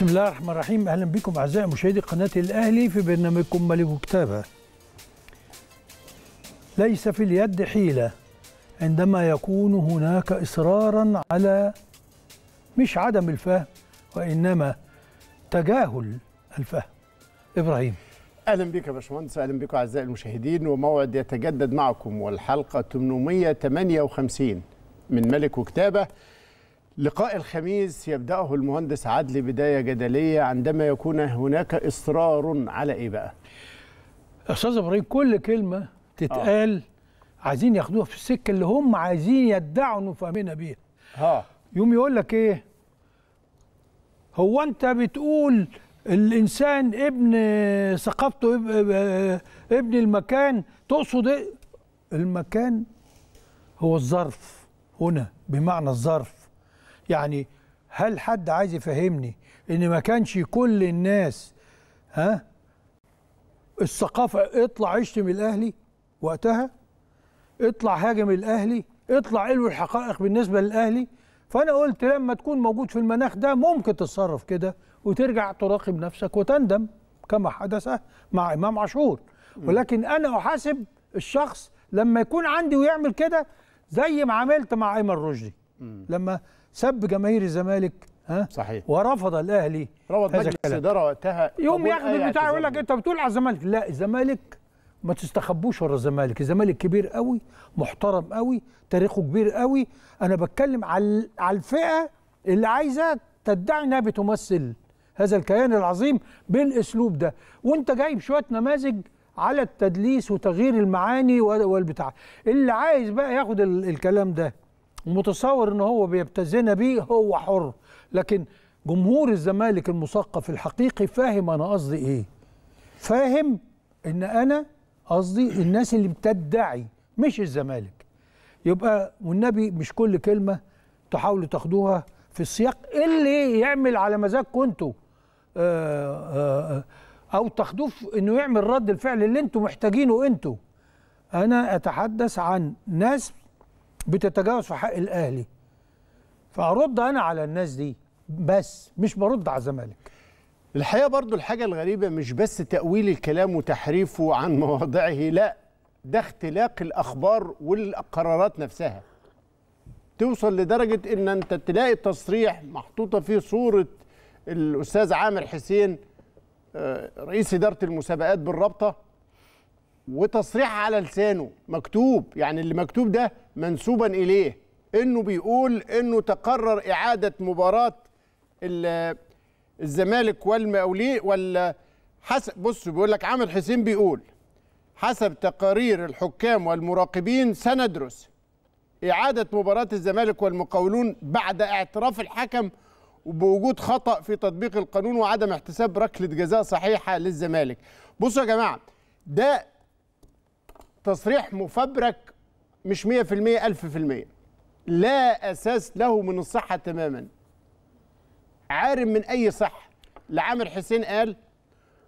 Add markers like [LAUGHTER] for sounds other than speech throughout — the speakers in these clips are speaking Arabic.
بسم الله الرحمن الرحيم اهلا بكم اعزائي مشاهدي قناه الاهلي في برنامجكم ملك وكتابه. ليس في اليد حيله عندما يكون هناك اصرارا على مش عدم الفهم وانما تجاهل الفهم. ابراهيم اهلا بك يا باشمهندس اهلا بكم اعزائي المشاهدين وموعد يتجدد معكم والحلقه 858 من ملك وكتابه لقاء الخميس يبدأه المهندس عدلي بداية جدلية عندما يكون هناك إصرار على إيه بقى؟ أستاذ إبراهيم كل كلمة تتقال آه. عايزين ياخدوها في السكة اللي هم عايزين يدعوا إنه فاهمينها بيها. آه. يوم يقول لك إيه؟ هو أنت بتقول الإنسان ابن ثقافته ابن المكان تقصد إيه؟ المكان هو الظرف هنا بمعنى الظرف يعني هل حد عايز يفهمني ان ما كانش كل الناس ها الثقافه اطلع اشتم الاهلي وقتها اطلع هاجم الاهلي اطلع الوي الحقائق بالنسبه للاهلي فانا قلت لما تكون موجود في المناخ ده ممكن تتصرف كده وترجع تراقب نفسك وتندم كما حدث مع امام عاشور ولكن انا احاسب الشخص لما يكون عندي ويعمل كده زي ما عملت مع ايمن رشدي لما سب جماهير الزمالك ها صحيح ورفض الاهلي رفض مجلس الاداره وقتها يوم ياخد البتاع يقول لك انت بتقول على الزمالك لا الزمالك ما تستخبوش ورا الزمالك الزمالك كبير قوي محترم قوي تاريخه كبير قوي انا بتكلم على على الفئه اللي عايزه تدعي انها بتمثل هذا الكيان العظيم بالاسلوب ده وانت جايب شويه نماذج على التدليس وتغيير المعاني والبتاع اللي عايز بقى ياخد الكلام ده ومتصور ان هو بيبتزنا بيه هو حر لكن جمهور الزمالك المثقف الحقيقي فاهم انا قصدي ايه فاهم ان انا قصدي الناس اللي بتدعي مش الزمالك يبقى والنبي مش كل كلمه تحاولوا تاخدوها في السياق اللي يعمل على مزاجكم انتوا آه، آه، آه، او تاخدوه انه يعمل رد الفعل اللي انتوا محتاجينه انتوا انا اتحدث عن ناس بتتجاوز في حق الاهلي فارد انا على الناس دي بس مش برد على الزمالك الحقيقه برضو الحاجه الغريبه مش بس تاويل الكلام وتحريفه عن مواضعه لا ده اختلاق الاخبار والقرارات نفسها توصل لدرجه ان انت تلاقي تصريح محطوطه فيه صوره الاستاذ عامر حسين آه، رئيس اداره المسابقات بالرابطه وتصريح على لسانه مكتوب يعني اللي مكتوب ده منسوبا اليه انه بيقول انه تقرر اعاده مباراه الزمالك والمقاولين وال حسب بص بيقول لك عامر حسين بيقول حسب تقارير الحكام والمراقبين سندرس اعاده مباراه الزمالك والمقاولون بعد اعتراف الحكم وبوجود خطا في تطبيق القانون وعدم احتساب ركله جزاء صحيحه للزمالك بصوا يا جماعه ده تصريح مفبرك مش 100% 1000% لا اساس له من الصحه تماما عارم من اي صحه لا عامر حسين قال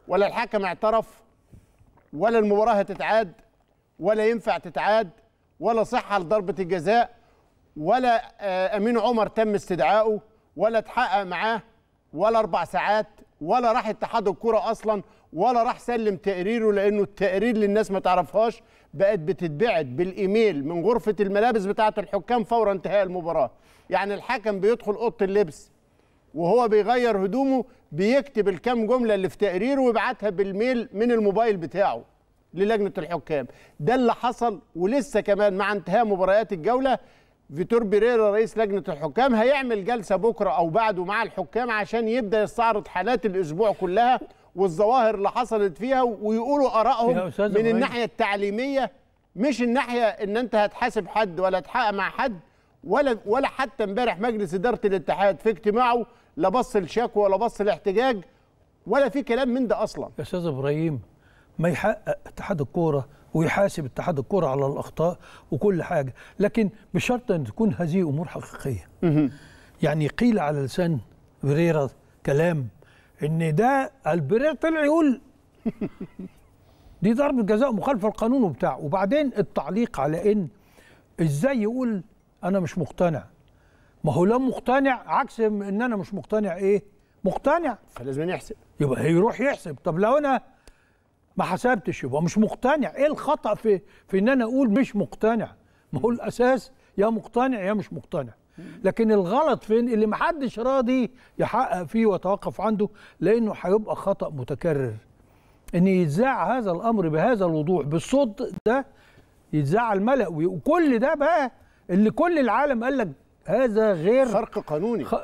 ولا الحكم اعترف ولا المباراه هتتعاد ولا ينفع تتعاد ولا صحه لضربه الجزاء ولا آه، امين عمر تم استدعائه ولا اتحقق معاه ولا اربع ساعات ولا راح اتحاد الكوره اصلا ولا راح سلم تقريره لانه التقرير للناس ما تعرفهاش بقت بتتبعت بالايميل من غرفه الملابس بتاعه الحكام فور انتهاء المباراه يعني الحكم بيدخل اوضه اللبس وهو بيغير هدومه بيكتب الكام جمله اللي في تقريره ويبعتها بالميل من الموبايل بتاعه للجنه الحكام ده اللي حصل ولسه كمان مع انتهاء مباريات الجوله فيتور بيريرا رئيس لجنه الحكام هيعمل جلسه بكره او بعده مع الحكام عشان يبدا يستعرض حالات الاسبوع كلها والظواهر اللي حصلت فيها ويقولوا ارائهم من الناحيه التعليميه مش الناحيه ان انت هتحاسب حد ولا تحقق مع حد ولا ولا حتى امبارح مجلس اداره الاتحاد في اجتماعه لا بص لشكوى ولا بص لاحتجاج ولا في كلام من ده اصلا يا استاذ ابراهيم ما يحقق اتحاد الكوره ويحاسب اتحاد الكوره على الاخطاء وكل حاجه لكن بشرط ان تكون هذه امور حقيقيه يعني قيل على لسان بريرة كلام ان ده البرير طلع يقول دي ضربه جزاء مخالفه للقانون وبتاع وبعدين التعليق على ان ازاي يقول انا مش مقتنع ما هو لو مقتنع عكس ان انا مش مقتنع ايه مقتنع فلازم يحسب يبقى هيروح يحسب طب لو انا ما حسبتش يبقى مش مقتنع ايه الخطا في في ان انا اقول مش مقتنع ما هو الاساس يا مقتنع يا مش مقتنع لكن الغلط فين اللي محدش راضي يحقق فيه ويتوقف عنده لانه هيبقى خطا متكرر ان يتذاع هذا الامر بهذا الوضوح بالصوت ده يتذاع الملا وكل ده بقى اللي كل العالم قال لك هذا غير خرق قانوني خ...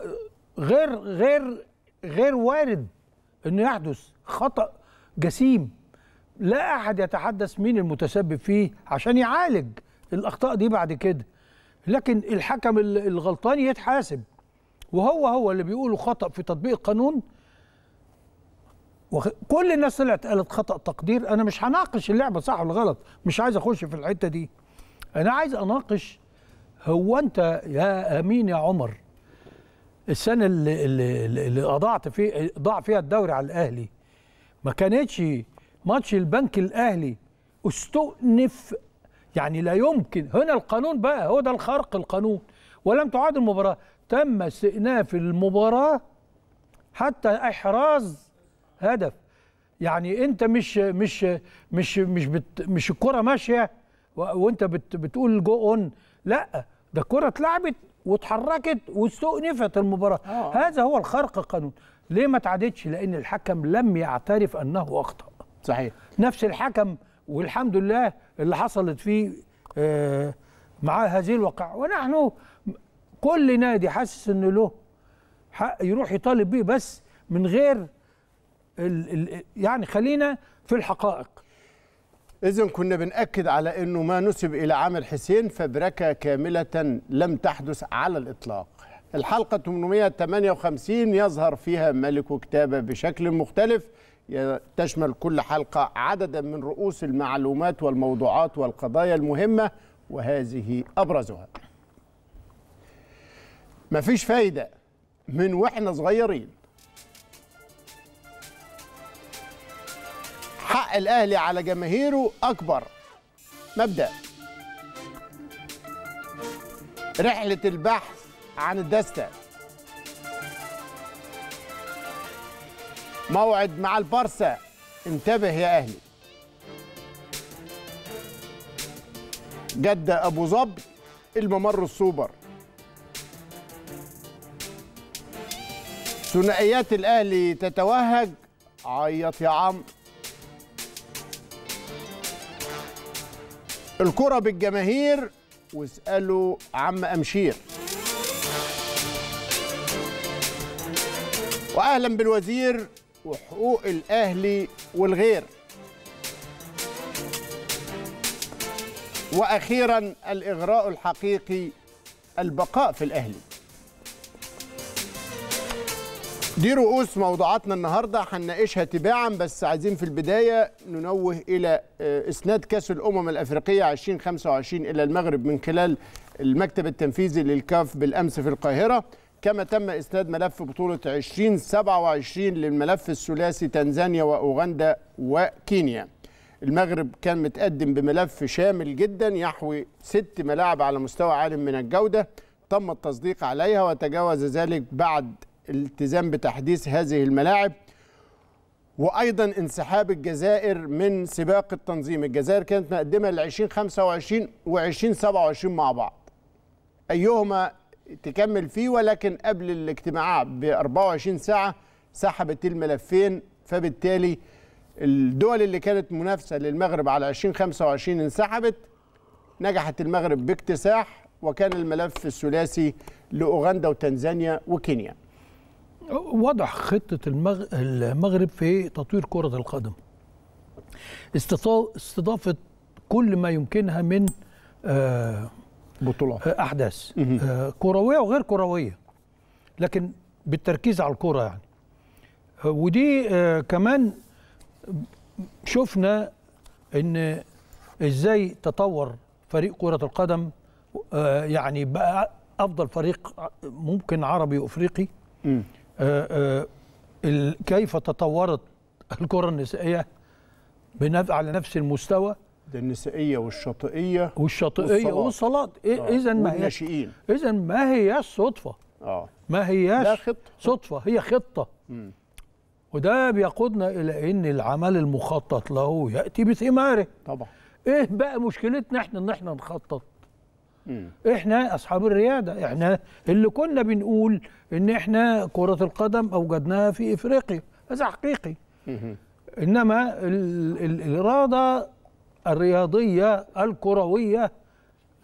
غير غير غير وارد انه يحدث خطا جسيم لا احد يتحدث مين المتسبب فيه عشان يعالج الاخطاء دي بعد كده لكن الحكم الغلطان يتحاسب وهو هو اللي بيقوله خطأ في تطبيق القانون كل الناس طلعت قالت خطأ تقدير أنا مش هناقش اللعبة صح ولا غلط مش عايز أخش في الحتة دي أنا عايز أناقش هو أنت يا أمين يا عمر السنة اللي, اللي, اللي أضعت في ضاع فيها الدوري على الأهلي ما كانتش ماتش البنك الأهلي استؤنف يعني لا يمكن هنا القانون بقى هو ده الخرق القانون ولم تعاد المباراة تم استئناف المباراة حتى إحراز هدف يعني أنت مش مش مش مش بت مش الكرة ماشية وأنت بت بتقول جو أون لا ده الكرة اتلعبت واتحركت واستؤنفت المباراة آه،, آه. هذا هو الخرق القانون ليه ما تعادتش لأن الحكم لم يعترف أنه أخطأ صحيح نفس الحكم والحمد لله اللي حصلت فيه آه، مع هذه الواقعة ونحن كل نادي حاسس ان له حق يروح يطالب بيه بس من غير الـ الـ يعني خلينا في الحقائق إذا كنا بنأكد على أنه ما نسب إلى عامر حسين فبركة كاملة لم تحدث على الإطلاق الحلقة 858 يظهر فيها ملك وكتابه بشكل مختلف تشمل كل حلقة عددا من رؤوس المعلومات والموضوعات والقضايا المهمة وهذه أبرزها مفيش فايدة من وإحنا صغيرين حق الأهلي على جماهيره أكبر مبدأ رحلة البحث عن الدستة موعد مع البارسا انتبه يا أهلي جدة أبو ظبي الممر السوبر ثنائيات الأهلي تتوهج عيط يا عمرو الكرة بالجماهير واسألوا عم أمشير وأهلا بالوزير وحقوق الأهلي والغير وأخيرا الإغراء الحقيقي البقاء في الأهلي دي رؤوس موضوعاتنا النهارده هنناقشها تباعا بس عايزين في البدايه ننوه الى آه، اسناد كاس الامم الافريقيه 2025 الى المغرب من خلال المكتب التنفيذي للكاف بالامس في القاهره كما تم إسناد ملف بطولة 2027 للملف الثلاثي تنزانيا وأوغندا وكينيا المغرب كان متقدم بملف شامل جدا يحوي ست ملاعب على مستوى عالي من الجودة تم التصديق عليها وتجاوز ذلك بعد الالتزام بتحديث هذه الملاعب وايضا انسحاب الجزائر من سباق التنظيم الجزائر كانت مقدمه ل 2025 و 2027 مع بعض ايهما تكمل فيه ولكن قبل الاجتماع ب 24 ساعه سحبت الملفين فبالتالي الدول اللي كانت منافسه للمغرب على 2025 انسحبت نجحت المغرب باكتساح وكان الملف الثلاثي لاوغندا وتنزانيا وكينيا. وضح خطه المغ... المغرب في تطوير كره القدم. استضافه كل ما يمكنها من آه بطولات آه، احداث آه، كرويه وغير كرويه لكن بالتركيز على الكره يعني آه، ودي كمان شفنا ان ازاي تطور فريق كره القدم يعني بقى افضل فريق ممكن عربي وافريقي كيف تطورت الكره النسائيه على نفس المستوى ده النسائيه والشاطئيه والشاطئيه والصلاه إيه، آه. اذا ما هي اذا ما هي الصدفه اه ما هياش خطة. صدفه هي خطه مم. وده بيقودنا الى ان العمل المخطط له ياتي بثماره طبعا ايه بقى مشكلتنا احنا ان احنا نخطط مم. احنا اصحاب الرياده احنا اللي كنا بنقول ان احنا كره القدم اوجدناها في افريقيا هذا حقيقي مم. انما الاراده الرياضيه الكرويه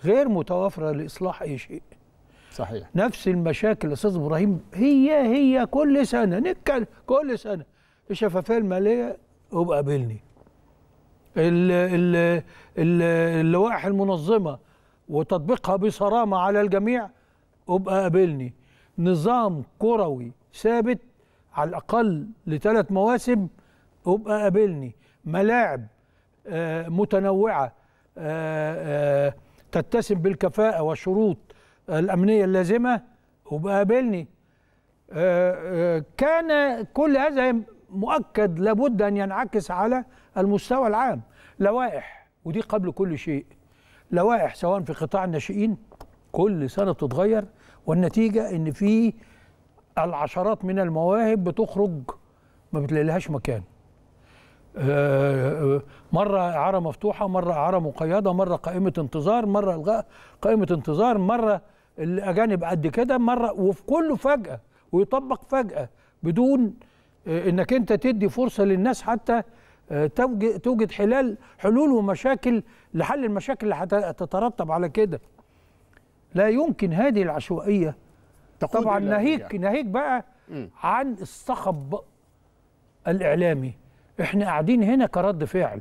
غير متوافره لاصلاح اي شيء صحيح نفس المشاكل استاذ ابراهيم هي هي كل سنه نتكلم كل سنه الشفافيه الماليه ابقى قابلني اللوائح المنظمه وتطبيقها بصرامه على الجميع ابقى قابلني نظام كروي ثابت على الاقل لثلاث مواسم ابقى قابلني ملاعب آه، متنوعه آه، آه، تتسم بالكفاءه والشروط الامنيه اللازمه وبقابلني كان كل هذا مؤكد لابد ان ينعكس على المستوى العام لوائح ودي قبل كل شيء لوائح سواء في قطاع الناشئين كل سنه بتتغير والنتيجه ان في العشرات من المواهب بتخرج ما بتلاقيلهاش مكان آه، آه، مرة إعارة مفتوحة مرة إعارة مقيدة مرة قائمة انتظار مرة إلغاء قائمة انتظار مرة الأجانب قد كده مرة وفي كله فجأة ويطبق فجأة بدون آه، إنك أنت تدي فرصة للناس حتى توجد حلال حلول ومشاكل لحل المشاكل اللي هتترتب على كده لا يمكن هذه العشوائية طبعا ناهيك يعني. ناهيك بقى عن الصخب الإعلامي احنا قاعدين هنا كرد فعل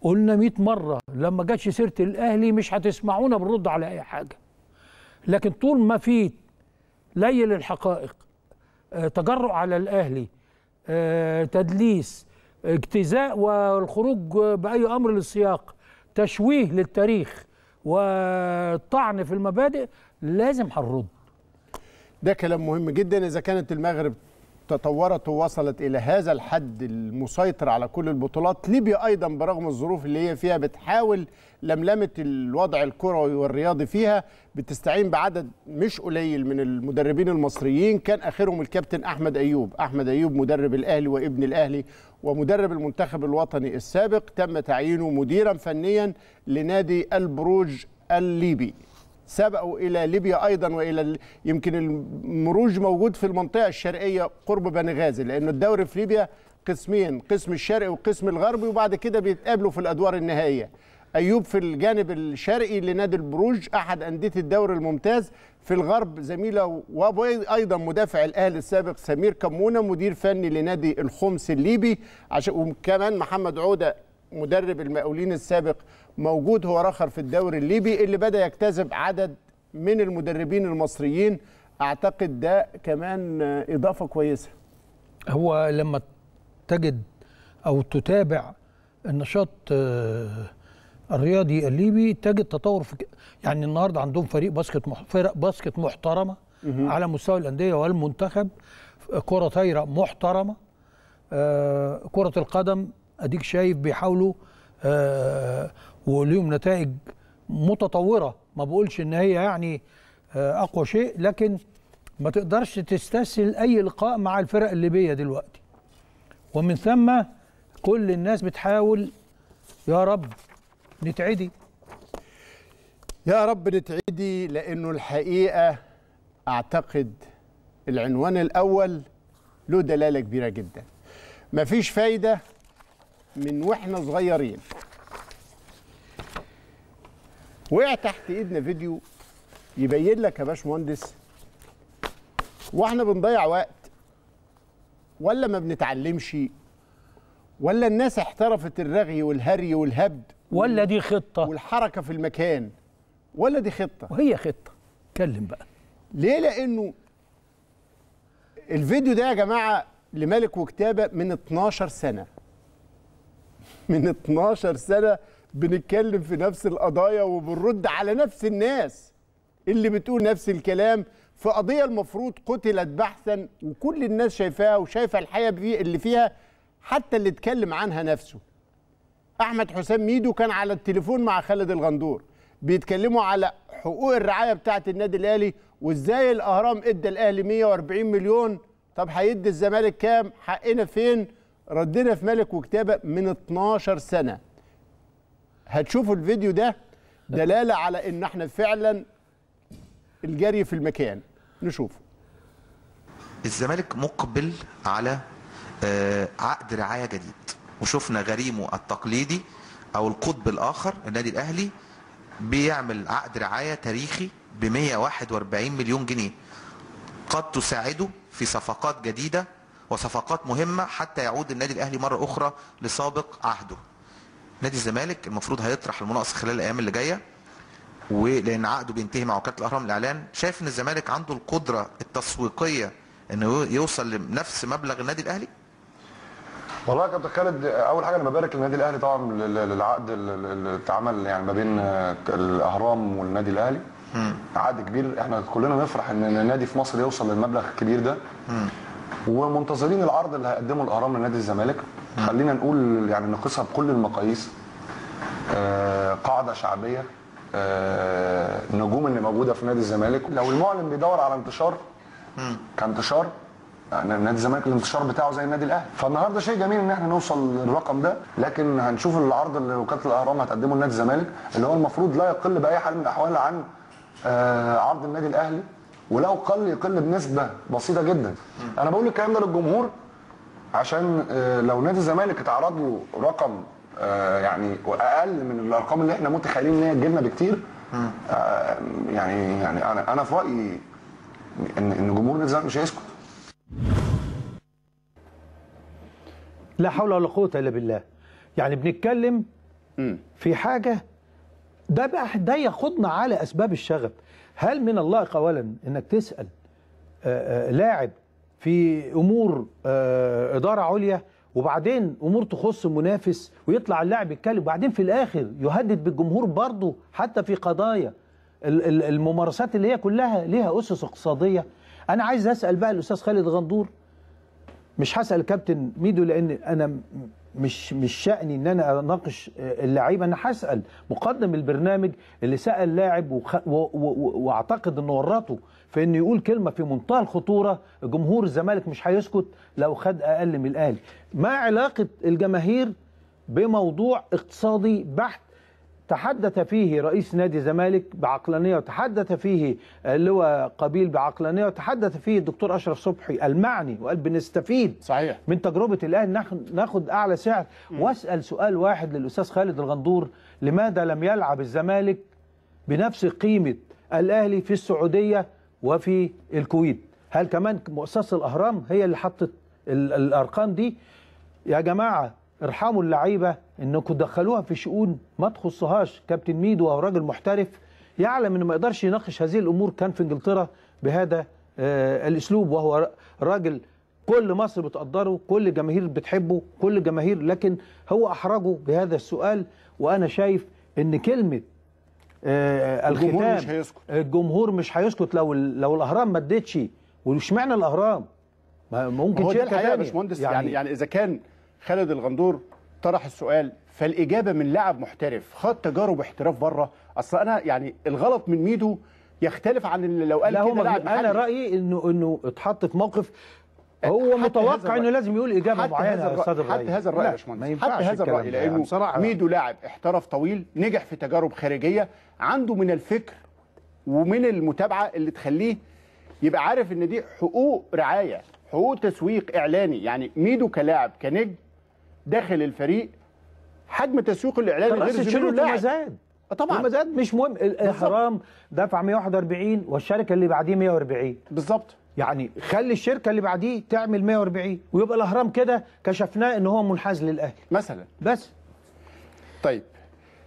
قلنا 100 مره لما جاتش سيره الاهلي مش هتسمعونا بنرد على اي حاجه لكن طول ما في ليل الحقائق آه، تجرؤ على الاهلي آه، تدليس اجتزاء والخروج باي امر للسياق تشويه للتاريخ وطعن في المبادئ لازم هنرد ده كلام مهم جدا اذا كانت المغرب تطورت ووصلت الى هذا الحد المسيطر على كل البطولات ليبيا ايضا برغم الظروف اللي هي فيها بتحاول لملمه الوضع الكروي والرياضي فيها بتستعين بعدد مش قليل من المدربين المصريين كان اخرهم الكابتن احمد ايوب احمد ايوب مدرب الاهلي وابن الاهلي ومدرب المنتخب الوطني السابق تم تعيينه مديرا فنيا لنادي البروج الليبي سبقوا الى ليبيا ايضا والى يمكن المروج موجود في المنطقه الشرقيه قرب بنغازي لان الدوري في ليبيا قسمين قسم الشرقي وقسم الغربي وبعد كده بيتقابلوا في الادوار النهائيه ايوب في الجانب الشرقي لنادي البروج احد انديه الدوري الممتاز في الغرب زميله ايضا مدافع الاهلي السابق سمير كمونه مدير فني لنادي الخمس الليبي عشان وكمان محمد عوده مدرب المقاولين السابق موجود هو رخر في الدوري الليبي اللي بدا يجتذب عدد من المدربين المصريين اعتقد ده كمان اضافه كويسه هو لما تجد او تتابع النشاط آه، الرياضي الليبي تجد تطور في يعني النهارده عندهم فريق باسكت فرق باسكت محترمه على مستوى الانديه والمنتخب كره طايره محترمه آه، كره القدم اديك شايف بيحاولوا آه، وليهم نتائج متطوره ما بقولش ان هي يعني آه، اقوى شيء لكن ما تقدرش تستسهل اي لقاء مع الفرق الليبيه دلوقتي ومن ثم كل الناس بتحاول يا رب نتعدي يا رب نتعدي لانه الحقيقه اعتقد العنوان الاول له دلاله كبيره جدا مفيش فايده من واحنا صغيرين وقع تحت ايدنا فيديو يبين لك يا باشمهندس واحنا بنضيع وقت ولا ما بنتعلمش ولا الناس احترفت الرغي والهري والهبد ولا دي خطه والحركه في المكان ولا دي خطه وهي خطه اتكلم بقى ليه لانه الفيديو ده يا جماعه لملك وكتابه من 12 سنه من 12 سنه بنتكلم في نفس القضايا وبنرد على نفس الناس اللي بتقول نفس الكلام في قضية المفروض قتلت بحثا وكل الناس شايفاها وشايفة الحياة اللي فيها حتى اللي اتكلم عنها نفسه أحمد حسام ميدو كان على التليفون مع خالد الغندور بيتكلموا على حقوق الرعاية بتاعة النادي الأهلي وإزاي الأهرام إدى الأهلي 140 مليون طب هيدي الزمالك كام حقنا فين ردنا في ملك وكتابة من 12 سنة هتشوفوا الفيديو ده دلاله على ان احنا فعلا الجري في المكان نشوفه الزمالك مقبل على آه، عقد رعايه جديد وشفنا غريمه التقليدي او القطب الاخر النادي الاهلي بيعمل عقد رعايه تاريخي ب 141 مليون جنيه قد تساعده في صفقات جديده وصفقات مهمه حتى يعود النادي الاهلي مره اخرى لسابق عهده نادي الزمالك المفروض هيطرح المناقصه خلال الايام اللي جايه ولان عقده بينتهي مع وكاله الاهرام الاعلان شايف ان الزمالك عنده القدره التسويقيه انه يوصل لنفس مبلغ النادي الاهلي؟ والله يا كابتن خالد اول حاجه انا ببارك للنادي الاهلي طبعا للعقد اللي اتعمل يعني ما بين الاهرام والنادي الاهلي عقد كبير احنا كلنا نفرح ان النادي في مصر يوصل للمبلغ الكبير ده ومنتظرين العرض اللي هيقدمه الاهرام لنادي الزمالك خلينا نقول يعني نقيسها بكل المقاييس آه، قاعده شعبيه آه، النجوم اللي موجوده في نادي الزمالك لو المعلن بيدور على انتشار كانتشار يعني نادي الزمالك الانتشار بتاعه زي النادي الاهلي فالنهارده شيء جميل ان احنا نوصل للرقم ده لكن هنشوف العرض اللي وكاله الاهرام هتقدمه لنادي الزمالك اللي هو المفروض لا يقل باي حال من الاحوال عن آه، عرض النادي الاهلي ولو قل يقل بنسبه بسيطه جدا انا بقول الكلام ده للجمهور عشان آه، لو نادي الزمالك اتعرض له رقم آه، يعني اقل من الارقام اللي احنا متخيلين ان هي تجيبنا بكتير آه، يعني يعني انا انا في رايي ان ان جمهور نادي الزمالك مش هيسكت لا حول ولا قوه الا بالله يعني بنتكلم في حاجه ده بقى ده ياخدنا على اسباب الشغب هل من الله قولا انك تسال آه، آه، لاعب في امور آه، اداره عليا وبعدين امور تخص منافس ويطلع اللاعب يتكلم وبعدين في الاخر يهدد بالجمهور برضه حتى في قضايا الممارسات اللي هي كلها ليها اسس اقتصاديه انا عايز اسال بقى الاستاذ خالد غندور مش هسال كابتن ميدو لان انا مش مش شأني ان انا اناقش آه، اللعيبه انا هسال مقدم البرنامج اللي سال لاعب وخ... و... و... واعتقد انه ورطه في انه يقول كلمه في منتهى الخطوره جمهور الزمالك مش هيسكت لو خد اقل من الاهلي ما علاقه الجماهير بموضوع اقتصادي بحت تحدث فيه رئيس نادي الزمالك بعقلانيه وتحدث فيه اللواء قبيل بعقلانيه وتحدث فيه الدكتور اشرف صبحي المعني وقال بنستفيد صحيح من تجربه الاهلي ناخد اعلى سعر واسال سؤال واحد للاستاذ خالد الغندور لماذا لم يلعب الزمالك بنفس قيمه الاهلي في السعوديه وفي الكويت هل كمان مؤسسه الاهرام هي اللي حطت الارقام دي يا جماعه ارحموا اللعيبه انكم تدخلوها في شؤون ما تخصهاش كابتن ميدو وهو راجل محترف يعلم انه ما يقدرش يناقش هذه الامور كان في انجلترا بهذا آه، الاسلوب وهو راجل كل مصر بتقدره كل الجماهير بتحبه كل الجماهير لكن هو احرجه بهذا السؤال وانا شايف ان كلمه الختام آه، الجمهور مش هيسكت الجمهور مش هيسكت لو لو الاهرام ما ادتش واشمعنى الاهرام ممكن شيء الحقيقه يا باشمهندس يعني, يعني يعني اذا كان خالد الغندور طرح السؤال فالاجابه من لاعب محترف خد تجارب احتراف بره اصل انا يعني الغلط من ميدو يختلف عن اللي لو قال لا هو انا رايي انه انه اتحط في موقف هو متوقع انه لازم يقول اجابه معينه يا استاذ حتى هذا الراي يا باشمهندس حتى هذا الراي لانه بصراحة ميدو لاعب احترف طويل نجح في تجارب خارجيه عنده من الفكر ومن المتابعه اللي تخليه يبقى عارف ان دي حقوق رعايه حقوق تسويق اعلاني يعني ميدو كلاعب كنجم داخل الفريق حجم تسويق الاعلان غير شنو لاعب زاد طبعا زاد مش مهم الاهرام دفع 141 والشركه اللي بعديه 140 بالظبط يعني خلي الشركه اللي بعديه تعمل 140 ويبقى الاهرام كده كشفناه ان هو منحاز للاهلي مثلا بس طيب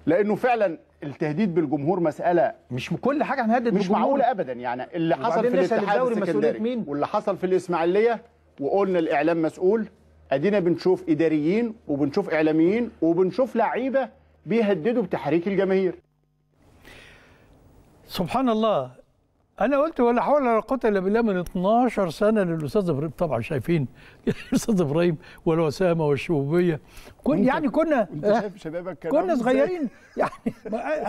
لانه فعلا التهديد بالجمهور مساله مش كل حاجه هنهدد مش معقوله ابدا يعني اللي حصل في الاتحاد السكندري واللي حصل في الاسماعيليه وقلنا الاعلام مسؤول ادينا بنشوف اداريين وبنشوف اعلاميين وبنشوف لعيبه بيهددوا بتحريك الجماهير سبحان الله انا قلت ولا حول ولا قوه الا بالله من 12 سنه للاستاذ ابراهيم طبعا شايفين [LAUGHS] الاستاذ ابراهيم والوسامه والشبوبيه كن يعني كنا انت شايف شبابك كنا صغيرين يعني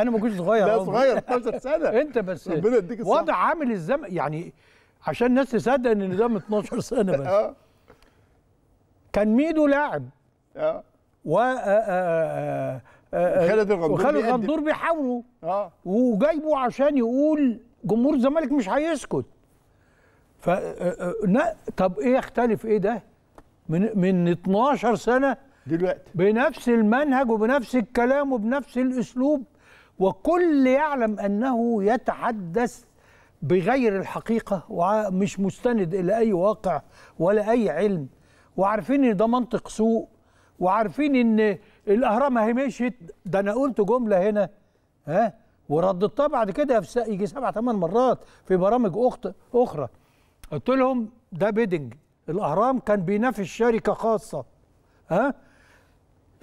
انا ما كنتش صغير لا صغير 12 سنه انت بس ربنا يديك الصحه وضع عامل الزمن يعني عشان الناس تصدق ان ده من 12 سنه بس [LAUGHS] آه. كان ميدو لاعب اه و خالد آه، الغندور آه، آه، وخالد الغندور بيحاولوا اه وجايبه عشان يقول جمهور الزمالك مش هيسكت ف طب ايه يختلف ايه ده من من 12 سنه دلوقتي بنفس المنهج وبنفس الكلام وبنفس الاسلوب وكل يعلم انه يتحدث بغير الحقيقه ومش مستند الى اي واقع ولا اي علم وعارفين ان ده منطق سوء وعارفين ان الاهرام اهي مشيت ده انا قلت جمله هنا ها ورددتها بعد كده في يجي سبع ثمان مرات في برامج أخت اخرى قلت لهم ده بيدنج الاهرام كان بينافس شركه خاصه ها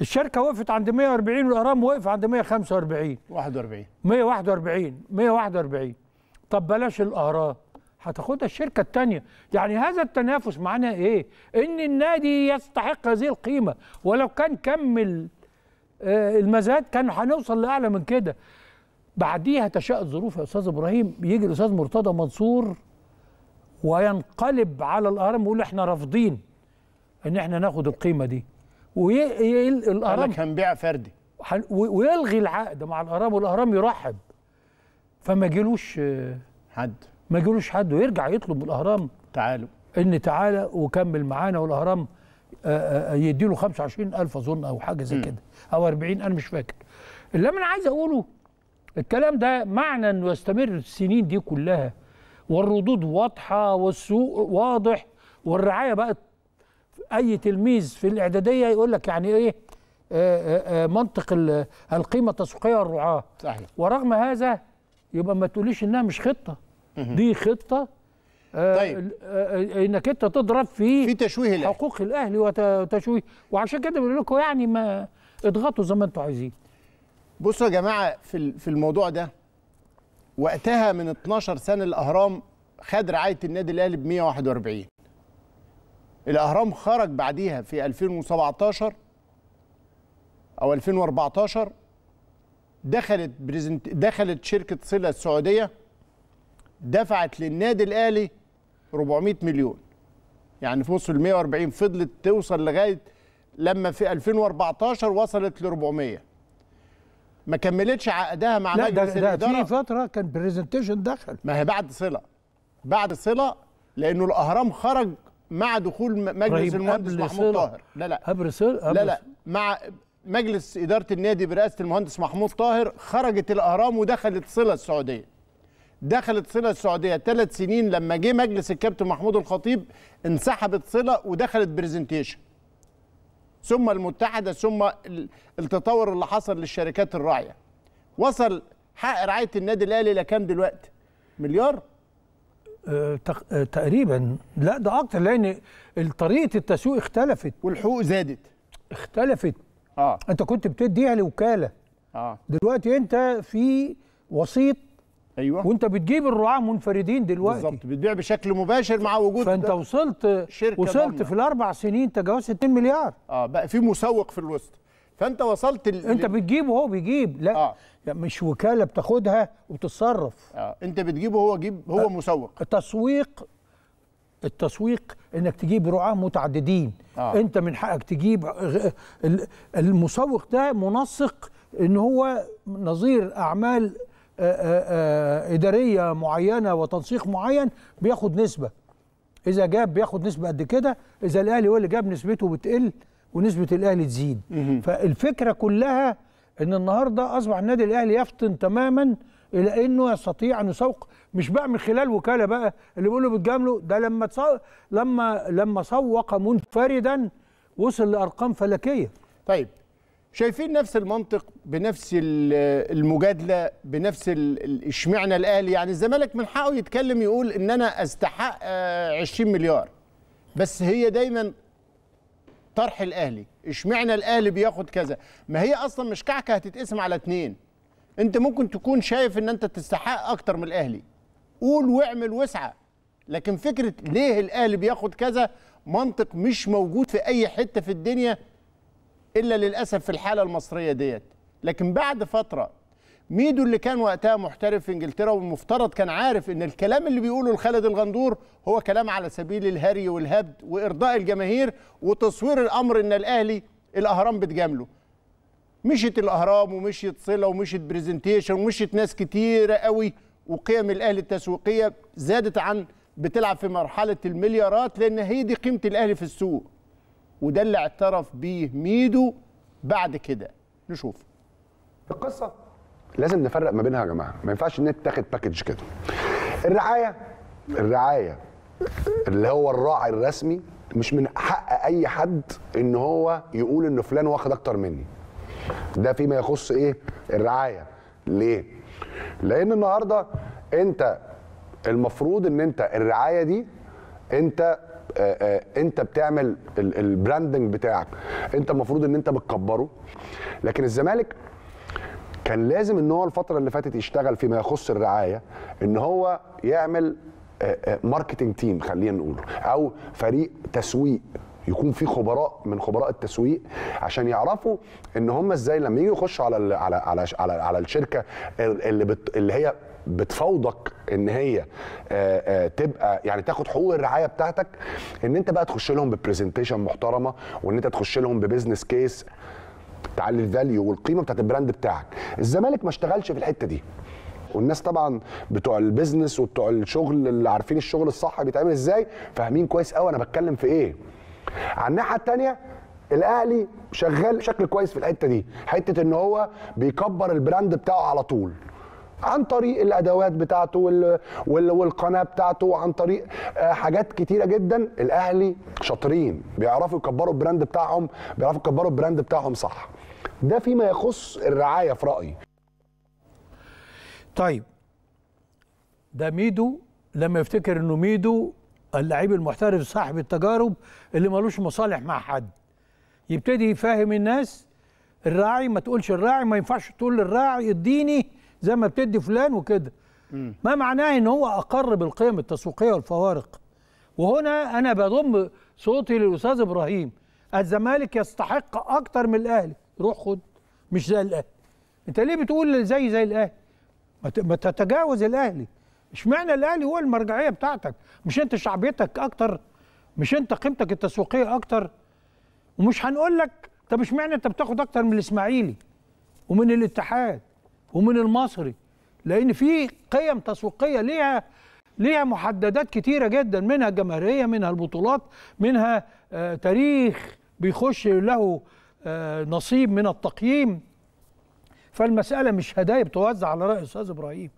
الشركه وقفت عند 140 والاهرام وقف عند 145 41 141 141 طب بلاش الاهرام هتاخدها الشركه الثانيه يعني هذا التنافس معناه ايه ان النادي يستحق هذه القيمه ولو كان كمل آه، المزاد كان هنوصل لاعلى من كده بعديها تشاء الظروف يا استاذ ابراهيم يجي الاستاذ مرتضى منصور وينقلب على الأهرام ويقول احنا رافضين ان احنا ناخد القيمه دي ويلغي كان هنبيع فردي ويلغي العقد مع الأهرام والاهرام يرحب فما جيلوش حد ما يجيلوش حد ويرجع يطلب من الاهرام تعالوا ان تعالى وكمل معانا والاهرام آه، آه، آه، يديله 25000 اظن او حاجه زي كده او 40 انا مش فاكر اللي انا عايز اقوله الكلام ده معنى انه يستمر السنين دي كلها والردود واضحه والسوق واضح والرعايه بقت اي تلميذ في الاعداديه يقول لك يعني ايه منطق القيمه التسويقيه والرعاه صحيح ورغم هذا يبقى ما تقوليش انها مش خطه دي خطه آه، طيب آه، آه، انك انت تضرب في في تشويه الاهلي حقوق الاهلي وتشويه وعشان كده بقول لكم يعني ما اضغطوا زي ما انتوا عايزين بصوا يا جماعه في في الموضوع ده وقتها من 12 سنه الاهرام خد رعايه النادي الاهلي ب 141 الاهرام خرج بعديها في 2017 او 2014 دخلت دخلت شركه صله السعوديه دفعت للنادي الاهلي 400 مليون يعني فوق ال 140 فضلت توصل لغايه لما في 2014 وصلت ل 400 ما كملتش عقدها مع مجلس الاداره لا ده في فتره كان برزنتيشن دخل ما هي بعد صله بعد صله لانه الاهرام خرج مع دخول مجلس طيب، المهندس محمود طاهر لا لا قبل صله لا لا مع مجلس اداره النادي برئاسه المهندس محمود طاهر خرجت الاهرام ودخلت صله السعوديه دخلت صله السعوديه ثلاث سنين لما جه مجلس الكابتن محمود الخطيب انسحبت صله ودخلت برزنتيشن ثم المتحده ثم التطور اللي حصل للشركات الراعيه وصل حق رعايه النادي الاهلي لكام دلوقتي مليار أه، أه، تقريبا لا ده اكتر لان طريقه التسويق اختلفت والحقوق زادت اختلفت اه انت كنت بتديها لوكاله يعني اه دلوقتي انت في وسيط ايوه وانت بتجيب الرعاه منفردين دلوقتي بالظبط بتبيع بشكل مباشر مع وجود فانت وصلت شركة وصلت ضمنة. في الاربع سنين تجاوزت 2 مليار اه بقى في مسوق في الوسط فانت وصلت ال... انت بتجيب وهو بيجيب لا آه. يعني مش وكاله بتاخدها وتتصرف آه. انت بتجيبه هو جيب هو آه. مسوق التسويق التسويق انك تجيب رعاه متعددين آه. انت من حقك تجيب المسوق ده منسق ان هو نظير اعمال آه، آه، آه، اداريه معينه وتنسيق معين بياخد نسبه اذا جاب بياخد نسبه قد كده اذا الاهلي هو اللي جاب نسبته بتقل ونسبه الاهلي تزيد فالفكره كلها ان النهارده اصبح النادي الاهلي يفطن تماما الى انه يستطيع ان يسوق مش بقى من خلال وكاله بقى اللي بيقول له بتجامله ده لما لما لما سوق منفردا وصل لارقام فلكيه طيب شايفين نفس المنطق بنفس المجادله بنفس اشمعنى الاهلي يعني الزمالك من حقه يتكلم يقول ان انا استحق 20 آه، مليار بس هي دايما طرح الاهلي اشمعنى الاهلي بياخد كذا ما هي اصلا مش كعكه هتتقسم على اتنين انت ممكن تكون شايف ان انت تستحق اكتر من الاهلي قول واعمل وسعه لكن فكره ليه الاهلي بياخد كذا منطق مش موجود في اي حته في الدنيا الا للاسف في الحاله المصريه ديت لكن بعد فتره ميدو اللي كان وقتها محترف في انجلترا والمفترض كان عارف ان الكلام اللي بيقوله لخالد الغندور هو كلام على سبيل الهري والهبد وارضاء الجماهير وتصوير الامر ان الاهلي الاهرام بتجامله مشيت الاهرام ومشيت صله ومشيت برزنتيشن ومشيت ناس كتيره قوي وقيم الاهلي التسويقيه زادت عن بتلعب في مرحله المليارات لان هي دي قيمه الاهلي في السوق وده اللي اعترف بيه ميدو بعد كده نشوف القصه لازم نفرق ما بينها يا جماعه ما ينفعش ان تاخد باكج كده الرعايه الرعايه اللي هو الراعي الرسمي مش من حق اي حد ان هو يقول ان فلان واخد اكتر مني ده فيما يخص ايه الرعايه ليه لان النهارده انت المفروض ان انت الرعايه دي انت آه، آه، انت بتعمل البراندنج بتاعك انت المفروض ان انت بتكبره لكن الزمالك كان لازم ان هو الفتره اللي فاتت يشتغل فيما يخص الرعايه ان هو يعمل ماركتنج آه، تيم خلينا نقول او فريق تسويق يكون في خبراء من خبراء التسويق عشان يعرفوا ان هم ازاي لما يجوا يخشوا على على على على, على الشركه اللي بت اللي هي بتفاوضك ان هي آه، آه، تبقى يعني تاخد حقوق الرعايه بتاعتك ان انت بقى تخش لهم ببرزنتيشن محترمه وان انت تخش لهم ببزنس كيس تعلي الفاليو والقيمه بتاعت البراند بتاعك الزمالك ما اشتغلش في الحته دي والناس طبعا بتوع البيزنس وبتوع الشغل اللي عارفين الشغل الصح بيتعمل ازاي فاهمين كويس قوي انا بتكلم في ايه على الناحيه الثانيه الاهلي شغال بشكل كويس في الحته دي حته ان هو بيكبر البراند بتاعه على طول عن طريق الادوات بتاعته والقناه بتاعته وعن طريق آه، حاجات كتيره جدا الاهلي شاطرين بيعرفوا يكبروا البراند بتاعهم بيعرفوا يكبروا البراند بتاعهم صح ده فيما يخص الرعايه في رايي طيب ده ميدو لما يفتكر انه ميدو اللعيب المحترف صاحب التجارب اللي ملوش مصالح مع حد يبتدي يفهم الناس الراعي ما تقولش الراعي ما ينفعش تقول للراعي اديني زي ما بتدي فلان وكده ما معناه ان هو اقر بالقيم التسويقيه والفوارق وهنا انا بضم صوتي للاستاذ ابراهيم الزمالك يستحق اكتر من الاهلي روح خد مش زي الاهلي انت ليه بتقول زي زي الاهلي ما تتجاوز الاهلي اشمعنى الاهلي هو المرجعيه بتاعتك مش انت شعبيتك اكتر مش انت قيمتك التسويقيه اكتر ومش هنقول لك طب اشمعنى انت بتاخد اكتر من الاسماعيلي ومن الاتحاد ومن المصري لان في قيم تسويقيه ليها ليها محددات كتيره جدا منها الجماهيريه منها البطولات منها آه، تاريخ بيخش له آه، نصيب من التقييم فالمساله مش هدايا بتوزع على راي استاذ ابراهيم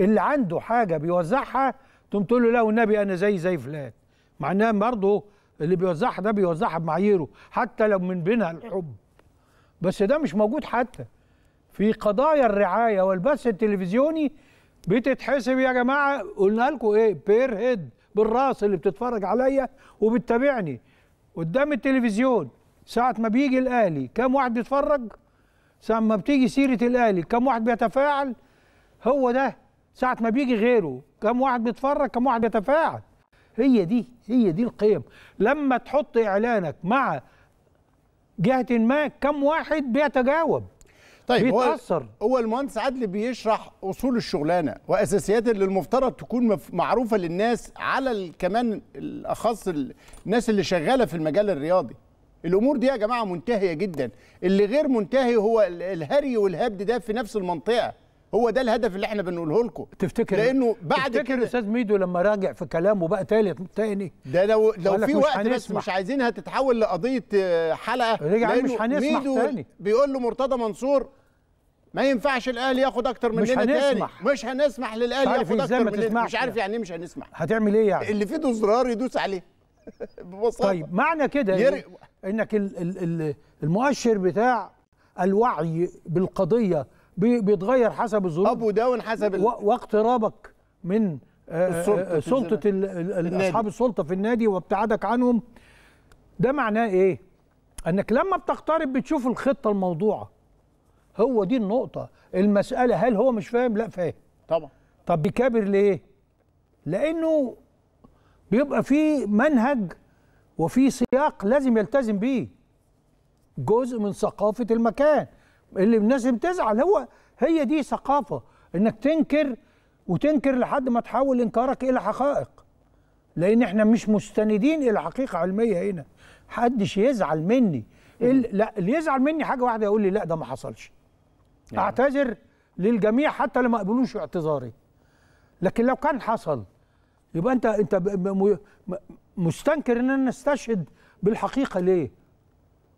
اللي عنده حاجه بيوزعها تقوم تقول له لا والنبي انا زي زي فلان مع انها برضه اللي بيوزعها ده بيوزعها بمعاييره حتى لو من بينها الحب بس ده مش موجود حتى في قضايا الرعايه والبث التلفزيوني بتتحسب يا جماعه قلنا لكم ايه بير هيد بالراس اللي بتتفرج عليا وبتتابعني قدام التلفزيون ساعه ما بيجي الاهلي كم واحد بيتفرج ساعه ما بتيجي سيره الاهلي كم واحد بيتفاعل هو ده ساعه ما بيجي غيره كم واحد بيتفرج كم واحد بيتفاعل هي دي هي دي القيم لما تحط اعلانك مع جهه ما كم واحد بيتجاوب طيب بيتأثر هو, هو المهندس عدلي بيشرح اصول الشغلانه واساسيات اللي المفترض تكون معروفه للناس على كمان الاخص الناس اللي شغاله في المجال الرياضي الامور دي يا جماعه منتهيه جدا اللي غير منتهي هو الهري والهبد ده في نفس المنطقه هو ده الهدف اللي احنا بنقوله لكم تفتكر لانه بعد تفتكر كده استاذ ميدو لما راجع في كلامه بقى تالت تاني ده لو لو في وقت هنسمح. بس مش عايزينها تتحول لقضيه آه، حلقه رجع مش هنسمح ميدو تاني بيقول له مرتضى منصور ما ينفعش الاهلي ياخد اكتر مننا مش تاني مش هنسمح للاهلي ياخد إيه، اكتر مننا مش عارف يعني, يعني ايه مش هنسمح هتعمل ايه يعني اللي فيه زرار يدوس عليه [LAUGHS] ببساطه طيب معنى كده إيه؟ ير... انك المؤشر بتاع الوعي بالقضيه بيتغير حسب الظروف اب وداون حسب واقترابك من آه، آه، السلطة آه، سلطة أصحاب السلطة في النادي وابتعادك عنهم ده معناه إيه؟ أنك لما بتقترب بتشوف الخطة الموضوعة هو دي النقطة المسألة هل هو مش فاهم؟ لا فاهم طبعا طب بيكابر ليه؟ لأنه بيبقى في منهج وفي سياق لازم يلتزم بيه جزء من ثقافة المكان اللي الناس بتزعل هو هي دي ثقافه انك تنكر وتنكر لحد ما تحول انكارك الى حقائق لان احنا مش مستندين الى حقيقه علميه هنا حدش يزعل مني لا اللي يزعل مني حاجه واحده يقول لي لا ده ما حصلش يعني. اعتذر للجميع حتى لما ما قبلوش اعتذاري لكن لو كان حصل يبقى انت انت مستنكر ان انا استشهد بالحقيقه ليه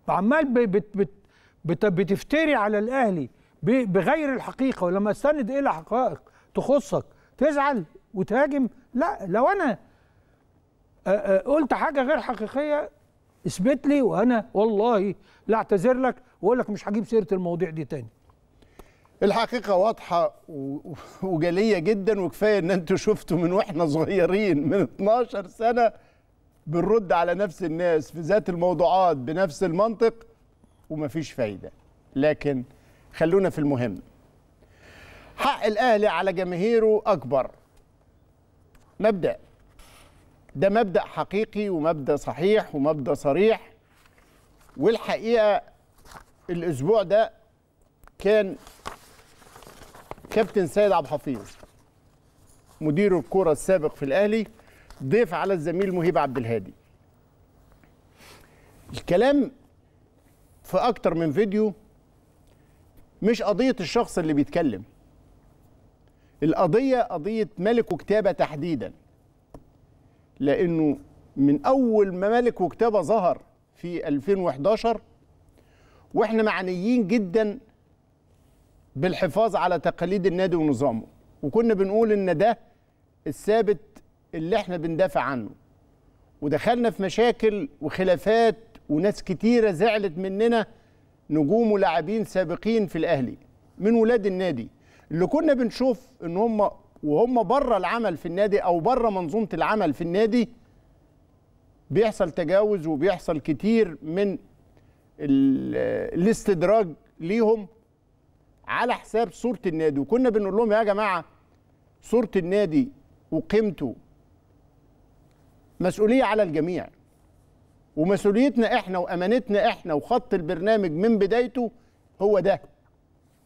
عمال بت بت بتفتري على الاهلي بغير الحقيقه ولما استند الى حقائق تخصك تزعل وتهاجم لا لو انا قلت حاجه غير حقيقيه اثبت لي وانا والله لا اعتذر لك واقول لك مش هجيب سيره المواضيع دي تاني الحقيقة واضحة وجلية جدا وكفاية ان انتوا شفتوا من واحنا صغيرين من 12 سنة بنرد على نفس الناس في ذات الموضوعات بنفس المنطق ومفيش فايده لكن خلونا في المهم حق الاهلي على جماهيره اكبر مبدا ده مبدا حقيقي ومبدا صحيح ومبدا صريح والحقيقه الاسبوع ده كان كابتن سيد عبد الحفيظ مدير الكره السابق في الاهلي ضيف على الزميل مهيب عبد الهادي الكلام في اكتر من فيديو مش قضيه الشخص اللي بيتكلم القضيه قضيه ملك وكتابه تحديدا لانه من اول ما ملك وكتابه ظهر في 2011 واحنا معنيين جدا بالحفاظ على تقاليد النادي ونظامه وكنا بنقول ان ده الثابت اللي احنا بندافع عنه ودخلنا في مشاكل وخلافات وناس كتيره زعلت مننا نجوم ولاعبين سابقين في الاهلي من ولاد النادي اللي كنا بنشوف ان هم وهم بره العمل في النادي او بره منظومه العمل في النادي بيحصل تجاوز وبيحصل كتير من الاستدراج ليهم على حساب صوره النادي وكنا بنقول لهم يا جماعه صوره النادي وقيمته مسؤوليه على الجميع ومسؤوليتنا احنا وامانتنا احنا وخط البرنامج من بدايته هو ده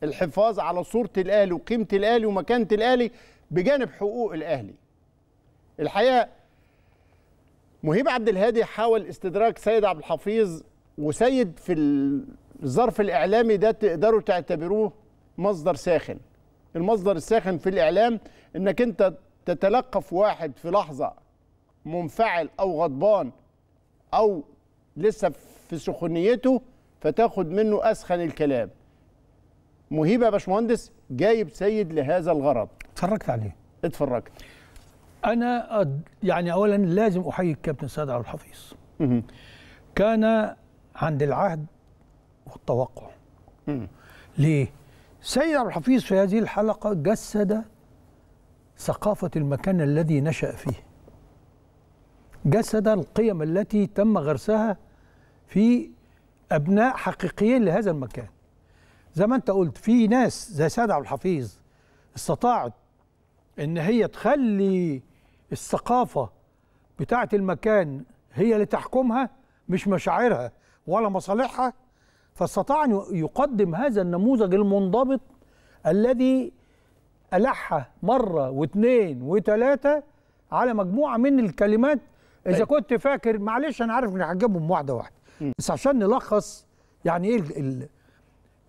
الحفاظ على صوره الاهلي وقيمه الاهلي ومكانه الاهلي بجانب حقوق الاهلي الحقيقه مهيب عبد الهادي حاول استدراك سيد عبد الحفيظ وسيد في الظرف الاعلامي ده تقدروا تعتبروه مصدر ساخن المصدر الساخن في الاعلام انك انت تتلقف واحد في لحظه منفعل او غضبان او لسه في سخونيته فتاخد منه اسخن الكلام مهيبه يا باشمهندس جايب سيد لهذا الغرض اتفرجت عليه اتفرجت انا يعني اولا لازم احيي الكابتن سيد عبد الحفيظ كان عند العهد والتوقع ليه سيد عبد الحفيظ في هذه الحلقه جسد ثقافه المكان الذي نشا فيه جسد القيم التي تم غرسها في أبناء حقيقيين لهذا المكان زي ما أنت قلت في ناس زي سعد عبد الحفيظ استطاعت إن هي تخلي الثقافة بتاعة المكان هي اللي تحكمها مش مشاعرها ولا مصالحها فاستطاع أن يقدم هذا النموذج المنضبط الذي ألحه مرة واثنين وثلاثة على مجموعة من الكلمات اذا طيب. كنت فاكر معلش انا عارف ان هجيبهم واحده واحده بس عشان نلخص يعني ايه ال...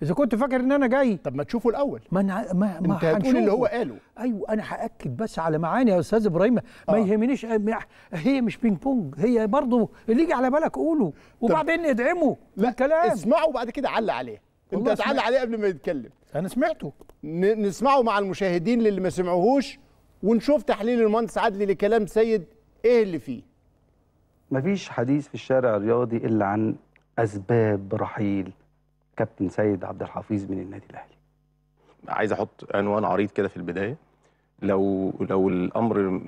اذا كنت فاكر ان انا جاي طب ما تشوفه الاول ما انا ما ما انت هتقول اللي هو قاله ايوه انا هاكد بس على معاني يا استاذ ابراهيم ما آه. يهمنيش آه، هي مش بينج بونج هي برضه اللي يجي على بالك قوله وبعدين ادعمه لا الكلام اسمعه وبعد كده علق عليه انت هتعلق عليه قبل ما يتكلم انا سمعته نسمعه مع المشاهدين للي ما سمعوهوش ونشوف تحليل المهندس عدلي لكلام سيد ايه اللي فيه مفيش حديث في الشارع الرياضي الا عن اسباب رحيل كابتن سيد عبد الحفيظ من النادي الاهلي عايز احط عنوان عريض كده في البدايه لو لو الامر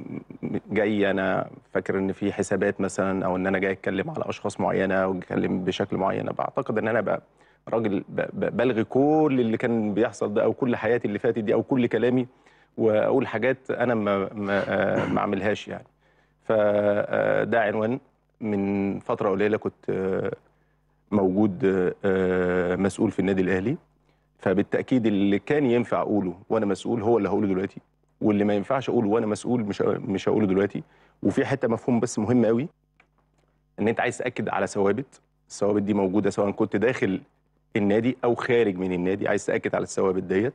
جاي انا فاكر ان في حسابات مثلا او ان انا جاي اتكلم على اشخاص معينه او اتكلم بشكل معين بعتقد ان انا بقى راجل بلغي كل اللي كان بيحصل ده او كل حياتي اللي فاتت دي او كل كلامي واقول حاجات انا ما ما آه، اعملهاش يعني فده آه، عنوان من فتره قليله كنت آه، موجود آه، مسؤول في النادي الاهلي فبالتاكيد اللي كان ينفع اقوله وانا مسؤول هو اللي هقوله دلوقتي واللي ما ينفعش اقوله وانا مسؤول مش مش هقوله دلوقتي وفي حته مفهوم بس مهم قوي ان انت عايز تاكد على ثوابت الثوابت دي موجوده سواء كنت داخل النادي او خارج من النادي عايز تاكد على الثوابت ديت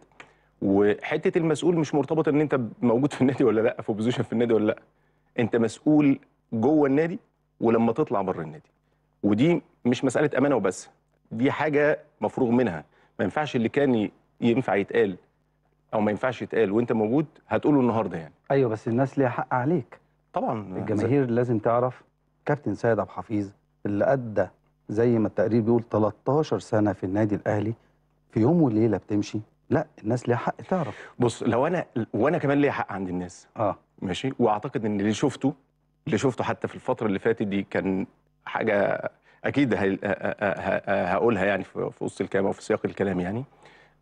وحته المسؤول مش مرتبطه ان انت موجود في النادي ولا لا في بوزيشن في النادي ولا لا انت مسؤول جوه النادي ولما تطلع بره النادي ودي مش مساله امانه وبس دي حاجه مفروغ منها ما ينفعش اللي كان ينفع يتقال او ما ينفعش يتقال وانت موجود هتقوله النهارده يعني ايوه بس الناس ليها حق عليك طبعا الجماهير زي. لازم تعرف كابتن سيد عبد الحفيظ اللي ادى زي ما التقرير بيقول 13 سنه في النادي الاهلي في يوم وليله بتمشي لا الناس ليها حق تعرف بص لو انا وانا كمان ليا حق عند الناس اه ماشي واعتقد ان اللي شفته اللي شفته حتى في الفتره اللي فاتت دي كان حاجه اكيد هقولها يعني في وسط الكلام او في سياق الكلام يعني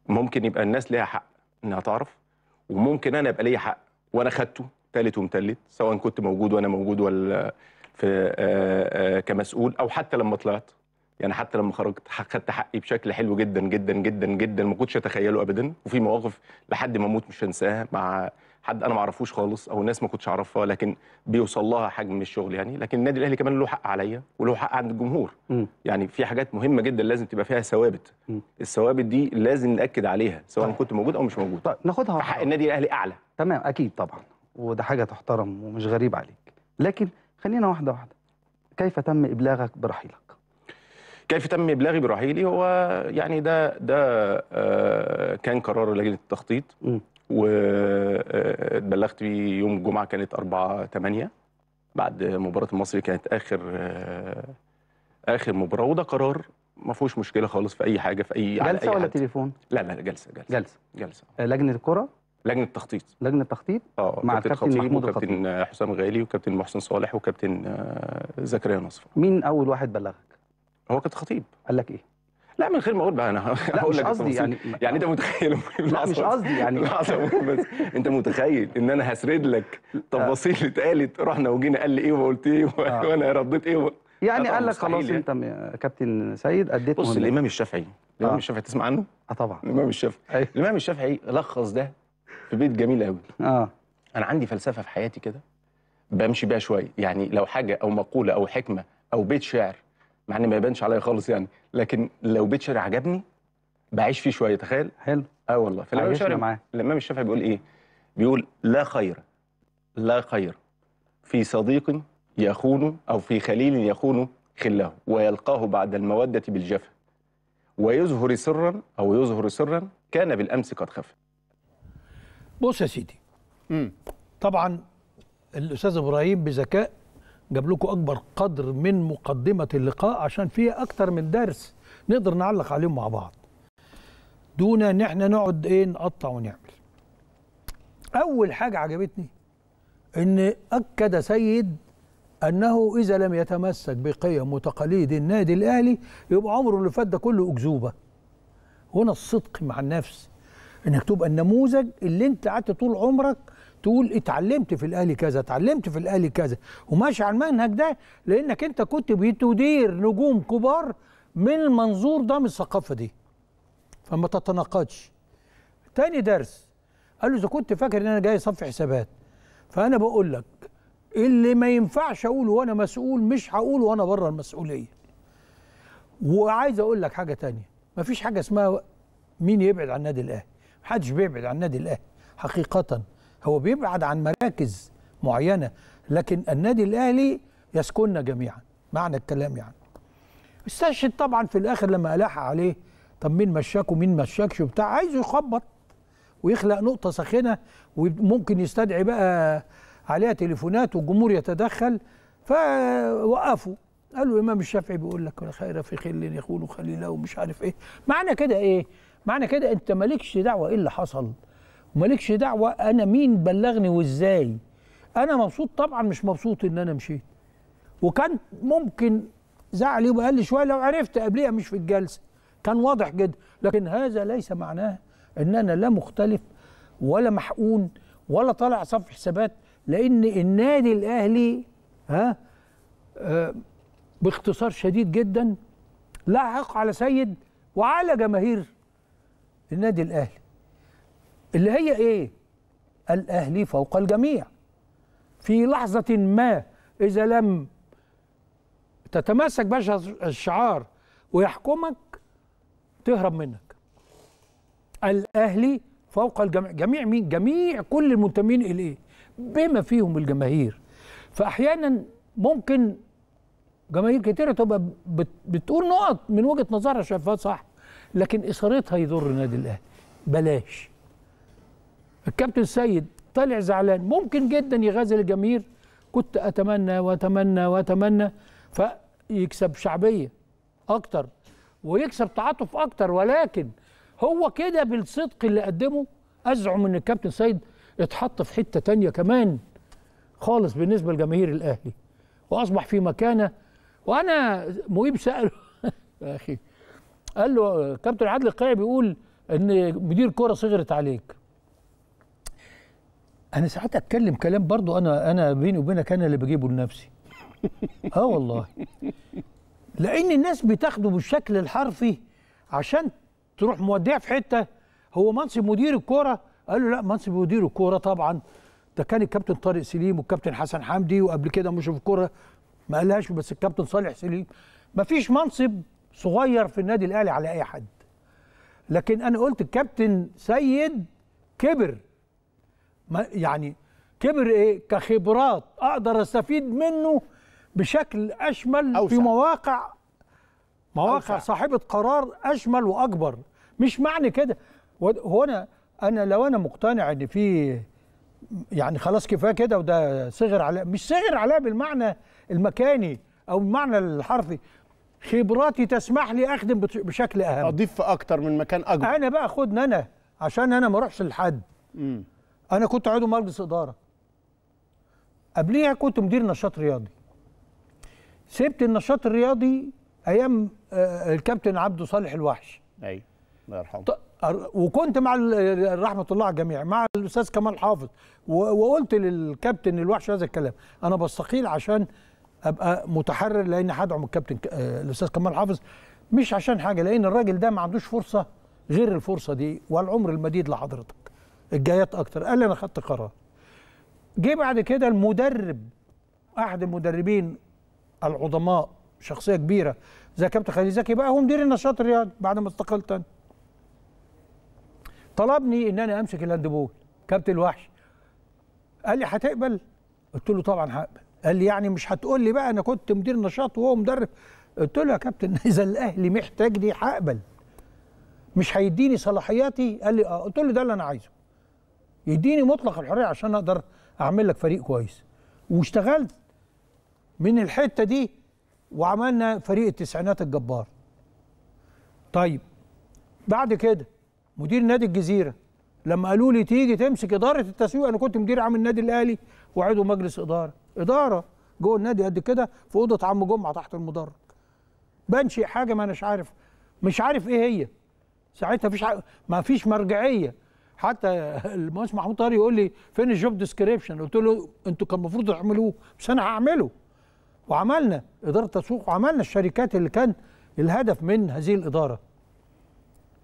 ممكن يبقى الناس ليها حق انها تعرف وممكن انا يبقى ليا حق وانا خدته تالت ومتلت سواء كنت موجود وانا موجود ولا في آه، آه، كمسؤول او حتى لما طلعت يعني حتى لما خرجت خدت حقي بشكل حلو جدا جدا جدا جدا ما كنتش اتخيله ابدا وفي مواقف لحد ما اموت مش هنساها مع حد انا ما اعرفوش خالص او ناس ما كنتش اعرفها لكن بيوصل لها حجم الشغل يعني لكن النادي الاهلي كمان له حق عليا وله حق عند الجمهور م. يعني في حاجات مهمه جدا لازم تبقى فيها ثوابت الثوابت دي لازم ناكد عليها سواء طيب. كنت موجود او مش موجود طيب ناخدها حق النادي الاهلي اعلى تمام اكيد طبعا وده حاجه تحترم ومش غريب عليك لكن خلينا واحده واحده كيف تم ابلاغك برحيلك كيف تم إبلاغي برحيلي هو يعني ده ده آه، كان قرار لجنة التخطيط واتبلغت بيه يوم الجمعة كانت 4 8 بعد مباراة المصري كانت آخر آه، آخر مباراة وده قرار ما فيهوش مشكله خالص في اي حاجه في اي جلسه على ولا تليفون لا لا جلسه جلسه جلسه جلسه آه، لجنه الكره لجنه التخطيط لجنه التخطيط اه مع الكابتن محمود الخطيب وكابتن حسام غالي وكابتن محسن صالح وكابتن زكريا نصر مين اول واحد بلغك هو كان خطيب قال لك ايه؟ لا من غير ما اقول بقى انا هقول لك قصدي يعني يعني انت متخيل [LAUGHS] لا مش قصدي يعني بس انت متخيل ان انا هسرد لك تفاصيل اتقالت رحنا وجينا قال لي ايه وقلت ايه آه. [LAUGHS] وانا رديت ايه يعني قال لك خلاص انت كابتن سيد اديت بص الامام الشافعي الامام آه. الشافعي تسمع عنه؟ اه طبعا الامام الشافعي أيوه. الامام الشافعي لخص ده في بيت جميل قوي اه انا عندي فلسفه في حياتي كده بمشي بيها شويه يعني لو حاجه او مقوله او حكمه او بيت شعر مع ان ما يبانش عليا خالص يعني لكن لو بيت شعر عجبني بعيش فيه شويه تخيل حلو اه والله فالامام الشافعي الامام الشافعي بيقول ايه بيقول لا خير لا خير في صديق يخون او في خليل يخون خله ويلقاه بعد الموده بالجفا ويظهر سرا او يظهر سرا كان بالامس قد خفى بص يا سيدي مم. طبعا الاستاذ ابراهيم بذكاء جاب لكم اكبر قدر من مقدمه اللقاء عشان فيها اكتر من درس نقدر نعلق عليهم مع بعض دون ان احنا نقعد ايه نقطع ونعمل اول حاجه عجبتني ان اكد سيد انه اذا لم يتمسك بقيم وتقاليد النادي الاهلي يبقى عمره اللي فات ده كله اكذوبه هنا الصدق مع النفس انك تبقى النموذج اللي انت قعدت طول عمرك تقول اتعلمت في الاهلي كذا اتعلمت في الاهلي كذا وماشي على المنهج ده لانك انت كنت بتدير نجوم كبار من المنظور ده من الثقافه دي فما تتناقضش تاني درس قال له اذا كنت فاكر ان انا جاي صف حسابات فانا بقول لك اللي ما ينفعش اقوله وانا مسؤول مش هقوله وانا بره المسؤوليه وعايز اقول لك حاجه تانية مفيش حاجه اسمها مين يبعد عن النادي الاهلي محدش بيبعد عن النادي الاهلي حقيقه هو بيبعد عن مراكز معينه لكن النادي الاهلي يسكننا جميعا معنى الكلام يعني استشهد طبعا في الاخر لما ألاح عليه طب مين مشاك ومين مشاكش وبتاع عايزه يخبط ويخلق نقطه ساخنه وممكن يستدعي بقى عليها تليفونات والجمهور يتدخل فوقفوا قالوا الامام الشافعي بيقول لك الخير في خل يخون خليله ومش عارف ايه معنى كده ايه معنى كده انت مالكش دعوه ايه اللي حصل ومالكش دعوه انا مين بلغني وازاي انا مبسوط طبعا مش مبسوط ان انا مشيت وكان ممكن زعلي يبقى لي شويه لو عرفت قبليها مش في الجلسه كان واضح جدا لكن هذا ليس معناه ان انا لا مختلف ولا محقون ولا طالع صف حسابات لان النادي الاهلي ها آه باختصار شديد جدا لا حق على سيد وعلى جماهير النادي الاهلي اللي هي ايه الاهلي فوق الجميع في لحظه ما اذا لم تتماسك بهذا الشعار ويحكمك تهرب منك الاهلي فوق الجميع جميع مين جميع كل المنتمين اليه بما فيهم الجماهير فاحيانا ممكن جماهير كتيرة تبقى بتقول نقط من وجهة نظرها شايفاها صح لكن إثارتها يضر النادي الأهلي بلاش الكابتن سيد طلع زعلان ممكن جدا يغازل الجماهير كنت اتمنى واتمنى واتمنى فيكسب شعبيه اكتر ويكسب تعاطف اكتر ولكن هو كده بالصدق اللي قدمه ازعم ان الكابتن سيد اتحط في حته تانية كمان خالص بالنسبه لجماهير الاهلي واصبح في مكانه وانا مهيب ساله [LAUGHS] يا اخي قال له كابتن عادل القيعي بيقول ان مدير كره صغرت عليك انا ساعات اتكلم كلام برضو انا انا بيني وبينك انا اللي بجيبه لنفسي [LAUGHS] اه والله لان الناس بتاخده بالشكل الحرفي عشان تروح مودع في حته هو منصب مدير الكوره قال له لا منصب مدير الكوره طبعا ده كان الكابتن طارق سليم والكابتن حسن حمدي وقبل كده مشرف الكوره ما قالهاش بس الكابتن صالح سليم ما فيش منصب صغير في النادي الاهلي على اي حد لكن انا قلت الكابتن سيد كبر ما يعني كبر ايه كخبرات اقدر استفيد منه بشكل اشمل أوسع. في مواقع مواقع أوسع. صاحبه قرار اشمل واكبر مش معنى كده هو انا انا لو انا مقتنع ان في يعني خلاص كفايه كده وده صغر عليا مش صغر عليا بالمعنى المكاني او بالمعنى الحرفي خبراتي تسمح لي اخدم بشكل اهم اضيف في اكتر من مكان اكبر انا بقى خدني انا عشان انا ما اروحش لحد انا كنت عضو مجلس اداره قبليها كنت مدير نشاط رياضي سبت النشاط الرياضي ايام آه، الكابتن عبده صالح الوحش ايوه الله يرحمه وكنت مع آه، رحمه الله على الجميع مع الاستاذ كمال حافظ وقلت للكابتن الوحش هذا الكلام انا بستقيل عشان ابقى متحرر لان هدعم الكابتن آه، الاستاذ كمال حافظ مش عشان حاجه لان الراجل ده ما عندوش فرصه غير الفرصه دي والعمر المديد لحضرتك الجايات اكتر قال لي انا خدت قرار جه بعد كده المدرب احد المدربين العظماء شخصيه كبيره زي كابتن خليل زكي بقى هو مدير النشاط الرياضي بعد ما استقلت انا طلبني ان انا امسك الهاندبول كابتن الوحش قال لي هتقبل قلت له طبعا هقبل قال لي يعني مش هتقول لي بقى انا كنت مدير نشاط وهو مدرب قلت له يا كابتن [LAUGHS] اذا الاهلي محتاجني هقبل مش هيديني صلاحياتي قال لي اه قلت له ده اللي انا عايزه يديني مطلق الحريه عشان اقدر اعمل لك فريق كويس واشتغلت من الحته دي وعملنا فريق التسعينات الجبار طيب بعد كده مدير نادي الجزيره لما قالوا لي تيجي تمسك اداره التسويق انا كنت مدير عام النادي الاهلي وعضو مجلس اداره اداره جوه النادي قد كده في اوضه عم جمعه تحت المدرج بنشئ حاجه ما اناش عارف مش عارف ايه هي ساعتها فيش ما فيش مرجعيه حتى المهندس محمود طاهر يقول لي فين الجوب ديسكريبشن قلت له انتوا كان المفروض تعملوه بس انا هعمله وعملنا اداره تسويق وعملنا الشركات اللي كان الهدف من هذه الاداره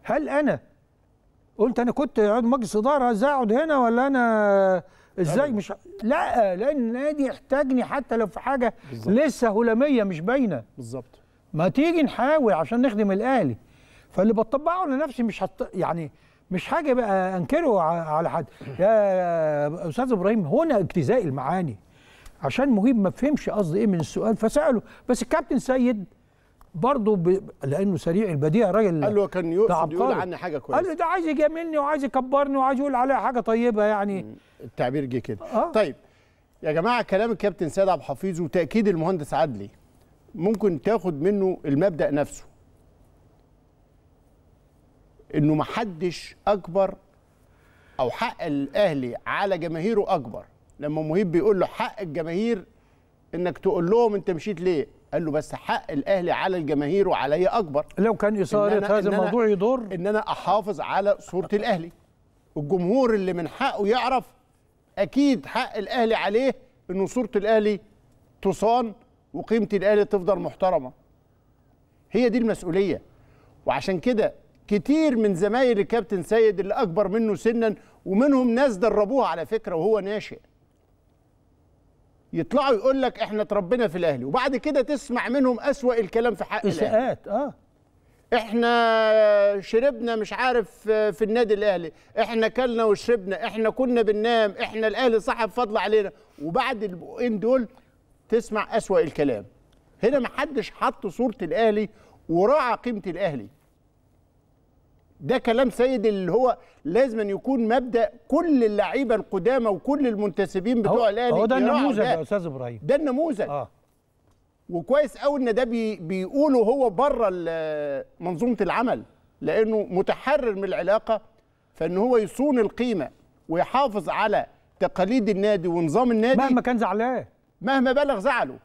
هل انا قلت انا كنت اقعد مجلس اداره ازاي اقعد هنا ولا انا ازاي مش لا لان النادي يحتاجني حتى لو في حاجه بالزبط. لسه هلاميه مش باينه بالظبط ما تيجي نحاول عشان نخدم الاهلي فاللي بطبعه لنفسي مش هت... يعني مش حاجه بقى انكره على حد يا استاذ ابراهيم هنا اجتزاء المعاني عشان مهيب ما فهمش قصدي ايه من السؤال فساله بس الكابتن سيد برضه ب... لانه سريع البديهه راجل قال له كان يقصد يقول عني حاجه كويسه قال له ده عايز يجاملني وعايز يكبرني وعايز يقول عليا حاجه طيبه يعني التعبير جه كده آه. طيب يا جماعه كلام الكابتن سيد عبد الحفيظ وتاكيد المهندس عدلي ممكن تاخد منه المبدا نفسه انه ما حدش اكبر او حق الاهلي على جماهيره اكبر لما مهيب بيقول له حق الجماهير انك تقول لهم انت مشيت ليه قال له بس حق الاهلي على الجماهير وعليا اكبر لو كان اثاره هذا إن الموضوع يضر ان انا احافظ على صوره الاهلي الجمهور اللي من حقه يعرف اكيد حق الاهلي عليه انه صوره الاهلي تصان وقيمه الاهلي تفضل محترمه هي دي المسؤوليه وعشان كده كتير من زمايل الكابتن سيد اللي اكبر منه سنا ومنهم ناس دربوه على فكره وهو ناشئ يطلعوا يقول لك احنا اتربينا في الاهلي وبعد كده تسمع منهم اسوا الكلام في حق اساءات اه احنا شربنا مش عارف في النادي الاهلي احنا كلنا وشربنا احنا كنا بننام احنا الاهلي صاحب فضل علينا وبعد البقين دول تسمع اسوا الكلام هنا محدش حط صوره الاهلي وراعى قيمه الاهلي ده كلام سيد اللي هو لازم أن يكون مبدا كل اللعيبه القدامى وكل المنتسبين بتوع الاهلي هو ده النموذج يا استاذ ابراهيم ده النموذج آه. وكويس قوي ان ده بي بيقوله هو بره منظومه العمل لانه متحرر من العلاقه فان هو يصون القيمه ويحافظ على تقاليد النادي ونظام النادي مهما كان زعلان مهما بلغ زعله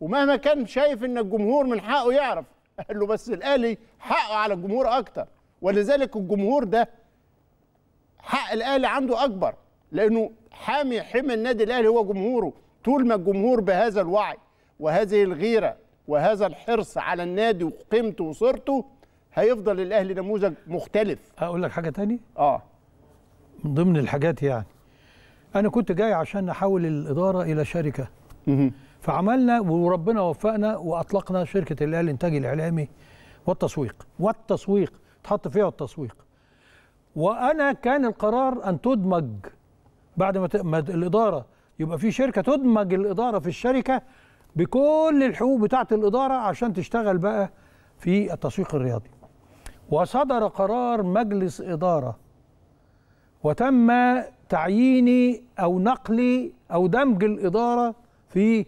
ومهما كان شايف ان الجمهور من حقه يعرف قال له بس الاهلي حقه على الجمهور اكتر ولذلك الجمهور ده حق الاهلي عنده اكبر لانه حامي حمى النادي الاهلي هو جمهوره طول ما الجمهور بهذا الوعي وهذه الغيره وهذا الحرص على النادي وقيمته وصورته هيفضل الاهلي نموذج مختلف اقول لك حاجه تاني اه من ضمن الحاجات يعني انا كنت جاي عشان نحول الاداره الى شركه فعملنا وربنا وفقنا واطلقنا شركه الاهلي الانتاج الاعلامي والتسويق والتسويق تحط فيها التسويق وانا كان القرار ان تدمج بعد ما, ما الاداره يبقى في شركه تدمج الاداره في الشركه بكل الحقوق بتاعه الاداره عشان تشتغل بقى في التسويق الرياضي وصدر قرار مجلس اداره وتم تعييني او نقلي او دمج الاداره في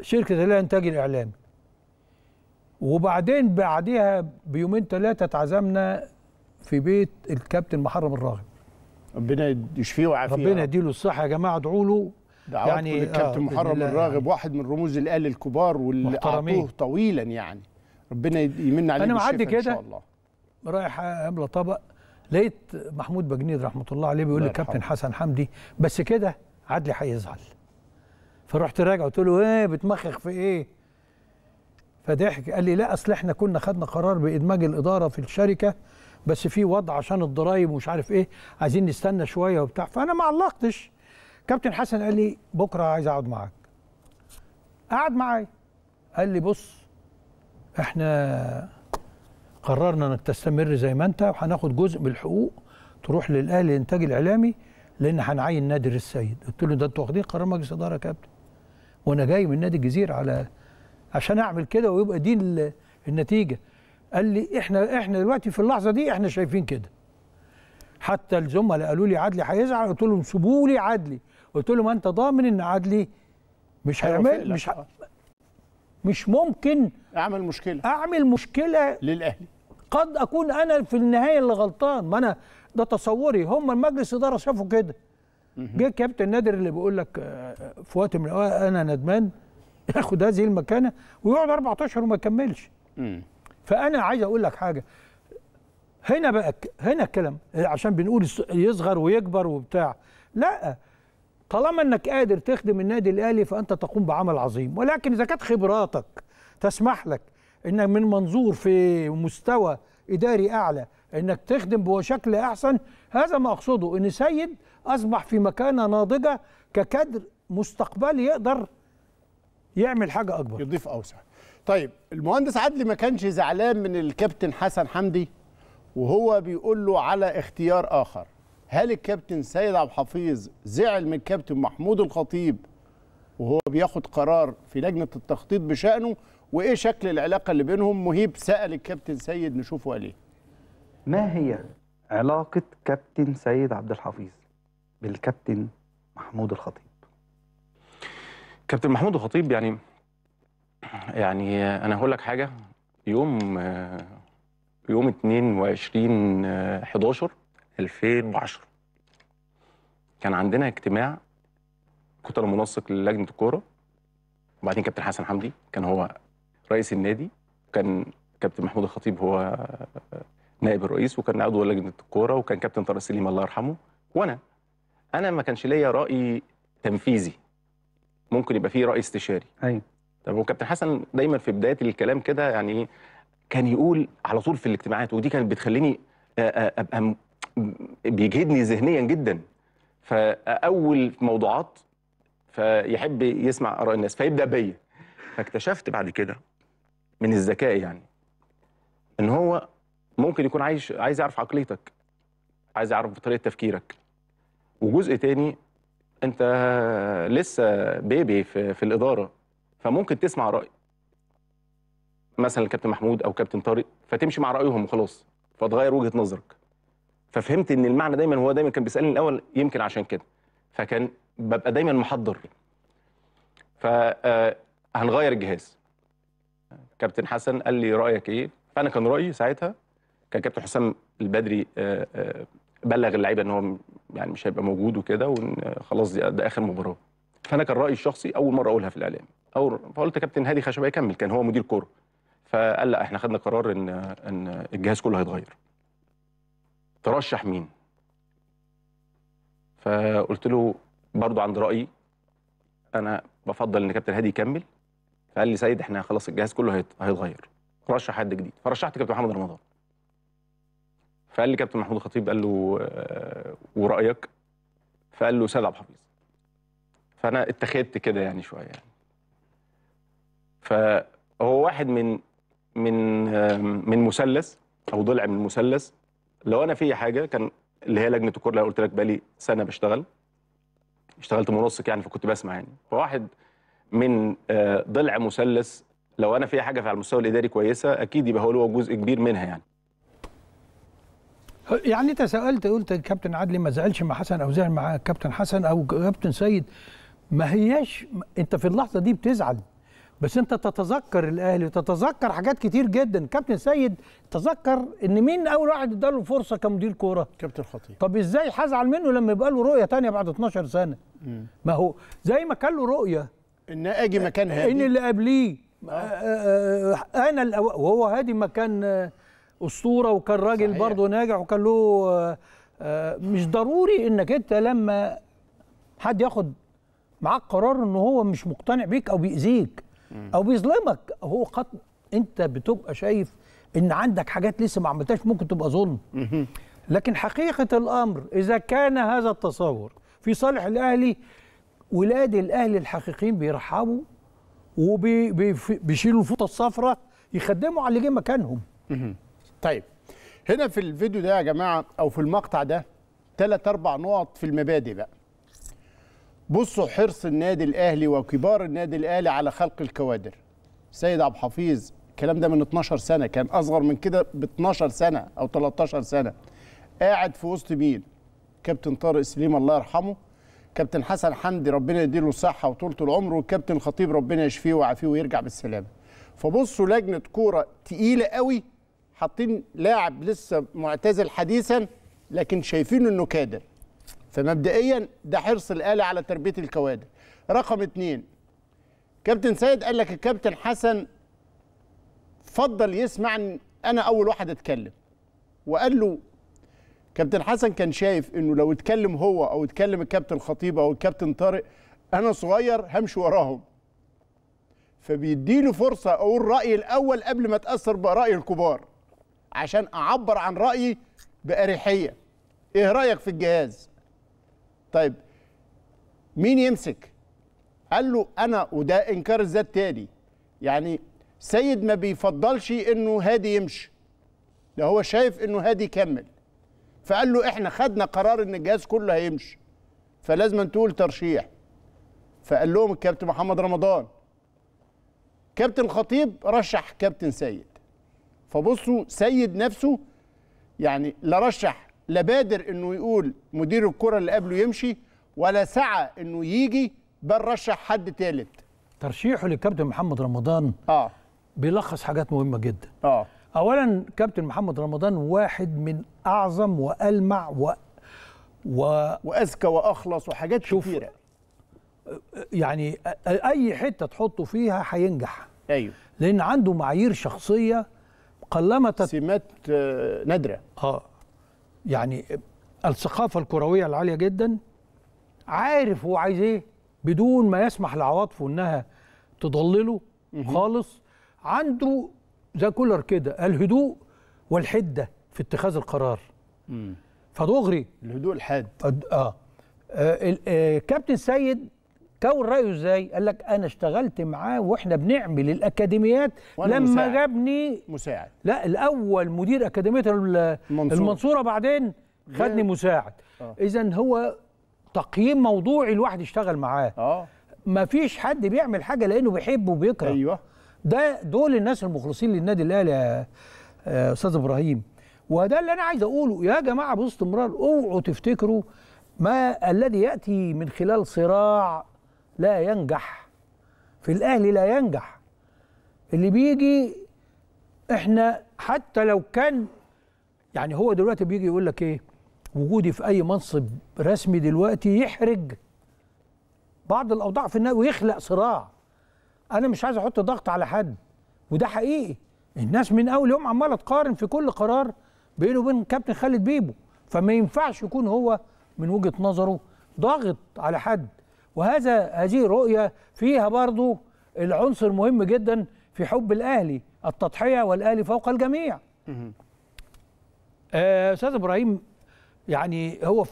شركه الانتاج الاعلامي وبعدين بعديها بيومين ثلاثه اتعزمنا في بيت الكابتن محرم الراغب ربنا يشفيه ويعافيه ربنا يديله الصحه يا جماعه ادعوا له يعني الكابتن آه محرم الراغب واحد من رموز الاهلي الكبار واللي اعطوه طويلا يعني ربنا يمن عليه انا معدي كده ان شاء الله رايح املى طبق لقيت محمود بجنيد رحمه الله عليه بيقول لي كابتن حسن حمدي بس كده عدلي هيزعل فرحت راجع قلت له ايه بتمخخ في ايه فضحك قال لي لا اصل احنا كنا خدنا قرار بادماج الاداره في الشركه بس في وضع عشان الضرايب ومش عارف ايه عايزين نستنى شويه وبتاع فانا ما علقتش كابتن حسن قال لي بكره عايز اقعد معاك قعد معايا قال لي بص احنا قررنا انك تستمر زي ما انت وهناخد جزء من الحقوق تروح للاهلي الانتاج الاعلامي لان هنعين نادر السيد قلت له ده انتوا واخدين قرار مجلس اداره يا كابتن وانا جاي من نادي الجزيره على عشان اعمل كده ويبقى دي النتيجه قال لي احنا احنا دلوقتي في اللحظه دي احنا شايفين كده حتى الزملاء قالوا لي عدلي هيزعل قلت لهم سيبوا لي عدلي قلت لهم انت ضامن ان عدلي مش هيعمل مش مش ممكن اعمل مشكله اعمل مشكله للاهلي قد اكون انا في النهايه اللي غلطان ما انا ده تصوري هم المجلس الاداره شافوا كده جه كابتن نادر اللي بيقول لك آه، آه، في وقت من الاوقات انا ندمان ياخد هذه المكانه ويقعد اربع اشهر وما يكملش فانا عايز اقول لك حاجه هنا بقى هنا الكلام عشان بنقول يصغر ويكبر وبتاع لا طالما انك قادر تخدم النادي الاهلي فانت تقوم بعمل عظيم ولكن اذا كانت خبراتك تسمح لك انك من منظور في مستوى اداري اعلى انك تخدم بشكل احسن هذا ما اقصده ان سيد اصبح في مكانه ناضجه ككادر مستقبلي يقدر يعمل حاجه اكبر يضيف اوسع طيب المهندس عدلي ما كانش زعلان من الكابتن حسن حمدي وهو بيقول له على اختيار اخر هل الكابتن سيد عبد الحفيظ زعل من الكابتن محمود الخطيب وهو بياخد قرار في لجنه التخطيط بشانه وايه شكل العلاقه اللي بينهم مهيب سال الكابتن سيد نشوفه قال إيه. ما هي علاقه كابتن سيد عبد الحفيظ بالكابتن محمود الخطيب كابتن محمود الخطيب يعني يعني انا هقول لك حاجه يوم يوم 22 11 2010 كان عندنا اجتماع كنت انا منسق للجنه الكوره وبعدين كابتن حسن حمدي كان هو رئيس النادي وكان كابتن محمود الخطيب هو نائب الرئيس وكان عضو لجنه الكوره وكان كابتن طارق سليم الله يرحمه وانا انا ما كانش ليا راي تنفيذي ممكن يبقى فيه راي استشاري ايوه طب وكابتن حسن دايما في بدايه الكلام كده يعني كان يقول على طول في الاجتماعات ودي كانت بتخليني ابقى بيجهدني ذهنيا جدا فاول موضوعات فيحب يسمع اراء الناس فيبدا بيا فاكتشفت بعد كده من الذكاء يعني ان هو ممكن يكون عايش عايز يعرف عقليتك عايز يعرف طريقه تفكيرك وجزء تاني انت لسه بيبي في, في الاداره فممكن تسمع راي مثلا الكابتن محمود او كابتن طارق فتمشي مع رايهم وخلاص فتغير وجهه نظرك ففهمت ان المعنى دايما هو دايما كان بيسالني الاول يمكن عشان كده فكان ببقى دايما محضر فهنغير آه، الجهاز كابتن حسن قال لي رايك ايه فانا كان رايي ساعتها كان كابتن حسام البدري آه، آه، بلغ اللعيبه ان هو يعني مش هيبقى موجود وكده وخلاص ده اخر مباراه فانا كان رايي الشخصي اول مره اقولها في الاعلام اول فقلت كابتن هادي خشبه يكمل كان هو مدير كوره فقال لا احنا خدنا قرار ان ان الجهاز كله هيتغير ترشح مين فقلت له برضو عند رايي انا بفضل ان كابتن هادي يكمل فقال لي سيد احنا خلاص الجهاز كله هيتغير رشح حد جديد فرشحت كابتن محمد رمضان فقال لي كابتن محمود الخطيب قال له آه، ورايك فقال له سيد عبد الحفيظ فانا اتخذت كده يعني شويه يعني فهو واحد من من آه، من مثلث او ضلع من مثلث لو انا في حاجه كان اللي هي لجنه الكره اللي انا قلت لك بقالي سنه بشتغل اشتغلت منسق يعني فكنت بسمع يعني فواحد من آه، ضلع مثلث لو انا في حاجه في على المستوى الاداري كويسه اكيد يبقى هو له جزء كبير منها يعني يعني انت سالت قلت الكابتن عدلي ما زعلش مع حسن او زعل مع كابتن حسن او كابتن سيد ما هياش انت في اللحظه دي بتزعل بس انت تتذكر الاهلي وتتذكر حاجات كتير جدا كابتن سيد تذكر ان مين اول واحد اداله فرصه كمدير كوره كابتن خطيب طب ازاي حزعل منه لما يبقى له رؤيه تانية بعد 12 سنه ما هو زي ما كان له رؤيه ان اجي مكان هادي ان اللي قبليه انا وهو هادي مكان آه اسطوره وكان راجل برضه ناجح وكان له آه، آه، مش ضروري انك انت لما حد ياخد معاك قرار ان هو مش مقتنع بيك او بيأذيك او بيظلمك هو قط انت بتبقى شايف ان عندك حاجات لسه ما عملتهاش ممكن تبقى ظلم لكن حقيقه الامر اذا كان هذا التصور في صالح الاهلي ولاد الاهلي الحقيقيين بيرحبوا وبيشيلوا الفوطه الصفراء يخدموا على اللي جه مكانهم طيب هنا في الفيديو ده يا جماعه او في المقطع ده ثلاث اربع نقط في المبادئ بقى بصوا حرص النادي الاهلي وكبار النادي الاهلي على خلق الكوادر سيد عبد الحفيظ الكلام ده من 12 سنه كان اصغر من كده ب 12 سنه او 13 سنه قاعد في وسط مين كابتن طارق سليم الله يرحمه كابتن حسن حمدي ربنا يديله الصحه وطولة العمر والكابتن الخطيب ربنا يشفيه ويعافيه ويرجع بالسلامه فبصوا لجنه كوره تقيله قوي حاطين لاعب لسه معتزل حديثا لكن شايفين انه كادر فمبدئيا ده حرص الاله على تربيه الكوادر رقم اتنين كابتن سيد قال لك الكابتن حسن فضل يسمع انا اول واحد اتكلم وقال له كابتن حسن كان شايف انه لو اتكلم هو او اتكلم الكابتن خطيب او الكابتن طارق انا صغير همشي وراهم فبيديله فرصه اقول رايي الاول قبل ما اتاثر براي الكبار عشان اعبر عن رايي باريحيه ايه رايك في الجهاز طيب مين يمسك قال له انا وده انكار الذات تاني يعني سيد ما بيفضلش انه هادي يمشي ده هو شايف انه هادي يكمل فقال له احنا خدنا قرار ان الجهاز كله هيمشي فلازم تقول ترشيح فقال لهم الكابتن محمد رمضان كابتن الخطيب رشح كابتن سيد فبصوا سيد نفسه يعني لا رشح لا بادر انه يقول مدير الكره اللي قبله يمشي ولا سعى انه يجي بل رشح حد ثالث ترشيحه للكابتن محمد رمضان اه بيلخص حاجات مهمه جدا اه اولا كابتن محمد رمضان واحد من اعظم والمع و, و... واذكى واخلص وحاجات شوف يعني اي حته تحطه فيها هينجح ايوه لان عنده معايير شخصيه قلما تت... سمات آه، نادره اه يعني الثقافه الكرويه العاليه جدا عارف هو عايز ايه بدون ما يسمح لعواطفه انها تضلله خالص عنده زي كولر كده الهدوء والحده في اتخاذ القرار فدغري الهدوء الحاد اه, آه, آه كابتن سيد كون رايه ازاي؟ قال لك انا اشتغلت معاه واحنا بنعمل الاكاديميات لما مساعد. جابني مساعد لا الاول مدير اكاديميه المنصورة, المنصوره بعدين خدني مساعد آه. اذا هو تقييم موضوعي الواحد يشتغل معاه اه مفيش حد بيعمل حاجه لانه بيحب وبيكره ايوه ده دول الناس المخلصين للنادي الاهلي يا استاذ ابراهيم وده اللي انا عايز اقوله يا جماعه باستمرار اوعوا تفتكروا ما الذي ياتي من خلال صراع لا ينجح في الاهلي لا ينجح اللي بيجي احنا حتى لو كان يعني هو دلوقتي بيجي يقول لك ايه وجودي في اي منصب رسمي دلوقتي يحرج بعض الاوضاع في النادي ويخلق صراع انا مش عايز احط ضغط على حد وده حقيقي الناس من اول يوم عماله تقارن في كل قرار بينه وبين كابتن خالد بيبو فما ينفعش يكون هو من وجهه نظره ضاغط على حد وهذا هذه رؤية فيها برضو العنصر مهم جدا في حب الأهلي التضحية والأهلي فوق الجميع آه، أستاذ إبراهيم يعني هو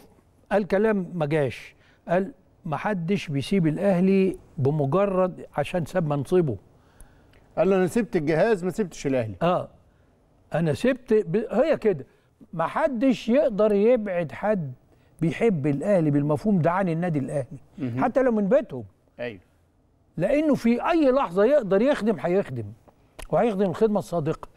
قال كلام ما جاش قال ما حدش بيسيب الأهلي بمجرد عشان ساب منصبه قال أنا سبت الجهاز ما سبتش الأهلي آه أنا سبت هي كده ما حدش يقدر يبعد حد بيحب الاهلي بالمفهوم ده عن النادي الاهلي مم. حتى لو من بيتهم ايوه لانه في اي لحظه يقدر يخدم هيخدم وهيخدم الخدمه الصادقه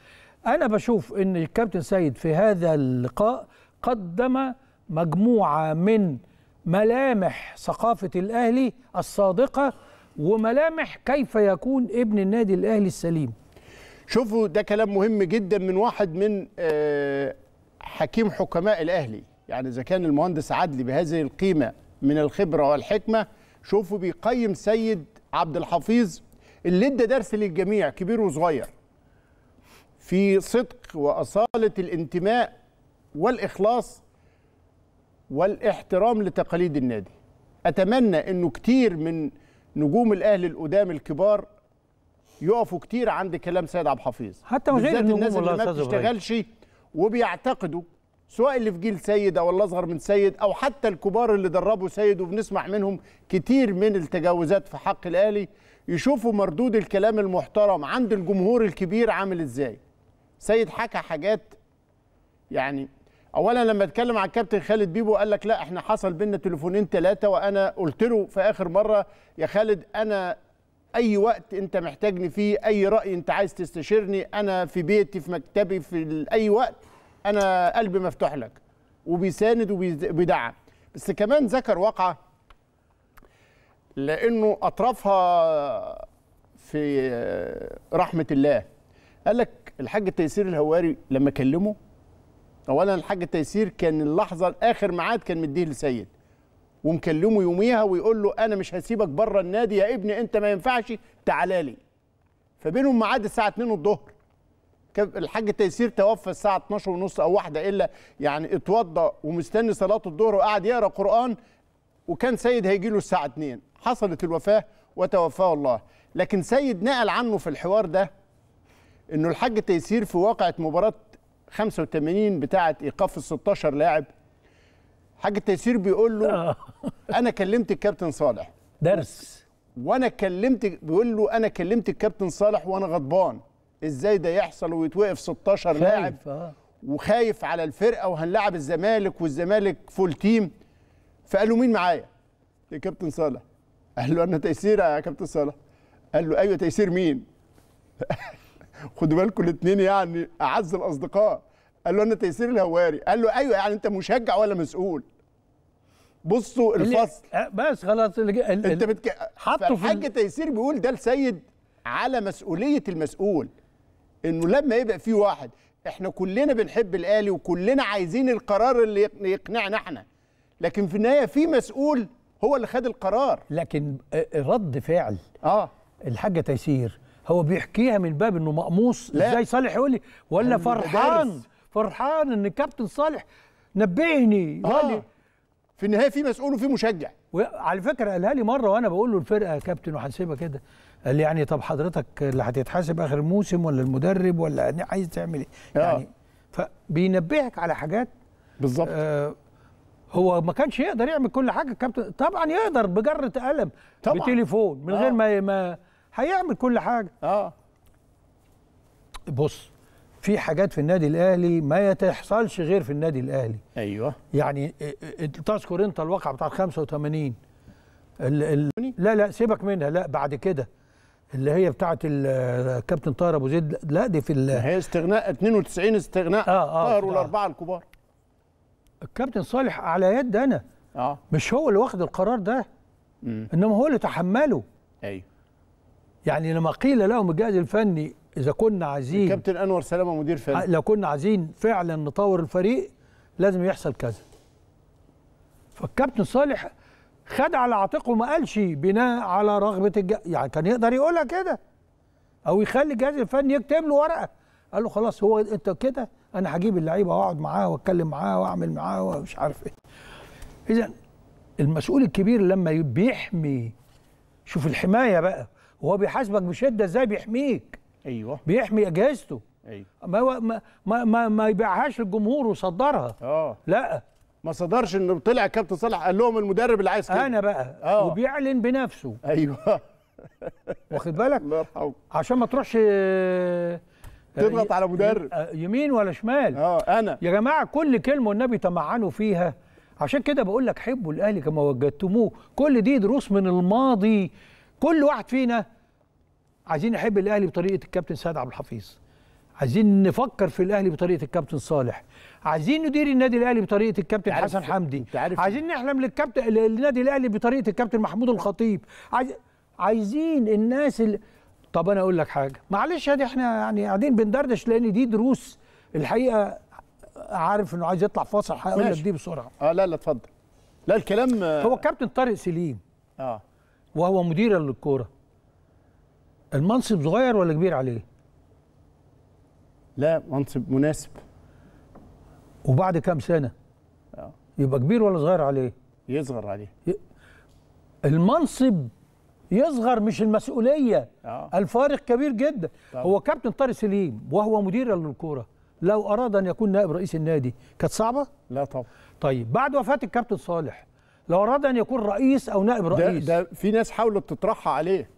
انا بشوف ان الكابتن سيد في هذا اللقاء قدم مجموعه من ملامح ثقافه الاهلي الصادقه وملامح كيف يكون ابن النادي الاهلي السليم شوفوا ده كلام مهم جدا من واحد من آه، حكيم حكماء الاهلي يعني إذا كان المهندس عدلي بهذه القيمة من الخبرة والحكمة شوفوا بيقيم سيد عبد الحفيظ اللي ادى درس للجميع كبير وصغير في صدق وأصالة الانتماء والإخلاص والاحترام لتقاليد النادي أتمنى أنه كتير من نجوم الأهل القدام الكبار يقفوا كتير عند كلام سيد عبد الحفيظ حتى من غير الناس اللي ما بتشتغلش وبيعتقدوا سواء اللي في جيل سيد او اللي اصغر من سيد او حتى الكبار اللي دربوا سيد وبنسمع منهم كتير من التجاوزات في حق الاهلي يشوفوا مردود الكلام المحترم عند الجمهور الكبير عامل ازاي سيد حكى حاجات يعني اولا لما اتكلم على الكابتن خالد بيبو قال لك لا احنا حصل بينا تليفونين ثلاثه وانا قلت له في اخر مره يا خالد انا اي وقت انت محتاجني فيه اي راي انت عايز تستشيرني انا في بيتي في مكتبي في اي وقت انا قلبي مفتوح لك وبيساند وبيدعم بس كمان ذكر واقعه لانه اطرافها في رحمه الله قال لك الحاج تيسير الهواري لما كلمه اولا الحاج تيسير كان اللحظه اخر ميعاد كان مديه لسيد ومكلمه يوميها ويقول له انا مش هسيبك بره النادي يا ابني انت ما ينفعش تعالى لي فبينهم ميعاد الساعه 2 الظهر الحاج تيسير توفى الساعه 12 ونص او واحدة الا يعني اتوضى ومستني صلاه الظهر وقعد يقرا قران وكان سيد هيجي له الساعه 2 حصلت الوفاه وتوفاه الله لكن سيد نقل عنه في الحوار ده انه الحاج تيسير في واقعه مباراه 85 بتاعه ايقاف ال 16 لاعب حاج تيسير بيقول له آه. انا كلمت الكابتن صالح درس وانا كلمت بيقول له انا كلمت الكابتن صالح وانا غضبان ازاي ده يحصل ويتوقف 16 لاعب آه. وخايف على الفرقه وهنلعب الزمالك والزمالك فول تيم فقال له مين معايا؟ يا كابتن صالح قال له انا تيسير يا كابتن صالح قال له ايوه تيسير مين؟ [LAUGHS] خدوا بالكم الاثنين يعني اعز الاصدقاء قال له انا تيسير الهواري قال له ايوه يعني انت مشجع ولا مسؤول؟ بصوا الفصل آه، بس خلاص انت بتك... حطوا في الحاج تيسير بيقول ده السيد على مسؤوليه المسؤول انه لما يبقى في واحد احنا كلنا بنحب الاهلي وكلنا عايزين القرار اللي يقنعنا احنا لكن في النهايه في مسؤول هو اللي خد القرار لكن رد فعل اه الحاجه تيسير هو بيحكيها من باب انه مقموص لا. ازاي صالح يقول لي ولا فرحان فرحان ان الكابتن صالح نبهني آه. في النهايه في مسؤول وفي مشجع وعلى فكره قالها لي مره وانا بقول له الفرقه يا كابتن وهنسيبها كده قال لي يعني طب حضرتك اللي هتتحاسب اخر الموسم ولا المدرب ولا يعني عايز تعمل ايه؟ آه. يعني فبينبهك على حاجات بالظبط آه هو ما كانش يقدر يعمل كل حاجه الكابتن طبعا يقدر بجره قلم طبعا بتليفون من آه. غير ما ما هيعمل كل حاجه اه بص في حاجات في النادي الاهلي ما يتحصلش غير في النادي الاهلي ايوه يعني آه، آه، تذكر انت الواقع بتاع 85 ال ال لا لا سيبك منها لا بعد كده اللي هي بتاعه الكابتن طاهر ابو زيد لا دي في هي استغناء 92 استغناء آه آه طاهر والاربعه الكبار الكابتن صالح على يد انا آه. مش هو اللي واخد القرار ده انما هو اللي تحمله ايوه يعني لما قيل لهم الجهاز الفني اذا كنا عايزين الكابتن انور سلامه مدير فني آه، لو كنا عايزين فعلا نطور الفريق لازم يحصل كذا فالكابتن صالح خد على عاتقه ما قالش بناء على رغبه الج... يعني كان يقدر يقولها كده او يخلي الجهاز الفني يكتب له ورقه قال له خلاص هو انت كده انا هجيب اللعيبه واقعد معاه واتكلم معاه واعمل معاه ومش عارف ايه اذا المسؤول الكبير لما بيحمي شوف الحمايه بقى وهو بيحاسبك بشده ازاي بيحميك ايوه بيحمي اجهزته ايوه ما ما ما, ما يبيعهاش للجمهور ويصدرها اه لا ما صدرش ان طلع كابتن صالح قال لهم المدرب اللي عايز كده انا بقى أوه. وبيعلن بنفسه ايوه [LAUGHS] واخد بالك الله يرحمه عشان ما تروحش آه، آه، تضغط على مدرب آه، يمين ولا شمال اه انا يا جماعه كل كلمه والنبي تمعنوا فيها عشان كده بقول لك حبوا الاهلي كما وجدتموه كل دي دروس من الماضي كل واحد فينا عايزين نحب الاهلي بطريقه الكابتن سيد عبد الحفيظ عايزين نفكر في الاهلي بطريقه الكابتن صالح عايزين ندير النادي الاهلي بطريقه الكابتن حسن حمدي عايزين نحلم للكابتن للنادي الاهلي بطريقه الكابتن محمود الخطيب عايز... عايزين الناس اللي... طب انا اقول لك حاجه معلش ادي احنا يعني قاعدين بندردش لان دي دروس الحقيقه عارف انه عايز يطلع فاصل هقول لك دي بسرعه اه لا لا اتفضل لا الكلام آه، هو الكابتن طارق سليم اه وهو مديرا للكوره المنصب صغير ولا كبير عليه؟ لا منصب مناسب وبعد كام سنه اه يبقى كبير ولا صغير عليه يصغر عليه ي... المنصب يصغر مش المسؤوليه أوه. الفارق كبير جدا طبعا. هو كابتن طارق سليم وهو مدير للكوره لو اراد ان يكون نائب رئيس النادي كانت صعبه لا طبعا طيب بعد وفاه الكابتن صالح لو اراد ان يكون رئيس او نائب رئيس ده, ده في ناس حاولت تطرحها عليه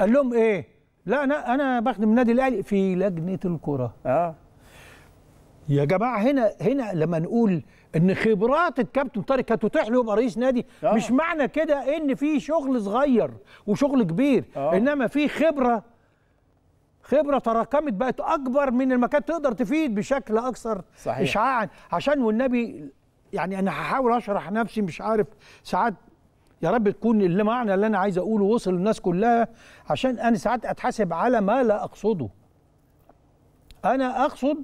قال لهم ايه لا انا انا بخدم النادي الاهلي في لجنه الكره اه يا جماعه هنا هنا لما نقول ان خبرات الكابتن طارق كانت تتيح له يبقى رئيس نادي آه. مش معنى كده ان في شغل صغير وشغل كبير آه. انما في خبره خبره تراكمت بقت اكبر من ما كانت تقدر تفيد بشكل اكثر صحيح. اشعاعا عشان والنبي يعني انا هحاول اشرح نفسي مش عارف ساعات يا رب تكون المعنى اللي انا عايز اقوله وصل للناس كلها عشان انا ساعات اتحاسب على ما لا اقصده انا اقصد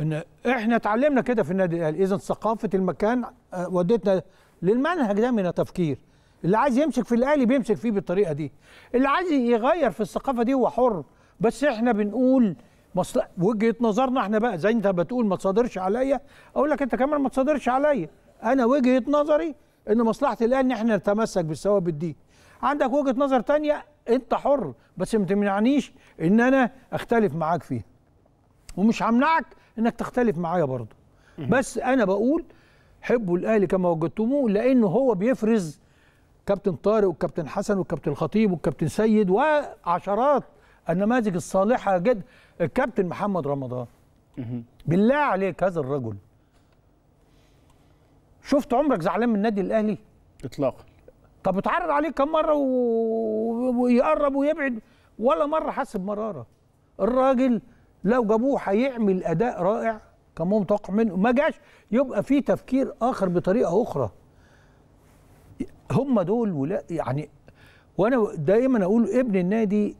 ان احنا اتعلمنا كده في النادي الاهلي اذا ثقافه المكان آه، ودتنا للمنهج ده من التفكير اللي عايز يمسك في الاهلي بيمسك فيه بالطريقه دي اللي عايز يغير في الثقافه دي هو حر بس احنا بنقول مصل... وجهه نظرنا احنا بقى زي انت بتقول ما تصادرش عليا اقول لك انت كمان ما تصادرش عليا انا وجهه نظري ان مصلحه الاهلي ان احنا نتمسك بالثوابت دي عندك وجهه نظر تانية انت حر بس ما تمنعنيش ان انا اختلف معاك فيها ومش همنعك انك تختلف معايا برضه بس انا بقول حبوا الاهلي كما وجدتموه لانه هو بيفرز كابتن طارق والكابتن حسن والكابتن الخطيب والكابتن سيد وعشرات النماذج الصالحه جدا الكابتن محمد رمضان بالله عليك هذا الرجل شفت عمرك زعلان من النادي الاهلي اطلاقا طب اتعرض عليه كم مره ويقرب ويبعد ولا مره حس بمراره الراجل لو جابوه هيعمل اداء رائع كان متوقع منه ما جاش يبقى في تفكير اخر بطريقه اخرى هم دول ولا يعني وانا دايما اقول ابن النادي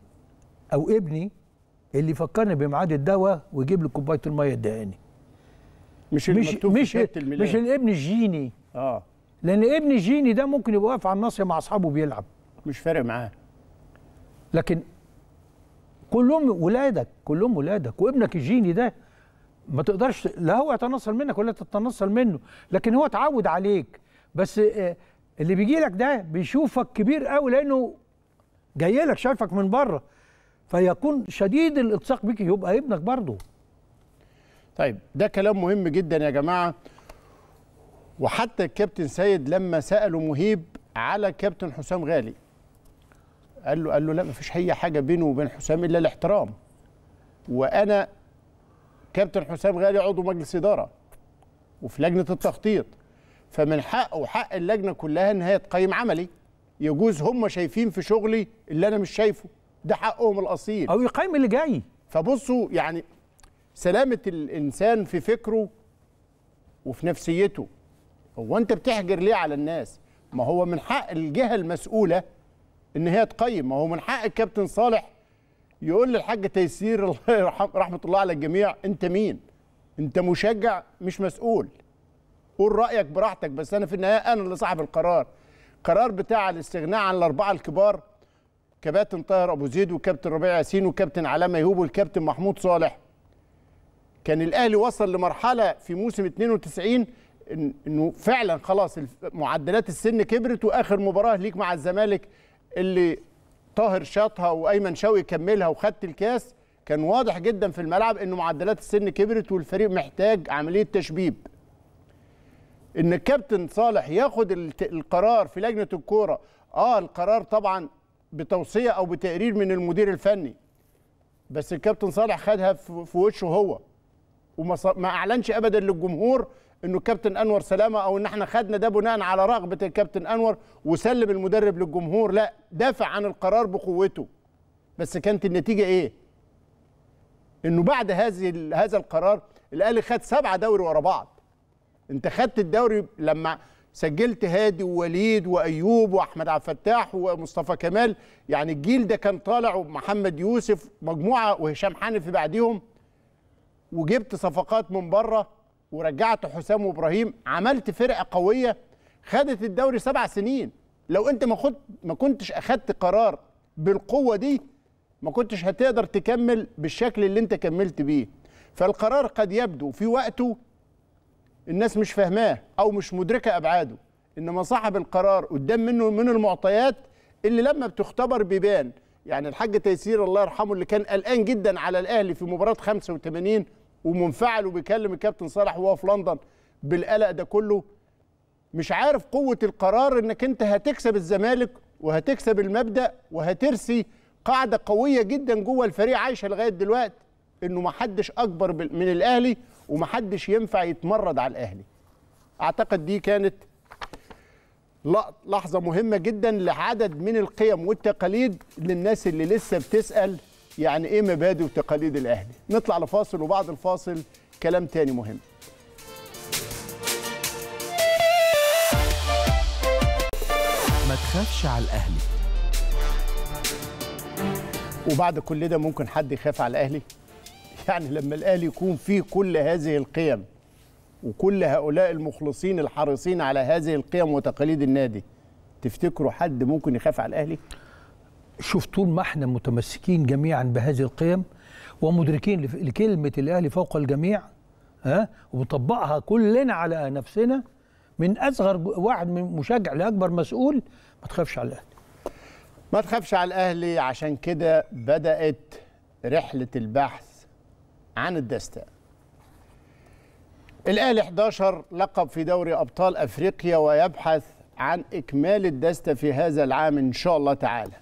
او ابني اللي فكرني بميعاد الدواء ويجيب لي كوبايه الميه الدهاني مش مش مش, مش الابن الجيني اه لان ابن الجيني ده ممكن يبقى واقف على الناصيه مع اصحابه بيلعب مش فارق معاه لكن كلهم ولادك كلهم ولادك وابنك الجيني ده ما تقدرش لا هو يتنصل منك ولا تتنصل منه لكن هو اتعود عليك بس آه، اللي بيجي لك ده بيشوفك كبير قوي لانه جاي لك شايفك من بره فيكون شديد الالتصاق بيك يبقى ابنك برضه طيب ده كلام مهم جدا يا جماعه وحتى الكابتن سيد لما ساله مهيب على كابتن حسام غالي قال له قال له لا ما فيش اي حاجه بينه وبين حسام الا الاحترام وانا كابتن حسام غالي عضو مجلس اداره وفي لجنه التخطيط فمن حقه وحق اللجنه كلها ان هي تقيم عملي يجوز هم شايفين في شغلي اللي انا مش شايفه ده حقهم الاصيل او يقيم اللي جاي فبصوا يعني سلامه الانسان في فكره وفي نفسيته هو انت بتحجر ليه على الناس ما هو من حق الجهه المسؤوله ان هي تقيم ما هو من حق الكابتن صالح يقول للحاج تيسير [LAUGHS] الله رحمه الله على الجميع انت مين انت مشجع مش مسؤول قول رايك براحتك بس انا في النهايه انا اللي صاحب القرار قرار بتاع الاستغناء عن الاربعه الكبار كباتن طاهر ابو زيد وكابتن ربيع ياسين وكابتن علامه يهوب والكابتن محمود صالح كان الاهلي وصل لمرحله في موسم 92 انه فعلا خلاص معدلات السن كبرت واخر مباراه ليك مع الزمالك اللي طاهر شاطها وايمن شوقي كملها وخدت الكاس كان واضح جدا في الملعب انه معدلات السن كبرت والفريق محتاج عمليه تشبيب ان الكابتن صالح ياخد القرار في لجنه الكوره اه القرار طبعا بتوصيه او بتقرير من المدير الفني بس الكابتن صالح خدها في وشه هو وما اعلنش ابدا للجمهور انه الكابتن انور سلامه او ان احنا خدنا ده بناء على رغبه الكابتن انور وسلم المدرب للجمهور لا دافع عن القرار بقوته بس كانت النتيجه ايه انه بعد هذه هذا القرار الاهلي خد سبعه دوري ورا بعض انت خدت الدوري لما سجلت هادي ووليد وايوب واحمد عبد الفتاح ومصطفى كمال يعني الجيل ده كان طالع ومحمد يوسف مجموعه وهشام حنفي بعديهم وجبت صفقات من بره ورجعت حسام وابراهيم عملت فرقه قويه خدت الدوري سبع سنين لو انت ما خد ما كنتش اخدت قرار بالقوه دي ما كنتش هتقدر تكمل بالشكل اللي انت كملت بيه فالقرار قد يبدو في وقته الناس مش فاهماه او مش مدركه ابعاده انما صاحب القرار قدام منه من المعطيات اللي لما بتختبر بيبان يعني الحاج تيسير الله يرحمه اللي كان قلقان جدا على الاهلي في مباراه 85 ومنفعل وبيكلم الكابتن صالح وهو في لندن بالقلق ده كله مش عارف قوه القرار انك انت هتكسب الزمالك وهتكسب المبدا وهترسي قاعده قويه جدا جوه الفريق عايشه لغايه دلوقتي انه ما حدش اكبر من الاهلي وما حدش ينفع يتمرد على الاهلي اعتقد دي كانت لحظه مهمه جدا لعدد من القيم والتقاليد للناس اللي لسه بتسال يعني ايه مبادئ وتقاليد الاهلي نطلع لفاصل وبعد الفاصل كلام تاني مهم ما تخافش على الاهلي وبعد كل ده ممكن حد يخاف على الاهلي يعني لما الاهلي يكون فيه كل هذه القيم وكل هؤلاء المخلصين الحريصين على هذه القيم وتقاليد النادي تفتكروا حد ممكن يخاف على الاهلي شوف طول ما احنا متمسكين جميعا بهذه القيم ومدركين لكلمه الاهلي فوق الجميع ها وبنطبقها كلنا على نفسنا من اصغر واحد من مشجع لاكبر مسؤول ما تخافش على الاهلي ما تخافش على الاهلي عشان كده بدات رحله البحث عن الدستة الاهلي 11 لقب في دوري ابطال افريقيا ويبحث عن اكمال الدستة في هذا العام ان شاء الله تعالى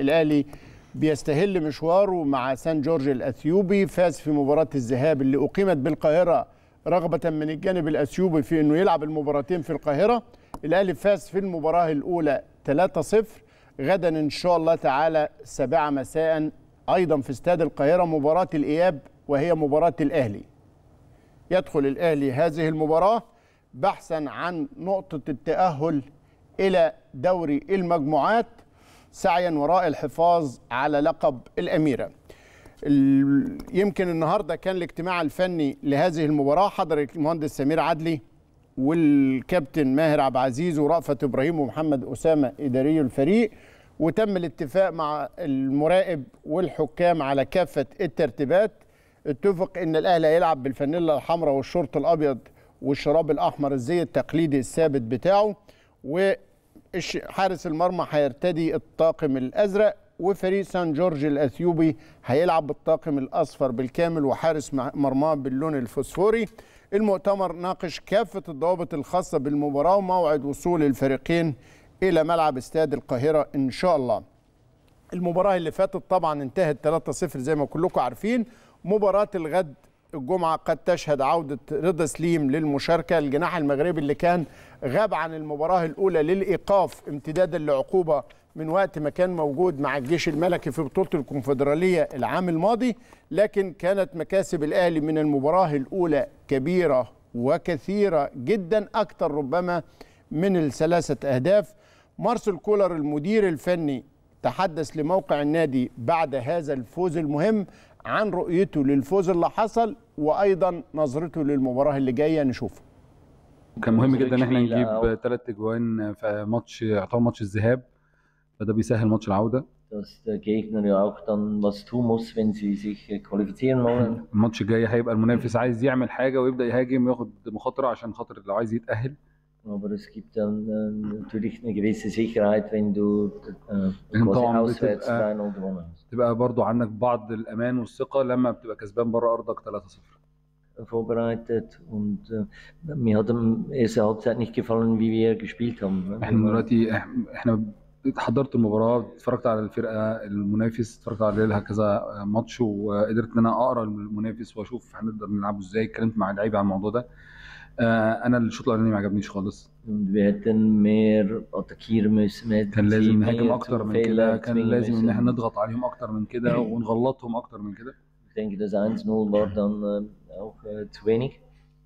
الاهلي بيستهل مشواره مع سان جورج الاثيوبي فاز في مباراه الذهاب اللي اقيمت بالقاهره رغبه من الجانب الاثيوبي في انه يلعب المباراتين في القاهره الاهلي فاز في المباراه الاولى 3-0 غدا ان شاء الله تعالى السابعه مساء ايضا في استاد القاهره مباراه الاياب وهي مباراه الاهلي يدخل الاهلي هذه المباراه بحثا عن نقطه التاهل الى دوري المجموعات سعيا وراء الحفاظ على لقب الأميرة يمكن النهارده كان الاجتماع الفني لهذه المباراة حضر المهندس سمير عدلي والكابتن ماهر عبد العزيز ورأفت إبراهيم ومحمد أسامة إداري الفريق وتم الاتفاق مع المراقب والحكام على كافة الترتيبات اتفق ان الاهلي هيلعب بالفانيلا الحمراء والشورت الابيض والشراب الاحمر الزي التقليدي الثابت بتاعه و حارس المرمى هيرتدي الطاقم الازرق وفريق سان جورج الاثيوبي هيلعب بالطاقم الاصفر بالكامل وحارس مرماه باللون الفوسفوري المؤتمر ناقش كافه الضوابط الخاصه بالمباراه وموعد وصول الفريقين الى ملعب استاد القاهره ان شاء الله المباراه اللي فاتت طبعا انتهت 3-0 زي ما كلكم عارفين مباراه الغد الجمعة قد تشهد عودة رضا سليم للمشاركة الجناح المغربي اللي كان غاب عن المباراة الأولى للإيقاف امتدادا لعقوبة من وقت ما كان موجود مع الجيش الملكي في بطولة الكونفدرالية العام الماضي لكن كانت مكاسب الأهلي من المباراة الأولى كبيرة وكثيرة جدا أكثر ربما من الثلاثة أهداف مارسيل كولر المدير الفني تحدث لموقع النادي بعد هذا الفوز المهم عن رؤيته للفوز اللي حصل وايضا نظرته للمباراه اللي جايه نشوفه كان مهم جدا ان احنا نجيب ثلاث اجوان في ماتش يعتبر ماتش الذهاب فده بيسهل ماتش العوده dass der Gegner ja auch dann was tun muss, wenn sie sich qualifizieren wollen. الماتش الجاي هيبقى المنافس عايز يعمل حاجه ويبدا يهاجم وياخد مخاطره عشان خاطر لو عايز يتاهل. Aber es gibt dann äh, natürlich eine gewisse Sicherheit, wenn du äh, auswärts äh, gewonnen hast. تبقى برضو عندك بعض الأمان والثقة لما بتبقى كسبان بره أرضك 3-0. vorbereitet und äh, mir hat die ersten Halbzeit nicht gefallen, wie wir gespielt haben. احنا دلوقتي احنا حضرت المباراة اتفرجت على الفرقة المنافس اتفرجت عليها كذا ماتش وقدرت ان انا اقرا المنافس واشوف هنقدر نلعبه ازاي اتكلمت مع اللعيبة على الموضوع ده آه، انا الشوط الاولاني ما عجبنيش خالص بيتنمير تكير كان لازم نهاجم اكتر من كده كان لازم ان احنا نضغط عليهم اكتر من كده [COUGHS] ونغلطهم اكتر من كده think the Giants no more than auch 20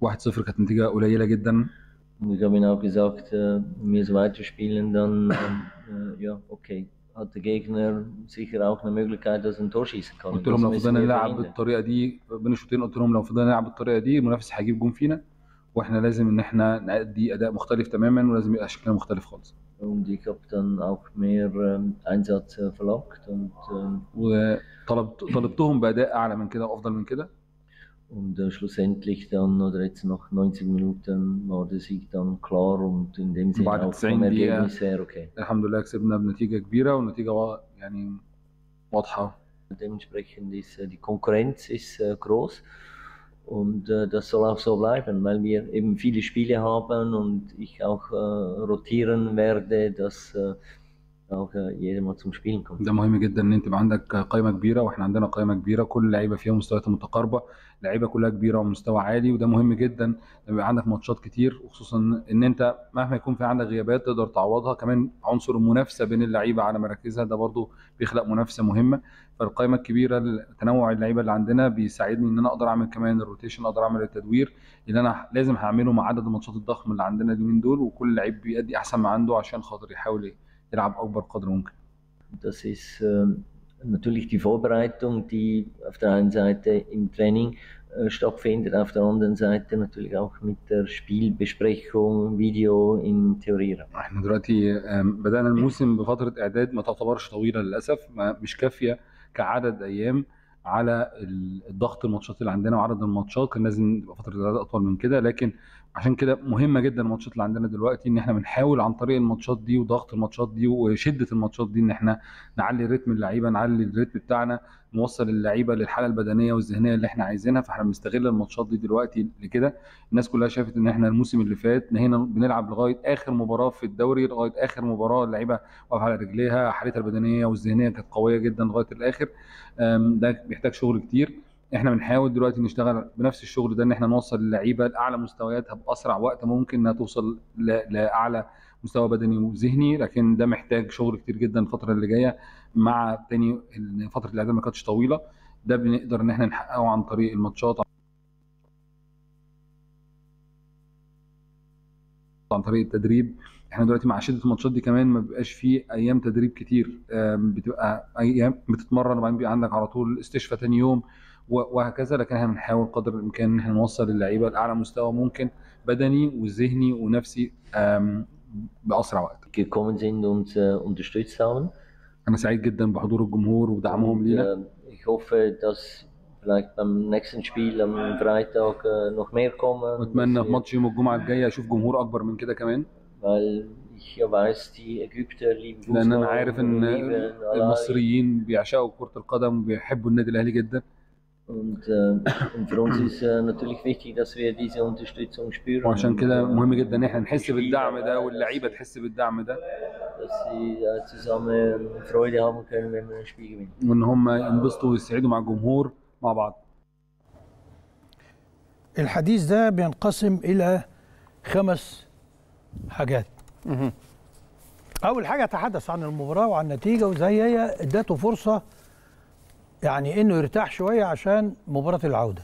1-0 كانت نتيجة قليلة جدا Ich habe auch gesagt, wir so weiterspielen, dann ja, okay. hat der Gegner sicher auch eine Möglichkeit, dass er ein Tor schießen kann. قلت لهم لو فضلنا نلعب بالطريقة دي بين الشوطين قلت لهم لو فضلنا نلعب بالطريقة دي المنافس هيجيب جون فينا. واحنا لازم ان احنا نأدي اداء مختلف تماما ولازم يبقى شكلنا مختلف خالص. Um die Club dann auch mehr وطلبت طلبتهم باداء اعلى من كده وافضل من كده. Und äh, schlussendlich dann, oder jetzt nach 90 Minuten, war der Sieg dann klar und in dem Sinne auch vom Ergebnis her okay. Alhamdulillah, eine كسبنا بنتيجة كبيرة ونتيجة يعني واضحة. Dementsprechend ist äh, die Konkurrenz ist äh, groß. Und äh, das soll auch so bleiben, weil wir eben viele Spiele haben und ich auch äh, rotieren werde, dass äh, اه يا اما ده مهم جدا ان انت يبقى عندك قائمه كبيره واحنا عندنا قائمه كبيره كل لعيبه فيها مستويات متقاربه لعيبه كلها كبيره ومستوى عالي وده مهم جدا لما يبقى عندك ماتشات كتير وخصوصا ان انت مهما يكون في عندك غيابات تقدر تعوضها كمان عنصر المنافسه بين اللعيبه على مراكزها ده برضو بيخلق منافسه مهمه فالقائمه الكبيره تنوع اللعيبه اللي عندنا بيساعدني ان انا اقدر اعمل كمان الروتيشن اقدر اعمل التدوير اللي انا لازم هعمله مع عدد الماتشات الضخم اللي عندنا اليومين دول وكل لعيب بيأدي احسن ما عنده عشان خاطر يحاول ايه تلعب اكبر قدر ممكن. Das ist äh, natürlich die Vorbereitung, die auf der einen Seite im Training äh, stattfindet, auf der anderen Seite natürlich auch mit der Spielbesprechung, Video in Theorie. احنا دلوقتي بدأنا الموسم بفترة إعداد ما تعتبرش طويلة للأسف ما مش كافية كعدد أيام على الضغط الماتشات اللي عندنا وعدد الماتشات كان لازم تبقى فتره اطول من كده لكن عشان كده مهمه جدا الماتشات اللي عندنا دلوقتي ان احنا بنحاول عن طريق الماتشات دي وضغط الماتشات دي وشده الماتشات دي ان احنا نعلي رتم اللعيبه نعلي الريتم بتاعنا نوصل اللعيبه للحاله البدنيه والذهنيه اللي احنا عايزينها فاحنا بنستغل الماتشات دي دلوقتي لكده الناس كلها شافت ان احنا الموسم اللي فات نهينا بنلعب لغايه اخر مباراه في الدوري لغايه اخر مباراه اللعيبه واقفه على رجليها حالتها البدنيه والذهنيه كانت قويه جدا لغايه الاخر ده بيحتاج شغل كتير احنا بنحاول دلوقتي نشتغل بنفس الشغل ده ان احنا نوصل اللعيبه لاعلى مستوياتها باسرع وقت ممكن انها توصل لاعلى مستوى بدني وذهني لكن ده محتاج شغل كتير جدا الفتره اللي جايه مع تاني فتره الاعداد ما كانتش طويله ده بنقدر ان احنا نحققه عن طريق الماتشات عن طريق التدريب احنا دلوقتي مع شده الماتشات دي كمان ما بيبقاش فيه ايام تدريب كتير بتبقى ايام بتتمرن وبعدين بيبقى عندك على طول استشفاء تاني يوم وهكذا لكن احنا بنحاول قدر الامكان ان احنا نوصل اللعيبه لاعلى مستوى ممكن بدني وذهني ونفسي باسرع وقت. Um انا سعيد جدا بحضور الجمهور ودعمهم لينا. Ähm، ich hoffe, dass vielleicht beim nächsten Spiel am Freitag äh, noch mehr kommen. واتمنى في ماتش يوم الجمعه الجايه اشوف جمهور اكبر من كده كمان. weil ich weiß, die Ägypter lieben Fußball. لان انا عارف ان المصريين بيعشقوا كره القدم وبيحبوا النادي الاهلي جدا. Und, äh, und für uns ist äh, natürlich wichtig, dass wir diese Unterstützung spüren. وعشان كده مهم جدا ان احنا نحس بالدعم ده واللعيبه تحس بالدعم ده. Dass sie äh, zusammen äh, Freude haben können, wenn wir ein Spiel gewinnen. وان هم ينبسطوا ويسعدوا مع الجمهور مع بعض. الحديث ده بينقسم الى خمس حاجات. اول حاجه تحدث عن المباراه وعن النتيجه وازاي هي ادته فرصه يعني انه يرتاح شويه عشان مباراه العوده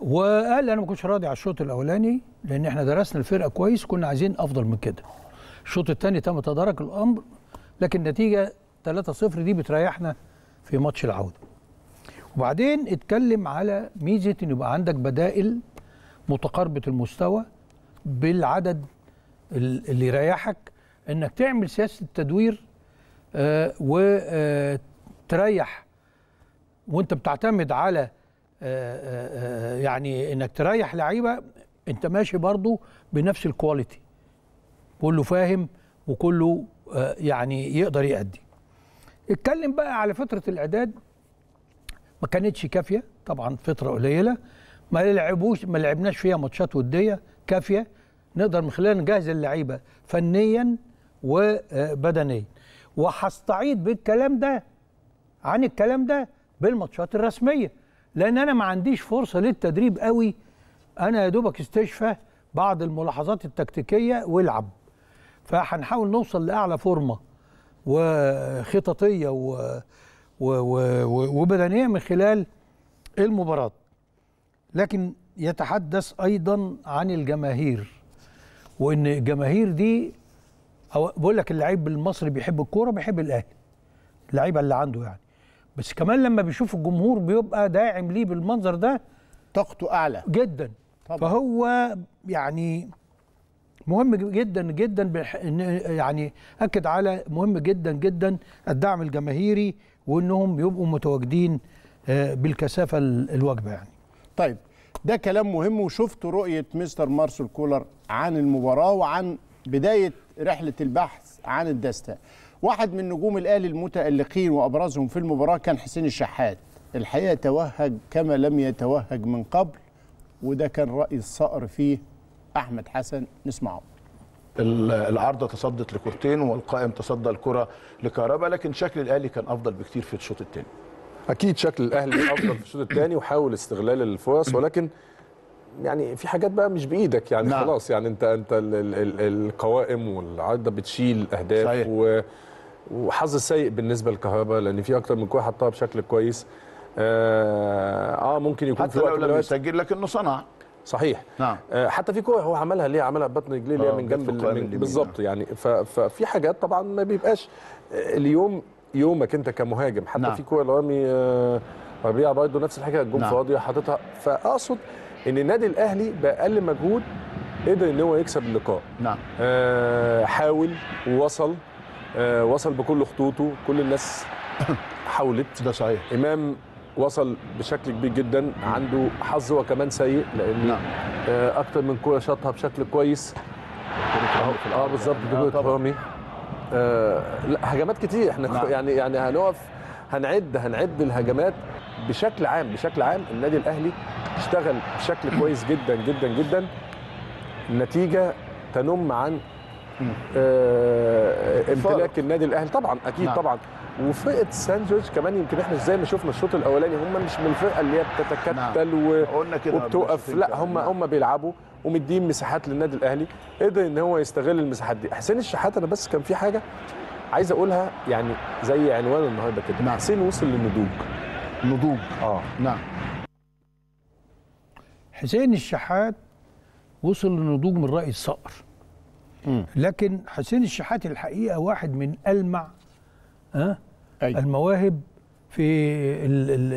وقال انا ما كنتش راضي على الشوط الاولاني لان احنا درسنا الفرقه كويس كنا عايزين افضل من كده الشوط الثاني تم تدارك الامر لكن النتيجه 3-0 دي بتريحنا في ماتش العوده وبعدين اتكلم على ميزه ان يبقى عندك بدائل متقاربه المستوى بالعدد اللي يريحك انك تعمل سياسه التدوير آه وتريح آه، وانت بتعتمد على آه، آه، آه، يعني انك تريح لعيبه انت ماشي برضو بنفس الكواليتي كله فاهم وكله يعني يقدر يأدي اتكلم بقى على فتره الاعداد ما كانتش كافيه طبعا فتره قليله ما لعبوش ما لعبناش فيها ماتشات وديه كافيه نقدر من خلالها نجهز اللعيبه فنيا وبدنيا وهستعيد بالكلام ده عن الكلام ده بالماتشات الرسميه لان انا ما عنديش فرصه للتدريب قوي انا يا دوبك استشفى بعض الملاحظات التكتيكيه والعب فهنحاول نوصل لاعلى فورمه وخططيه و... و... و... وبدنيه من خلال المباراه لكن يتحدث ايضا عن الجماهير وان الجماهير دي بقول لك اللعيب المصري بيحب الكوره بيحب الاهلي اللعيبه اللي عنده يعني بس كمان لما بيشوف الجمهور بيبقى داعم ليه بالمنظر ده طاقته اعلى جدا طبعا. فهو يعني مهم جدا جدا يعني اكد على مهم جدا جدا الدعم الجماهيري وانهم يبقوا متواجدين آه، بالكثافه الواجبه يعني طيب ده كلام مهم وشفت رؤيه مستر مارسل كولر عن المباراه وعن بدايه رحله البحث عن الدستة واحد من نجوم الاهلي المتالقين وابرزهم في المباراه كان حسين الشحات الحقيقه توهج كما لم يتوهج من قبل وده كان راي الصقر فيه احمد حسن نسمعه العارضه تصدت لكورتين والقائم تصدى الكره لكهربا لكن شكل الاهلي كان افضل بكتير في الشوط الثاني اكيد شكل الاهلي افضل في الشوط الثاني وحاول استغلال الفرص ولكن يعني في حاجات بقى مش بايدك يعني نعم. خلاص يعني انت انت الـ الـ الـ القوائم والعده بتشيل اهداف صحيح. و وحظ سيء بالنسبه للكهرباء لان في اكتر من كوره حطها بشكل كويس آه, اه ممكن يكون حتى في وقت لو لم يسجل لكنه صنع صحيح نعم آه حتى في كوره هو عملها ليه عملها ببطن رجليه اللي هي آه، من جنب بالظبط نعم. يعني ففي حاجات طبعا ما بيبقاش آه، اليوم يومك انت كمهاجم حتى نعم. في كوره لرامي آه ربيع برضه نفس الحكايه الجون نعم. فاضيه حاططها فاقصد ان النادي الاهلي باقل مجهود قدر ان هو يكسب اللقاء نعم آه حاول ووصل آه وصل بكل خطوطه كل الناس [COUGHS] حاولت ده صحيح امام وصل بشكل كبير جدا عنده حظ وكمان سيء لان نعم. آه اكتر من كوره شاطها بشكل كويس اه بالظبط كره آه، رامي آه، لا هجمات كتير احنا نعم. يعني يعني هنقف هنعد هنعد الهجمات بشكل عام بشكل عام النادي الاهلي اشتغل بشكل كويس جدا جدا جدا نتيجه تنم عن آه امتلاك النادي الاهلي طبعا اكيد نعم. طبعا وفرقه ساندويتش كمان يمكن احنا ازاي ما شفنا الشوط الاولاني هم مش من الفرقه اللي هي بتتكتل نعم. وبتقف لا هم نعم. هم بيلعبوا ومدين مساحات للنادي الاهلي قدر ان هو يستغل المساحات دي حسين الشحات انا بس كان في حاجه عايز اقولها يعني زي عنوان النهارده كده نعم. حسين وصل للنضوج نضوج اه نعم حسين الشحات وصل لنضوج من رأي الصقر لكن حسين الشحات الحقيقة واحد من ألمع أه؟ أيوة. المواهب في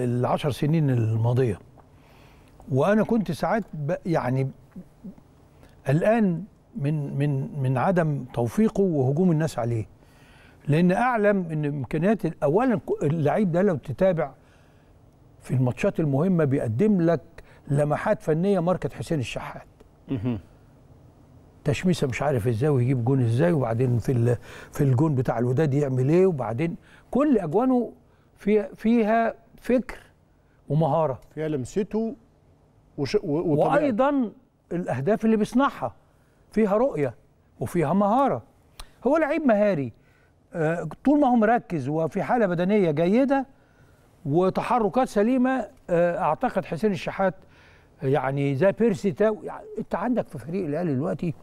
العشر سنين الماضية وأنا كنت ساعات يعني قلقان من من من عدم توفيقه وهجوم الناس عليه لأن أعلم إن إمكانيات أولا اللعيب ده لو تتابع في الماتشات المهمه بيقدم لك لمحات فنيه ماركه حسين الشحات تشميسه مش عارف ازاي ويجيب جون ازاي وبعدين في في الجون بتاع الوداد يعمل ايه وبعدين كل اجوانه فيها فيها فكر ومهاره فيها لمسته وش و... وايضا الاهداف اللي بيصنعها فيها رؤيه وفيها مهاره هو لعيب مهاري آه، طول ما هو مركز وفي حاله بدنيه جيده وتحركات سليمه آه، اعتقد حسين الشحات يعني زي بيرسي تاو يعني انت عندك في فريق الاهلي دلوقتي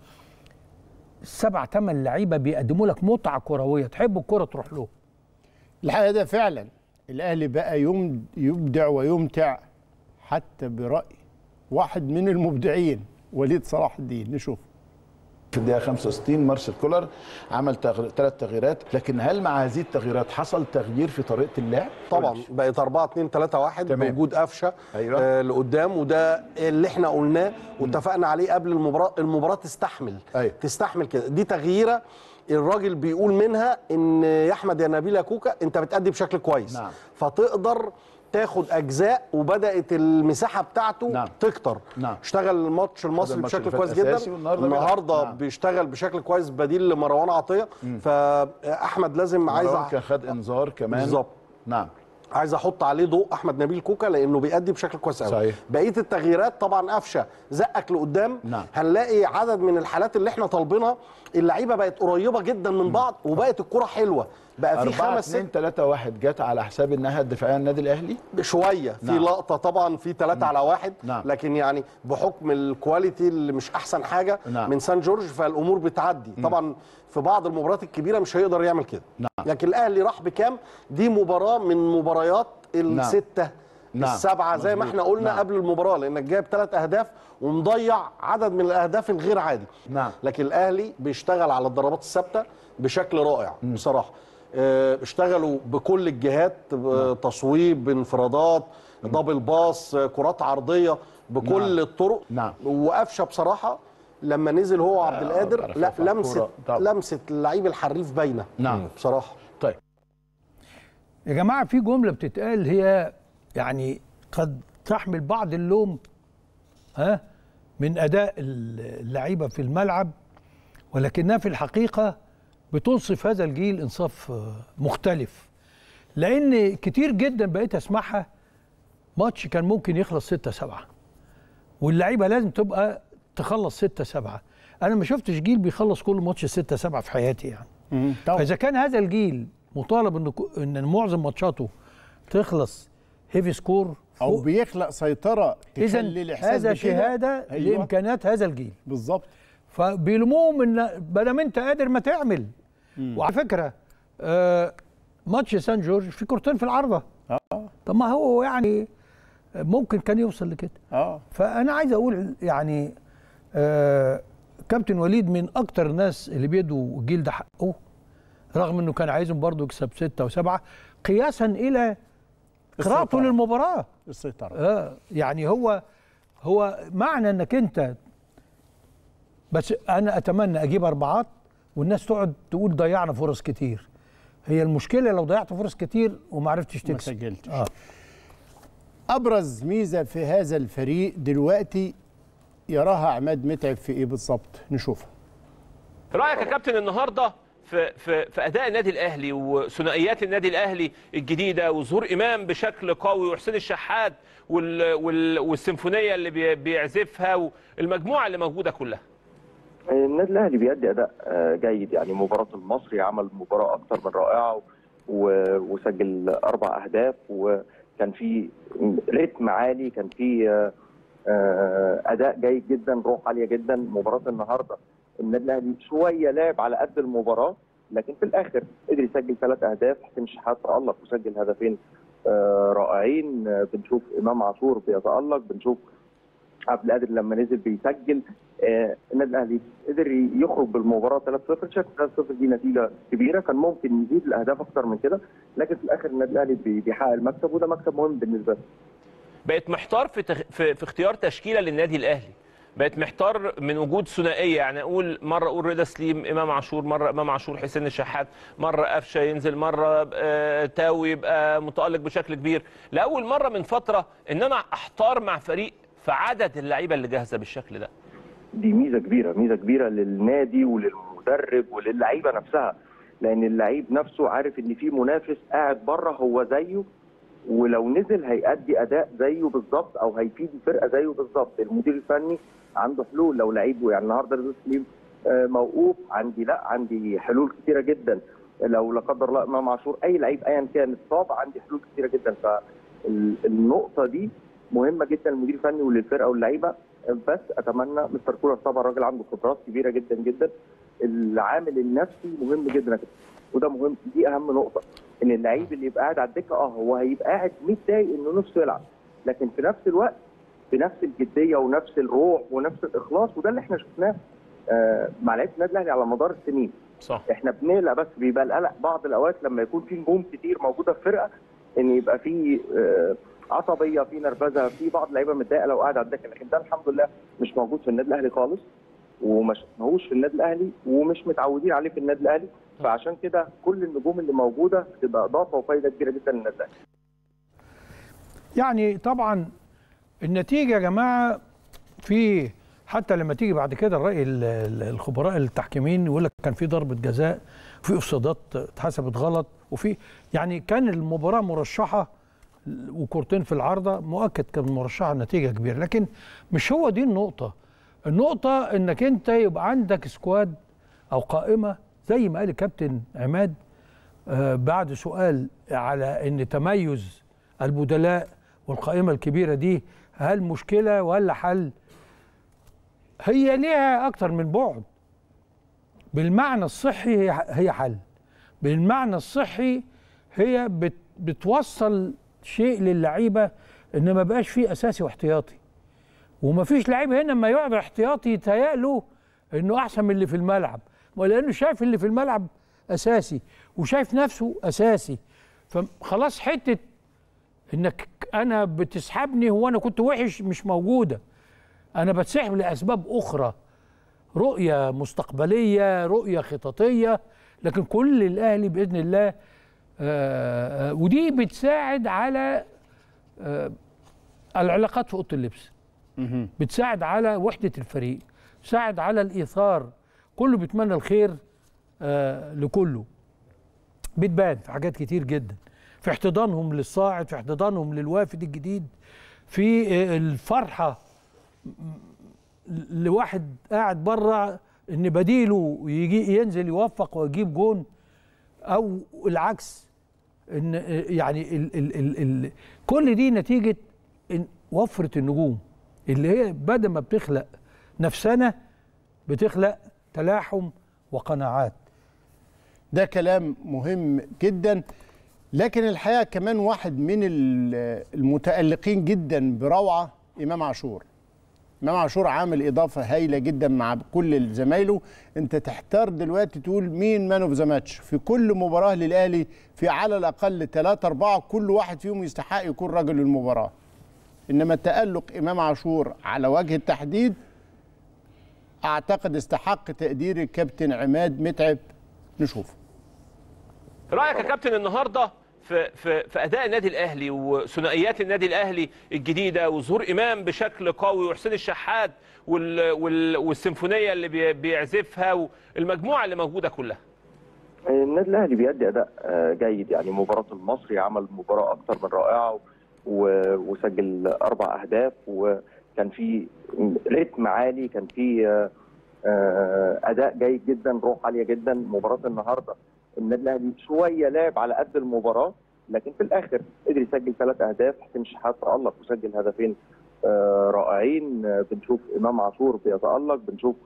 سبع ثمان لعيبه بيقدموا لك متعه كرويه تحب الكره تروح له الحقيقه ده فعلا الاهلي بقى يوم يبدع ويمتع حتى براي واحد من المبدعين وليد صلاح الدين نشوفه في الدقيقه 65 مارسيل كولر عمل تغير... ثلاث تغييرات لكن هل مع هذه التغييرات حصل تغيير في طريقه اللعب طبعا بقت 4 2 3 1 بوجود قفشه أيوة. آه لقدام وده اللي احنا قلناه واتفقنا عليه قبل المباراه المباراه تستحمل أيوة. تستحمل كده دي تغييره الراجل بيقول منها ان يا احمد يا نبيل يا كوكا انت بتأدي بشكل كويس نعم. فتقدر تاخد اجزاء وبدات المساحه بتاعته نعم. تكتر نعم. اشتغل الماتش المصري بشكل كويس جدا النهارده نعم. بيشتغل بشكل كويس بديل لمروان عطيه مم. فاحمد لازم عايز أ... خد انذار كمان بالظبط نعم عايز احط عليه ضوء احمد نبيل كوكا لانه بيأدي بشكل كويس قوي بقيه التغييرات طبعا قفشه زقك لقدام نعم. هنلاقي عدد من الحالات اللي احنا طالبينها اللعيبه بقت قريبه جدا من بعض وبقت الكره حلوه بقى في خمس 2 3 1 جت على حساب الناحيه الدفاعيه النادي الاهلي شويه نعم. في لقطه طبعا في 3 نعم. على 1 نعم. لكن يعني بحكم الكواليتي اللي مش احسن حاجه نعم. من سان جورج فالامور بتعدي نعم. طبعا في بعض المباريات الكبيره مش هيقدر يعمل كده نعم. لكن الاهلي راح بكام دي مباراه من مباريات نعم. السته نعم. السبعه زي ما احنا قلنا نعم. قبل المباراه لانك جايب ثلاث اهداف ومضيع عدد من الاهداف الغير عادي نعم لكن الاهلي بيشتغل على الضربات الثابته بشكل رائع م. بصراحه آه، اشتغلوا بكل الجهات نعم. تصويب انفرادات دبل باص كرات عرضيه بكل نعم. الطرق نعم وقفشه بصراحه لما نزل هو عبد آه، القادر لا لمسه لمسه اللعيب الحريف باينه نعم بصراحه طيب يا جماعه في جمله بتتقال هي يعني قد تحمل بعض اللوم ها من اداء اللعيبه في الملعب ولكنها في الحقيقه بتنصف هذا الجيل انصاف مختلف لان كتير جدا بقيت اسمعها ماتش كان ممكن يخلص 6 7 واللعيبه لازم تبقى تخلص 6 7 انا ما شفتش جيل بيخلص كل ماتش 6 7 في حياتي يعني فاذا كان هذا الجيل مطالب ان ان معظم ماتشاته تخلص هيفي سكور او بيخلق سيطره اذا هذا شهاده أيوة. لامكانات هذا الجيل بالظبط فبيلوموهم ان ما دام انت قادر ما تعمل مم. وعلى فكره آه ماتش سان جورج في كورتين في العارضه اه طب ما هو يعني ممكن كان يوصل لكده اه فانا عايز اقول يعني آه كابتن وليد من اكتر الناس اللي بيدوا الجيل ده حقه رغم انه كان عايزهم برضه يكسب سته وسبعه قياسا الى قراءته للمباراه السيطره آه يعني هو هو معنى انك انت بس انا اتمنى اجيب اربعات والناس تقعد تقول ضيعنا فرص كتير هي المشكله لو ضيعت فرص كتير وما عرفتش تكسب ما سجلتش آه. ابرز ميزه في هذا الفريق دلوقتي يراها عماد متعب في ايه بالظبط نشوفها رايك يا كابتن النهارده في في في اداء النادي الاهلي وثنائيات النادي الاهلي الجديده وظهور امام بشكل قوي وحسين الشحات وال وال والسيمفونيه اللي بيعزفها والمجموعه اللي موجوده كلها النادي الاهلي بيأدي اداء آه، جيد يعني مباراه المصري عمل مباراه اكثر من رائعه وسجل اربع اهداف وكان في رتم عالي كان في آه، آه، اداء جيد جدا روح عاليه جدا مباراه النهارده الاهلي شويه لعب على قد المباراه لكن في الاخر قدر يسجل ثلاث اهداف حسين شحات تالق وسجل هدفين آه، رائعين آه، بنشوف امام عاشور بيتالق بنشوف عبد القادر لما نزل بيسجل آه، النادي الاهلي قدر يخرج بالمباراه 3-0 شايف 3-0 دي نتيجه كبيره كان ممكن يزيد الاهداف اكثر من كده لكن في الاخر النادي الاهلي بيحقق المكسب وده مكسب مهم بالنسبه له بقت محتار في تخ... في... في اختيار تشكيله للنادي الاهلي بقت محتار من وجود ثنائيه يعني اقول مره اقول رضا سليم امام عاشور مره امام عاشور حسين الشحات مره قفشه ينزل مره آه، تاوي يبقى متالق بشكل كبير لاول مره من فتره ان انا احتار مع فريق في عدد اللعيبه اللي جاهزه بالشكل ده دي ميزه كبيره ميزه كبيره للنادي وللمدرب وللعيبه نفسها لان اللعيب نفسه عارف ان في منافس قاعد بره هو زيه ولو نزل هيأدي اداء زيه بالظبط او هيفيد الفرقه زيه بالظبط المدير الفني عنده حلول لو لعيبه يعني النهارده ريزو سليم آه، موقوف عندي لا عندي حلول كثيره جدا لو لا قدر الله امام عاشور اي لعيب ايا كان اتصاب عندي حلول كثيره جدا فالنقطه دي مهمه جدا للمدير الفني وللفرقه واللعيبه بس اتمنى مستر كولر طبعا راجل عنده خبرات كبيره جدا جدا العامل النفسي مهم جدا وده مهم دي اهم نقطه ان اللعيب اللي يبقى قاعد على الدكه اه هو هيبقى قاعد متضايق انه نفسه يلعب لكن في نفس الوقت بنفس الجديه ونفس الروح ونفس الاخلاص وده اللي احنا شفناه آه، مع لعيبه النادي الاهلي على مدار السنين صح احنا بنقلق بس بيبقى القلق بعض الاوقات لما يكون في نجوم كتير موجوده في فرقه ان يبقى في آه، عصبيه في نرفزه في بعض اللعيبه متضايقه لو قاعد على الدكه لكن ده الحمد لله مش موجود في النادي الاهلي خالص وما شفناهوش في النادي الاهلي ومش متعودين عليه في النادي الاهلي فعشان كده كل النجوم اللي موجوده تبقى اضافه وفايده كبيره جدا للنادي الاهلي يعني طبعا النتيجه يا جماعه في حتى لما تيجي بعد كده الراي الخبراء التحكيمين يقول لك كان في ضربه جزاء وفي افسادات اتحسبت غلط وفي يعني كان المباراه مرشحه وكورتين في العارضه مؤكد كان مرشحه نتيجه كبيره لكن مش هو دي النقطه النقطه انك انت يبقى عندك سكواد او قائمه زي ما قال الكابتن عماد آه، بعد سؤال على ان تميز البدلاء والقائمه الكبيره دي هل مشكلة ولا حل هي ليها أكتر من بعد بالمعنى الصحي هي حل بالمعنى الصحي هي بتوصل شيء للعيبة إن ما بقاش فيه أساسي واحتياطي وما فيش لعيب هنا ما يقعد احتياطي يتهيأ له إنه أحسن من اللي في الملعب لأنه شايف اللي في الملعب أساسي وشايف نفسه أساسي فخلاص حتة انك انا بتسحبني هو انا كنت وحش مش موجوده انا بتسحب لاسباب اخرى رؤيه مستقبليه رؤيه خططيه لكن كل الاهلي باذن الله آه، آه، ودي بتساعد على آه، العلاقات في اوضه اللبس بتساعد على وحده الفريق بتساعد على الايثار كله بيتمنى الخير لكله بتبان في حاجات كتير جدا في احتضانهم للصاعد في احتضانهم للوافد الجديد في آه، الفرحه لواحد قاعد بره ان بديله يجي ينزل يوفق ويجيب جون او العكس ان آه، يعني ال ال ال ال كل دي نتيجه إن وفره النجوم اللي هي بدل ما بتخلق نفسنا بتخلق تلاحم وقناعات ده كلام مهم جدا لكن الحقيقه كمان واحد من المتالقين جدا بروعه امام عاشور امام عاشور عامل اضافه هايله جدا مع كل زمايله انت تحتار دلوقتي تقول مين مان اوف ذا ماتش في كل مباراه للاهلي في على الاقل 3 4 كل واحد فيهم يستحق يكون رجل المباراه انما تالق امام عاشور على وجه التحديد اعتقد استحق تقدير الكابتن عماد متعب نشوفه رايك يا كابتن النهارده في في في اداء النادي الاهلي وثنائيات النادي الاهلي الجديده وظهور امام بشكل قوي وحسين الشحات وال وال والسيمفونيه اللي بيعزفها والمجموعه اللي موجوده كلها النادي الاهلي بيأدي اداء آه، جيد يعني مباراه المصري عمل مباراه اكثر من رائعه وسجل اربع اهداف وكان في رتم عالي كان في آه، آه، اداء جيد جدا روح عاليه جدا مباراه النهارده النادي شويه لعب على قد المباراه لكن في الاخر قدر يسجل ثلاث اهداف حسين شحات تالق وسجل هدفين آه، رائعين آه، بنشوف امام عاشور بيتالق بنشوف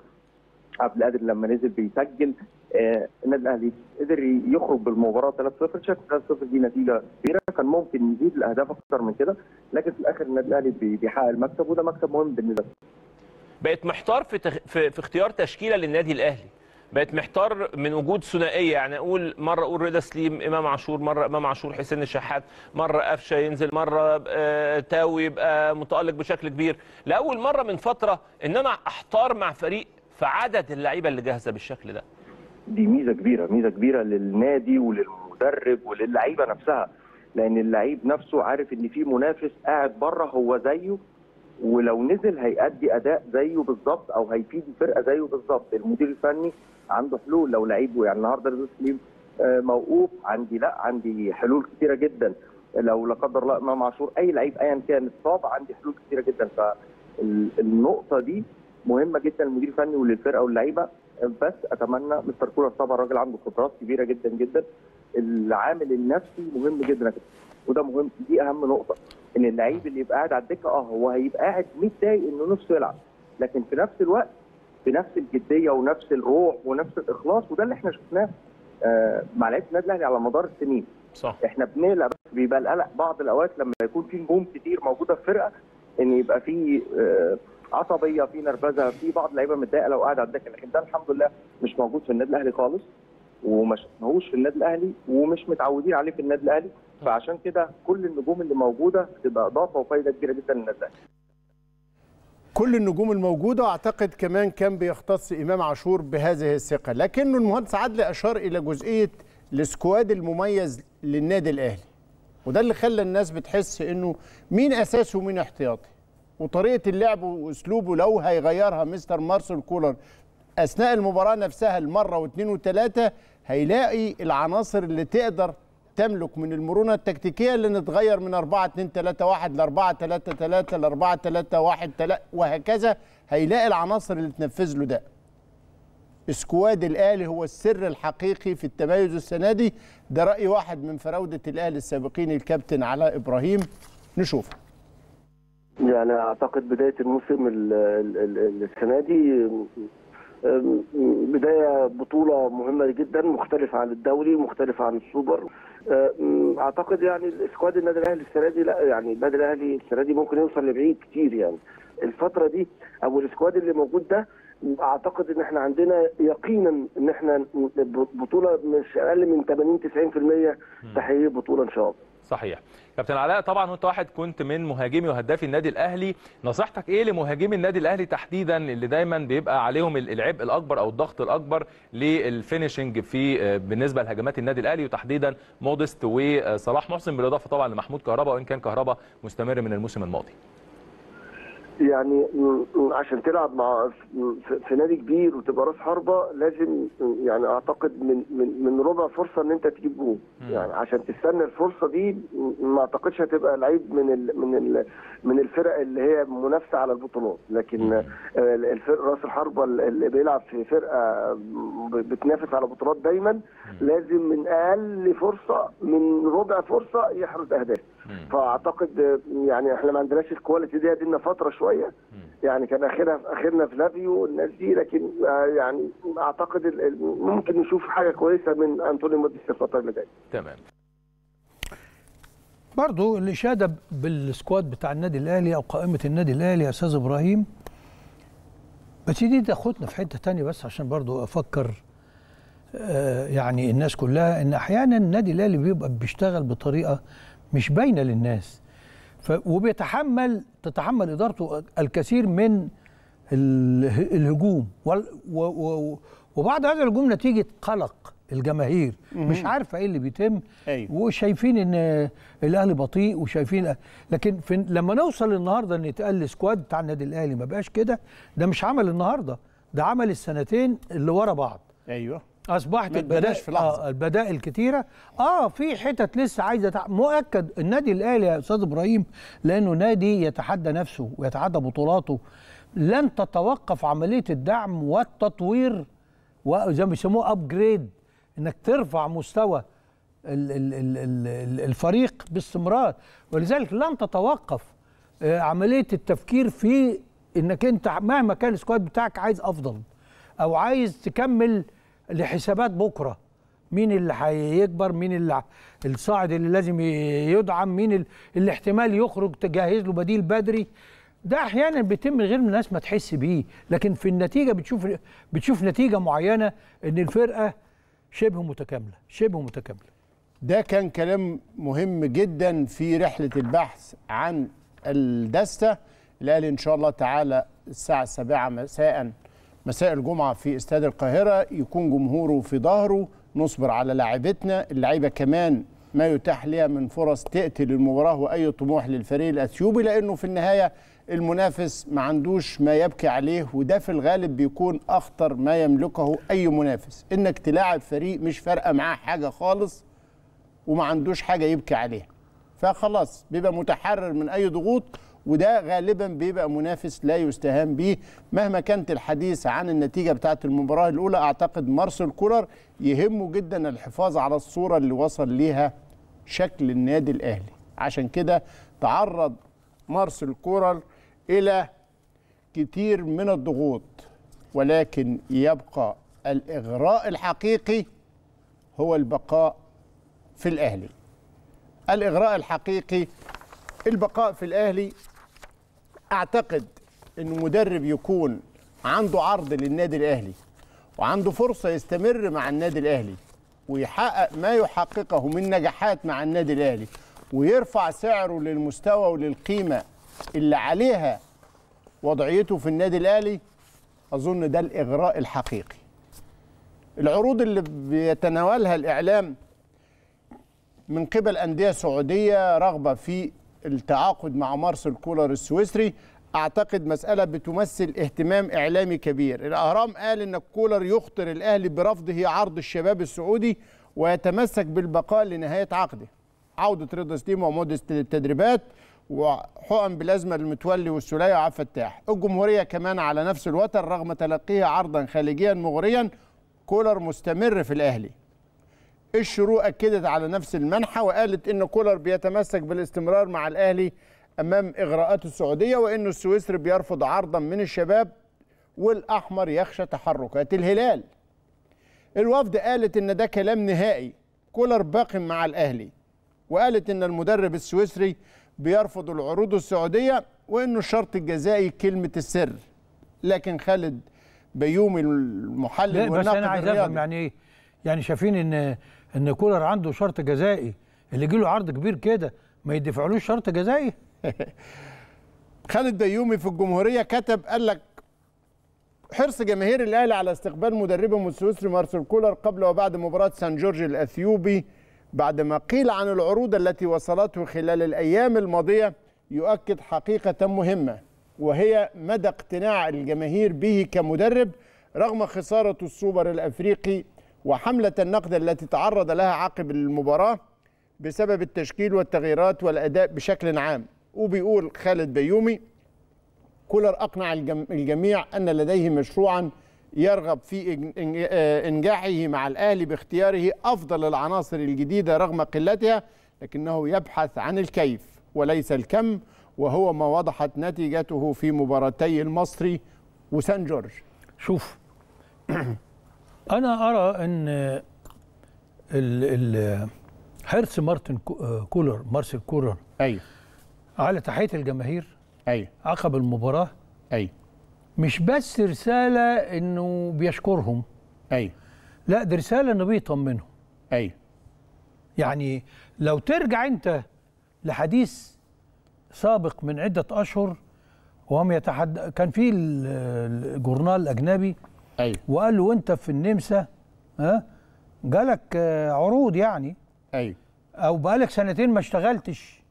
عبد القادر لما نزل بيسجل آه، النادي الاهلي قدر يخرج بالمباراه 3-0 شاف 3-0 دي نتيجه كبيره كان ممكن يزيد الاهداف اكثر من كده لكن في الاخر النادي الاهلي بيحقق المكسب وده مكسب مهم بالنسبه بقت محتار في تخ... في... في اختيار تشكيله للنادي الاهلي بقت محتار من وجود ثنائيه يعني اقول مره اقول رضا سليم امام عاشور مره امام عاشور حسين الشحات مره قفشه ينزل مره آه، تاوي يبقى متالق بشكل كبير لاول مره من فتره ان انا احتار مع فريق في عدد اللعيبه اللي جاهزه بالشكل ده دي ميزه كبيره ميزه كبيره للنادي وللمدرب وللعيبه نفسها لان اللعيب نفسه عارف ان في منافس قاعد بره هو زيه ولو نزل هيأدي اداء زيه بالظبط او هيفيد الفرقه زيه بالظبط المدير الفني عنده حلول لو لعيبه يعني النهارده سليم آه، موقوف عندي لا عندي حلول كثيره جدا لو لا قدر الله امام عاشور اي لعيب ايا كان اتصاب عندي حلول كثيره جدا فالنقطه دي مهمه جدا للمدير الفني وللفرقه واللعيبه بس اتمنى مستر كولر طبعا راجل عنده خبرات كبيره جدا جدا العامل النفسي مهم جدا وده مهم دي اهم نقطه ان اللعيب اللي يبقى قاعد على الدكه اه هو هيبقى قاعد متضايق انه نفسه يلعب لكن في نفس الوقت بنفس الجديه ونفس الروح ونفس الاخلاص وده اللي احنا شفناه آه، مع لعيبه النادي الاهلي على مدار السنين صح احنا بنقلق بيبقى القلق بعض الاوقات لما يكون في نجوم كتير موجوده في فرقه ان يبقى في آه، عصبيه في نرفزه في بعض اللعيبه متضايقه لو قاعد على الدكه لكن ده الحمد لله مش موجود في النادي الاهلي خالص وما شفناهوش في النادي الاهلي ومش متعودين عليه في النادي الاهلي فعشان كده كل النجوم اللي موجوده بتبقى اضافه وفايده كبيره جدا للنادي الاهلي كل النجوم الموجودة وأعتقد كمان كان بيختص إمام عاشور بهذه الثقة لكنه المهندس عدلي أشار إلى جزئية السكواد المميز للنادي الأهلي وده اللي خلى الناس بتحس إنه مين أساسي ومين احتياطي وطريقة اللعب وأسلوبه لو هيغيرها مستر مارسل كولر أثناء المباراة نفسها المرة واثنين وثلاثة هيلاقي العناصر اللي تقدر تملك من المرونه التكتيكيه اللي نتغير من 4 2 3 1 ل 4 3 3 ل 4 3 1 3 وهكذا هيلاقي العناصر اللي تنفذ له ده. سكواد الاهلي هو السر الحقيقي في التميز السنه دي ده راي واحد من فراوده الاهلي السابقين الكابتن علاء ابراهيم نشوفه. يعني اعتقد بدايه الموسم السنه دي بدايه بطوله مهمه جدا مختلفه عن الدوري مختلفه عن السوبر اعتقد يعني سكواد النادي الاهلي السنه دي لا يعني النادي الاهلي السنه دي ممكن يوصل لبعيد كتير يعني الفتره دي او السكواد اللي موجود ده اعتقد ان احنا عندنا يقينا ان احنا بطوله مش اقل من 80 90% تحقيق بطوله ان شاء الله صحيح كابتن علاء طبعا وانت واحد كنت من مهاجمي وهدافي النادي الاهلي نصيحتك ايه لمهاجمي النادي الاهلي تحديدا اللي دايما بيبقى عليهم العبء الاكبر او الضغط الاكبر للفينشنج في آه، بالنسبه لهجمات النادي الاهلي وتحديدا مودست وصلاح محسن بالاضافه طبعا لمحمود كهربا وان كان كهربا مستمر من الموسم الماضي يعني عشان تلعب مع في نادي كبير وتبقى راس حربه لازم يعني اعتقد من من من ربع فرصه ان انت تجيب جول يعني عشان تستنى الفرصه دي ما اعتقدش هتبقى لعيب من الـ من الـ من الفرق اللي هي منافسه على البطولات لكن راس الحربه اللي بيلعب في فرقه بتنافس على بطولات دايما لازم من اقل فرصه من ربع فرصه يحرز اهداف فاعتقد يعني احنا ما عندناش الكواليتي دي قدنا فتره شويه يعني كان اخرها اخرنا في لافيو والناس دي لكن آه، يعني اعتقد ممكن نشوف حاجه كويسه من انطوني موديس الفتره اللي جايه تمام برضه الإشادة بالسكواد بتاع النادي الأهلي أو قائمة النادي الأهلي يا أستاذ إبراهيم بس دي تاخدنا في حتة تانية بس عشان برضو أفكر آه، يعني الناس كلها إن أحيانا النادي الأهلي بيبقى بيشتغل بطريقة مش باينه للناس ف وبيتحمل تتحمل ادارته الكثير من الهجوم وبعد هذا الهجوم نتيجه قلق الجماهير مش عارفه ايه اللي بيتم أيوه. وشايفين ان الاهلي بطيء وشايفين لكن في لما نوصل النهارده ان يتقال السكواد بتاع النادي الاهلي ما بقاش كده ده مش عمل النهارده ده عمل السنتين اللي ورا بعض ايوه اصبحت البدائل في لحظه آه البدائل كتيره اه في حتت لسه عايزه تع... مؤكد النادي الاهلي يا استاذ ابراهيم لانه نادي يتحدى نفسه ويتحدى بطولاته لن تتوقف عمليه الدعم والتطوير وزي ما بيسموه ابجريد انك ترفع مستوى الفريق باستمرار ولذلك لن تتوقف آه، عمليه التفكير في انك انت مهما كان السكواد بتاعك عايز افضل او عايز تكمل لحسابات بكره مين اللي هيكبر مين اللي الصاعد اللي لازم يدعم مين اللي, احتمال يخرج تجهز له بديل بدري ده احيانا بيتم غير من الناس ما تحس بيه لكن في النتيجه بتشوف بتشوف نتيجه معينه ان الفرقه شبه متكامله شبه متكامله ده كان كلام مهم جدا في رحله البحث عن الدسته الاهلي ان شاء الله تعالى الساعه 7 مساء مساء الجمعه في استاد القاهره يكون جمهوره في ظهره نصبر على لاعبتنا اللعيبه كمان ما يتاح لها من فرص تقتل المباراه واي طموح للفريق الاثيوبي لانه في النهايه المنافس ما عندوش ما يبكي عليه وده في الغالب بيكون اخطر ما يملكه اي منافس انك تلاعب فريق مش فارقه معاه حاجه خالص وما عندوش حاجه يبكي عليها فخلاص بيبقى متحرر من اي ضغوط وده غالبا بيبقى منافس لا يستهان به مهما كانت الحديث عن النتيجه بتاعه المباراه الاولى اعتقد مارسيل كولر يهمه جدا الحفاظ على الصوره اللي وصل ليها شكل النادي الاهلي عشان كده تعرض مارسيل كولر الى كتير من الضغوط ولكن يبقى الاغراء الحقيقي هو البقاء في الاهلي الاغراء الحقيقي البقاء في الاهلي اعتقد ان مدرب يكون عنده عرض للنادي الاهلي وعنده فرصه يستمر مع النادي الاهلي ويحقق ما يحققه من نجاحات مع النادي الاهلي ويرفع سعره للمستوى وللقيمه اللي عليها وضعيته في النادي الاهلي اظن ده الاغراء الحقيقي العروض اللي بيتناولها الاعلام من قبل انديه سعوديه رغبه في التعاقد مع مارسل كولر السويسري اعتقد مساله بتمثل اهتمام اعلامي كبير الاهرام قال ان كولر يخطر الاهلي برفضه عرض الشباب السعودي ويتمسك بالبقاء لنهايه عقده عوده رضا سليم ومودست للتدريبات وحقن بالازمه المتولي والسوليه وعبد الفتاح الجمهوريه كمان على نفس الوتر رغم تلقيه عرضا خارجيا مغريا كولر مستمر في الاهلي الشروق اكدت على نفس المنحة وقالت ان كولر بيتمسك بالاستمرار مع الاهلي امام اغراءات السعودية وانه السويسري بيرفض عرضا من الشباب والاحمر يخشى تحركات الهلال الوفد قالت ان ده كلام نهائي كولر باقي مع الاهلي وقالت ان المدرب السويسري بيرفض العروض السعودية وانه الشرط الجزائي كلمة السر لكن خالد بيومي المحلل لا بس انا عايز افهم يعني ايه يعني شايفين ان ان كولر عنده شرط جزائي اللي يجي له عرض كبير كده ما يدفعلوش شرط جزائي [LAUGHS] خالد ديومي في الجمهوريه كتب قال لك حرص جماهير الاهلي على استقبال مدربهم السويسري مارسيل كولر قبل وبعد مباراه سان جورج الاثيوبي بعد ما قيل عن العروض التي وصلته خلال الايام الماضيه يؤكد حقيقه مهمه وهي مدى اقتناع الجماهير به كمدرب رغم خساره السوبر الافريقي وحملة النقد التي تعرض لها عقب المباراة بسبب التشكيل والتغييرات والأداء بشكل عام وبيقول خالد بيومي كولر أقنع الجميع أن لديه مشروعا يرغب في آه، إنجاحه مع الأهلي باختياره أفضل العناصر الجديدة رغم قلتها لكنه يبحث عن الكيف وليس الكم وهو ما وضحت نتيجته في مباراتي المصري وسان جورج شوف انا ارى ان حرص مارتن آه، كولر مارسيل كولر ايوه على تحيه الجماهير ايوه عقب المباراه ايوه مش بس رساله انه بيشكرهم ايوه لا دي رساله انه بيطمنهم ايوه يعني لو ترجع انت لحديث سابق من عده اشهر وهم يتحد كان في الجورنال الاجنبي ايوه وقال له وانت في النمسا ها جالك آه، عروض يعني ايوه او بقالك سنتين ما اشتغلتش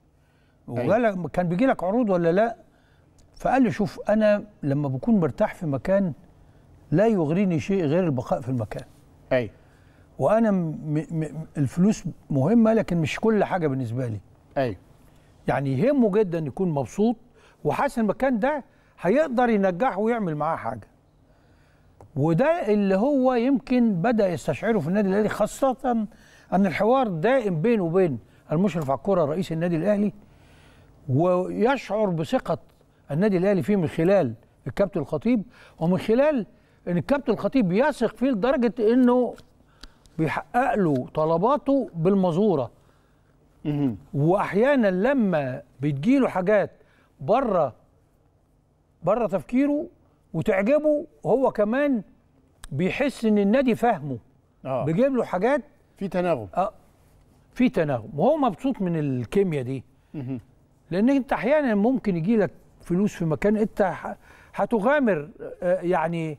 أيوه. وجالك كان بيجي لك عروض ولا لا فقال له شوف انا لما بكون مرتاح في مكان لا يغريني شيء غير البقاء في المكان ايوه وانا م م الفلوس مهمه لكن مش كل حاجه بالنسبه لي ايوه يعني يهمه جدا يكون مبسوط وحاسس المكان ده هيقدر ينجحه ويعمل معاه حاجه وده اللي هو يمكن بدا يستشعره في النادي الاهلي خاصه ان الحوار دائم بينه وبين المشرف على الكره رئيس النادي الاهلي ويشعر بثقه النادي الاهلي فيه من خلال الكابتن الخطيب ومن خلال ان الكابتن الخطيب يثق فيه لدرجه انه بيحقق له طلباته بالمزوره واحيانا لما بتجيله حاجات بره بره تفكيره وتعجبه هو كمان بيحس ان النادي فاهمه آه. بيجيب له حاجات في تناغم اه في تناغم وهو مبسوط من الكيمياء دي لان انت احيانا ممكن يجي لك فلوس في مكان انت هتغامر آه، آه، يعني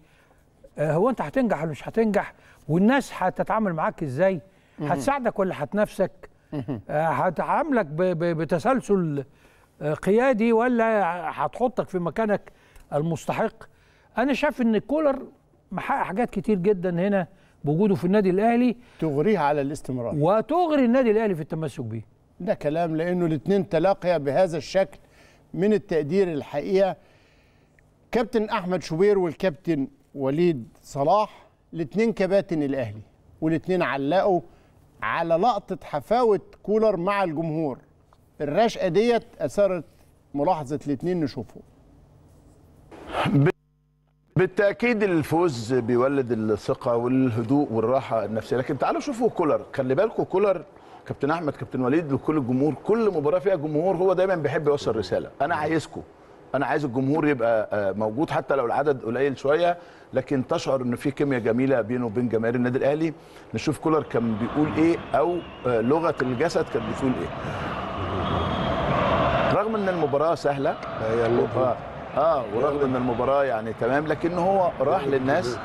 آه، هو انت هتنجح ولا مش هتنجح والناس هتتعامل معاك ازاي هتساعدك ولا هتنافسك هتعاملك بتسلسل قيادي ولا هتحطك في مكانك المستحق انا شايف ان كولر محقق حاجات كتير جدا هنا بوجوده في النادي الاهلي تغريه على الاستمرار وتغري النادي الاهلي في التمسك بيه ده كلام لانه الاثنين تلاقيا بهذا الشكل من التقدير الحقيقه كابتن احمد شوبير والكابتن وليد صلاح الاثنين كباتن الاهلي والاثنين علقوا على لقطه حفاوه كولر مع الجمهور الرشقه ديت اثارت ملاحظه الاثنين نشوفه بالتاكيد الفوز بيولد الثقه والهدوء والراحه النفسيه لكن تعالوا شوفوا كولر خلي بالكم كولر كابتن احمد كابتن وليد وكل الجمهور كل مباراه فيها جمهور هو دايما بيحب يوصل رساله انا عايزكم انا عايز الجمهور يبقى آه، موجود حتى لو العدد قليل شويه لكن تشعر ان في كيمياء جميله بينه وبين جماهير النادي الاهلي نشوف كولر كان بيقول ايه او آه، لغه الجسد كان بتقول ايه رغم ان المباراه سهله هي آه، اه ورغم ان المباراه يعني تمام لكن هو راح للناس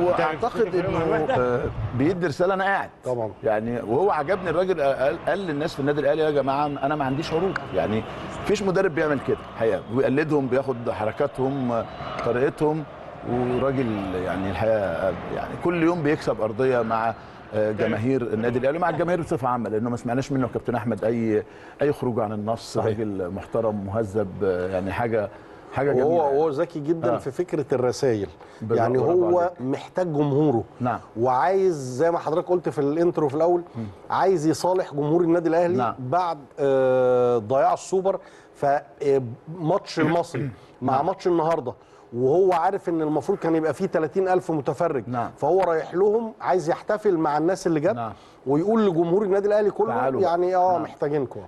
واعتقد انه آه، بيدي رساله انا قاعد طبعا يعني وهو عجبني الراجل آه، قال للناس في النادي الاهلي يا جماعه انا ما عنديش عروض يعني فيش مدرب بيعمل كده الحقيقه بيقلدهم بياخد حركاتهم آه، طريقتهم وراجل يعني الحقيقه يعني كل يوم بيكسب ارضيه مع جماهير النادي الاهلي مع الجماهير بصفه عامه لانه ما سمعناش منه كابتن احمد اي اي خروج عن النص راجل محترم مهذب يعني حاجه حاجه جميله يعني. وهو هو ذكي جدا آه. في فكره الرسائل يعني هو عليك. محتاج جمهوره نعم. وعايز زي ما حضرتك قلت في الانترو في الاول م. عايز يصالح جمهور النادي الاهلي نعم. بعد آه ضياع السوبر فماتش آه، المصري [COUGHS] مع نعم. ماتش النهارده وهو عارف ان المفروض كان يبقى فيه 30000 متفرج نعم. فهو رايح لهم عايز يحتفل مع الناس اللي جت نعم. ويقول لجمهور النادي الاهلي كله تعالوا. يعني اه نعم. محتاجينكم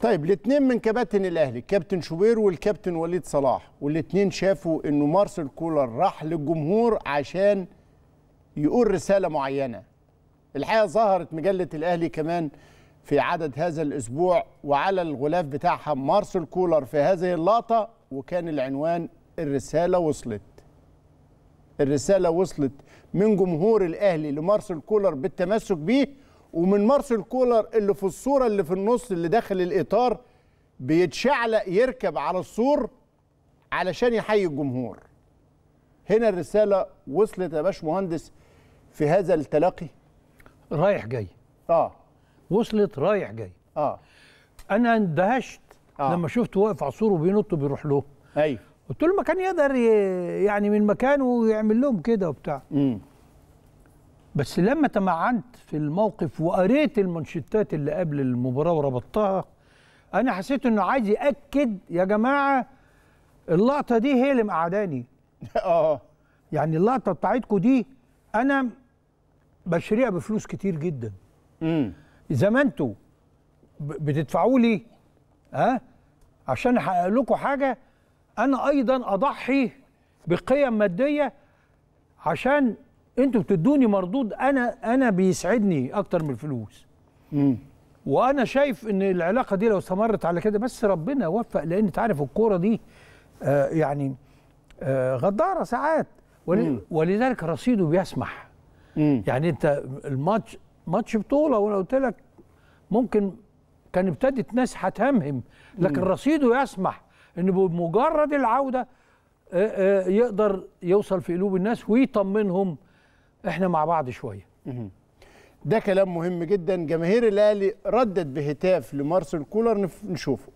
طيب الاثنين من كباتن الاهلي كابتن شوبير والكابتن وليد صلاح والاثنين شافوا انه مارسيل كولر راح للجمهور عشان يقول رساله معينه الحقيقه ظهرت مجله الاهلي كمان في عدد هذا الاسبوع وعلى الغلاف بتاعها مارسيل كولر في هذه اللقطه وكان العنوان الرساله وصلت الرساله وصلت من جمهور الاهلي لمارسيل كولر بالتمسك بيه ومن مارسيل كولر اللي في الصوره اللي في النص اللي داخل الاطار بيتشعلق يركب على السور علشان يحيي الجمهور هنا الرساله وصلت يا باشمهندس في هذا التلاقي رايح جاي اه وصلت رايح جاي اه انا اندهشت آه. لما شفته واقف على السور وبينط وبيروح له ايوه قلت له ما كان يقدر يعني من مكانه يعمل لهم كده وبتاع امم بس لما تمعنت في الموقف وقريت المانشيتات اللي قبل المباراه وربطتها انا حسيت انه عايز ياكد يا جماعه اللقطه دي هي اللي مقعداني [LAUGHS] اه يعني اللقطه بتاعتكم دي انا بشريها بفلوس كتير جدا امم زي انتوا بتدفعوا لي ها عشان احقق لكم حاجه انا ايضا اضحي بقيم ماديه عشان انتوا بتدوني مردود انا انا بيسعدني اكتر من الفلوس مم. وانا شايف ان العلاقه دي لو استمرت على كده بس ربنا وفق لان تعرف الكوره دي آه يعني آه غداره ساعات ول ولذلك رصيده بيسمح مم. يعني انت الماتش ماتش بطوله وانا قلت لك ممكن كان ابتدت ناس هتهمهم لكن مم. رصيده يسمح ان بمجرد العوده آه، آه، يقدر يوصل في قلوب الناس ويطمنهم احنا مع بعض شويه ده كلام مهم جدا جماهير الاهلي ردت بهتاف لمارسيل كولر نشوفه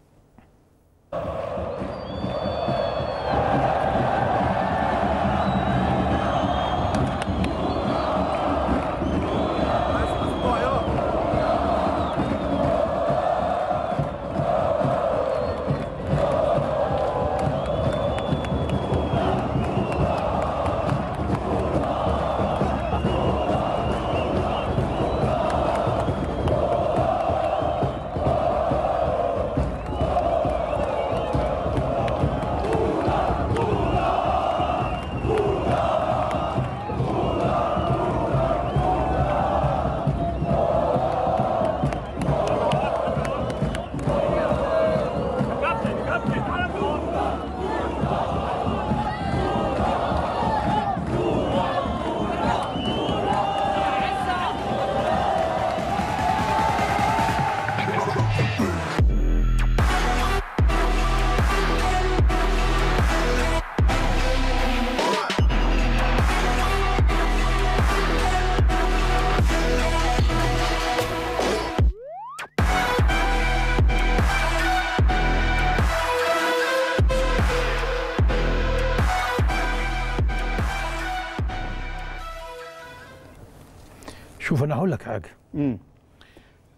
هقول لك حاجه امم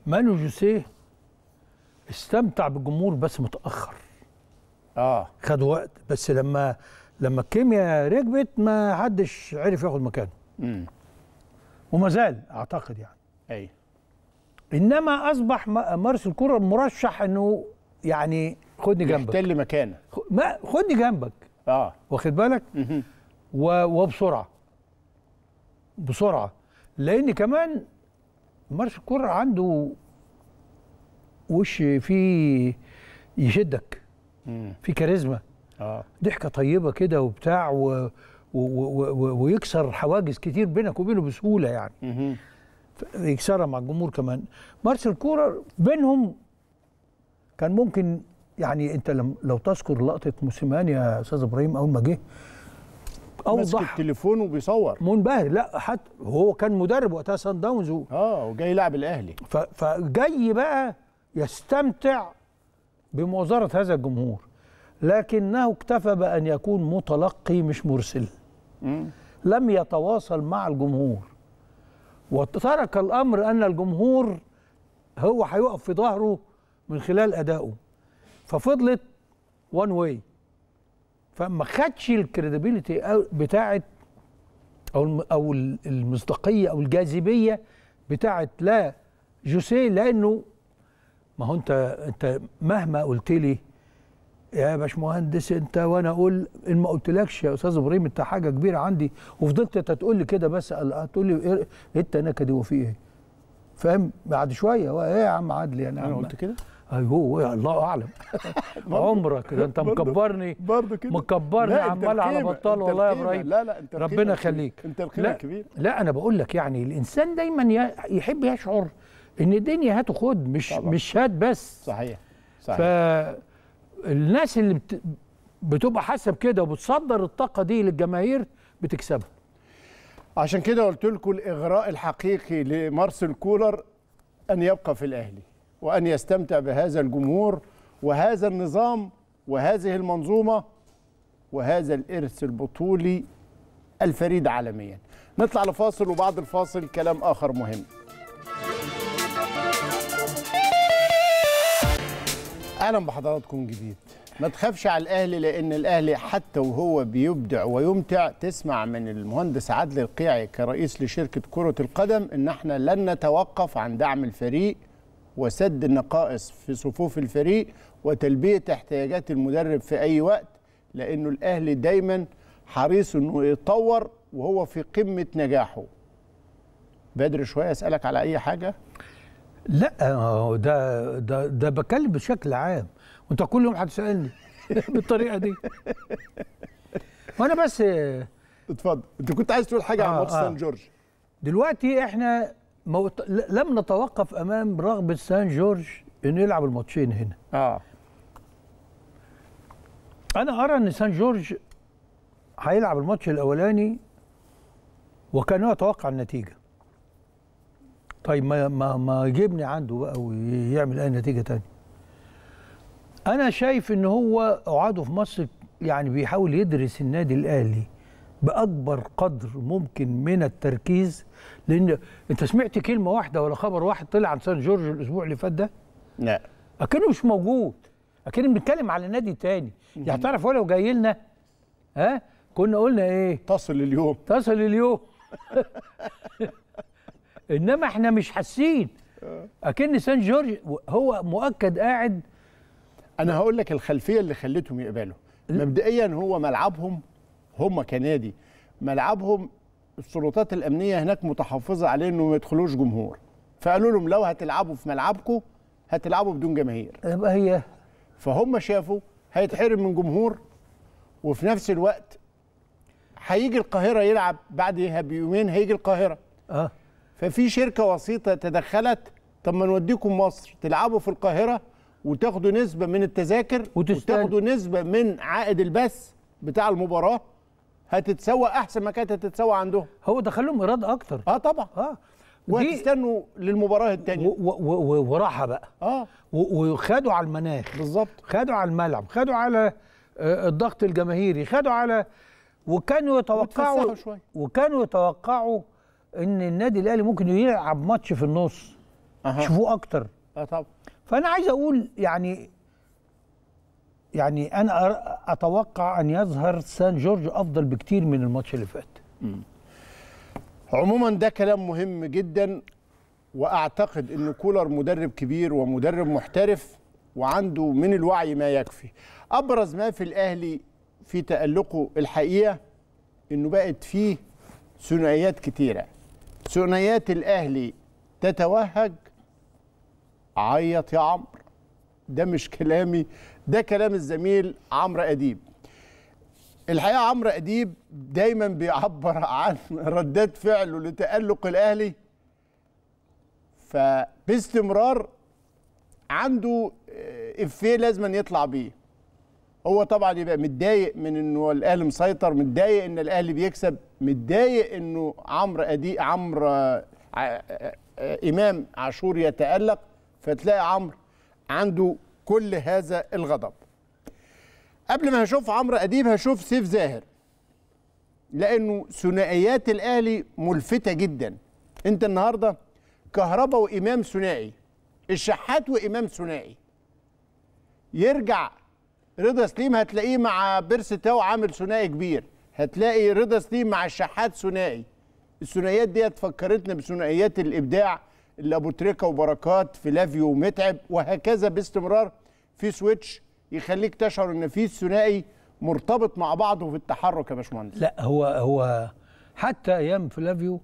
مانو جوسيه استمتع بالجمهور بس متاخر اه خد وقت بس لما لما الكيمياء ركبت ما حدش عرف ياخد مكانه امم وما زال اعتقد يعني اي انما اصبح مارس الكره مرشح انه يعني خدني جنبك يحتل مكانه ما خدني جنبك اه واخد بالك وبسرعه بسرعه لان كمان مارس الكرة عنده وش فيه يشدك في كاريزما آه. ضحكه طيبه كده وبتاع و... و... و... ويكسر حواجز كتير بينك وبينه بسهوله يعني يكسرها مع الجمهور كمان مارسيل كولر بينهم كان ممكن يعني انت لو تذكر لقطه موسيماني يا استاذ ابراهيم اول ما جه اوضح ماسك التليفون وبيصور منبهر لا حتى هو كان مدرب وقتها سان داونز اه وجاي يلعب الاهلي فجاي بقى يستمتع بمؤازره هذا الجمهور لكنه اكتفى بان يكون متلقي مش مرسل مم. لم يتواصل مع الجمهور وترك الامر ان الجمهور هو هيقف في ظهره من خلال ادائه ففضلت وان واي فما خدش الكريديبيليتي بتاعه او او المصداقيه او الجاذبيه بتاعه لا جوسيه لانه ما هو انت انت مهما قلت لي يا باشمهندس انت وانا اقول ان ما قلتلكش يا استاذ ابراهيم انت حاجه كبيره عندي وفضلت انت تقول لي كده بس هتقول لي إيه،, ايه التناكه دي وفي ايه؟ فاهم بعد شويه ايه يا عم عدلي يعني انا قلت كده ايوه الله اعلم [LAUGHS] عمرك ده انت مكبرني برضه كده مكبرني عمال على بطال والله يا ابراهيم لا لا انت ربنا يخليك انت الخير الكبير لا انا بقول لك يعني الانسان دايما يحب يشعر ان الدنيا هات وخد مش طبعا. مش هات بس صحيح صحيح فالناس اللي بت... بتبقى حاسه بكده وبتصدر الطاقه دي للجماهير بتكسبها عشان كده قلت لكم الاغراء الحقيقي لمارسيل كولر ان يبقى في الاهلي وأن يستمتع بهذا الجمهور وهذا النظام وهذه المنظومة وهذا الإرث البطولي الفريد عالميا نطلع لفاصل وبعد الفاصل كلام آخر مهم أهلا بحضراتكم جديد ما تخافش على الأهلي لأن الأهلي حتى وهو بيبدع ويمتع تسمع من المهندس عدل القيعي كرئيس لشركة كرة القدم إن احنا لن نتوقف عن دعم الفريق وسد النقائص في صفوف الفريق وتلبية احتياجات المدرب في أي وقت لأنه الأهلي دايما حريص أنه يتطور وهو في قمة نجاحه بدر شوية أسألك على أي حاجة لا ده ده ده بكلم بشكل عام وانت كل يوم هتسالني [LAUGHS] بالطريقه دي وانا بس اتفضل انت كنت عايز تقول حاجه آه عن ماتش سان آه. جورج دلوقتي احنا موت... لم نتوقف امام رغبه سان جورج انه يلعب الماتشين هنا اه انا ارى ان سان جورج هيلعب الماتش الاولاني وكان يتوقع النتيجه طيب ما ما ما يجيبني عنده بقى ويعمل اي نتيجه تانية انا شايف ان هو اعاده في مصر يعني بيحاول يدرس النادي الاهلي باكبر قدر ممكن من التركيز لان انت سمعت كلمه واحده ولا خبر واحد طلع عن سان جورج الاسبوع اللي فات ده؟ لا اكنه مش موجود اكنه بنتكلم على نادي تاني يعني تعرف ولو جاي لنا ها كنا قلنا ايه؟ تصل اليوم تصل اليوم [LAUGHS] انما احنا مش حاسين آه. اكن سان جورج هو مؤكد قاعد انا هقول لك الخلفيه اللي خلتهم يقبلوا مبدئيا هو ملعبهم هم كنادي ملعبهم السلطات الامنيه هناك متحفظه عليه انه ما يدخلوش جمهور فقالوا لهم لو هتلعبوا في ملعبكم هتلعبوا بدون جماهير يبقى إيه هي فهم شافوا هيتحرم من جمهور وفي نفس الوقت هيجي القاهره يلعب بعدها بيومين هيجي القاهره اه ففي شركه وسيطه تدخلت طب ما نوديكم مصر تلعبوا في القاهره وتاخدوا نسبه من التذاكر وتستن... وتاخدوا نسبه من عائد البث بتاع المباراه هتتسوى احسن ما كانت هتتسوى عندهم هو ده خلهم ايراد اكتر اه طبعا اه وهتستنوا للمباراه الثانيه وراحه بقى اه وخدوا على المناخ بالظبط خدوا على الملعب خدوا على آه، الضغط الجماهيري خدوا على وكانوا يتوقعوا وكانوا يتوقعوا ان النادي الاهلي ممكن يلعب ماتش في النص أه. شوفوه اكتر اه طبعا فانا عايز اقول يعني يعني انا اتوقع ان يظهر سان جورج افضل بكتير من الماتش اللي فات عموما ده كلام مهم جدا واعتقد ان كولر مدرب كبير ومدرب محترف وعنده من الوعي ما يكفي ابرز ما في الاهلي في تالقه الحقيقه انه بقت فيه ثنائيات كتيره ثنائيات الاهلي تتوهج عيط يا عمرو ده مش كلامي ده كلام الزميل عمرو اديب الحقيقه عمرو اديب دايما بيعبر [LAUGHS] عن ردات فعله لتالق الاهلي فباستمرار عنده آه، افيه لازم يطلع بيه هو طبعا يبقى متضايق من انه الاهلي مسيطر متضايق ان الاهلي بيكسب متضايق انه عمرو ادي عمرو آه، آه، امام عاشور يتالق فتلاقي عمرو عنده كل هذا الغضب قبل ما هشوف عمرو أديب هشوف سيف زاهر لأنه ثنائيات الأهلي ملفتة جدا أنت النهاردة كهربا وإمام ثنائي الشحات وإمام ثنائي يرجع رضا سليم هتلاقيه مع بيرس تاو عامل ثنائي كبير هتلاقي رضا سليم مع الشحات ثنائي الثنائيات ديت فكرتنا بثنائيات الابداع لابو ابو تريكه وبركات فلافيو ومتعب وهكذا باستمرار في سويتش يخليك تشعر ان في ثنائي مرتبط مع بعضه في التحرك يا باشمهندس لا هو هو حتى ايام فلافيو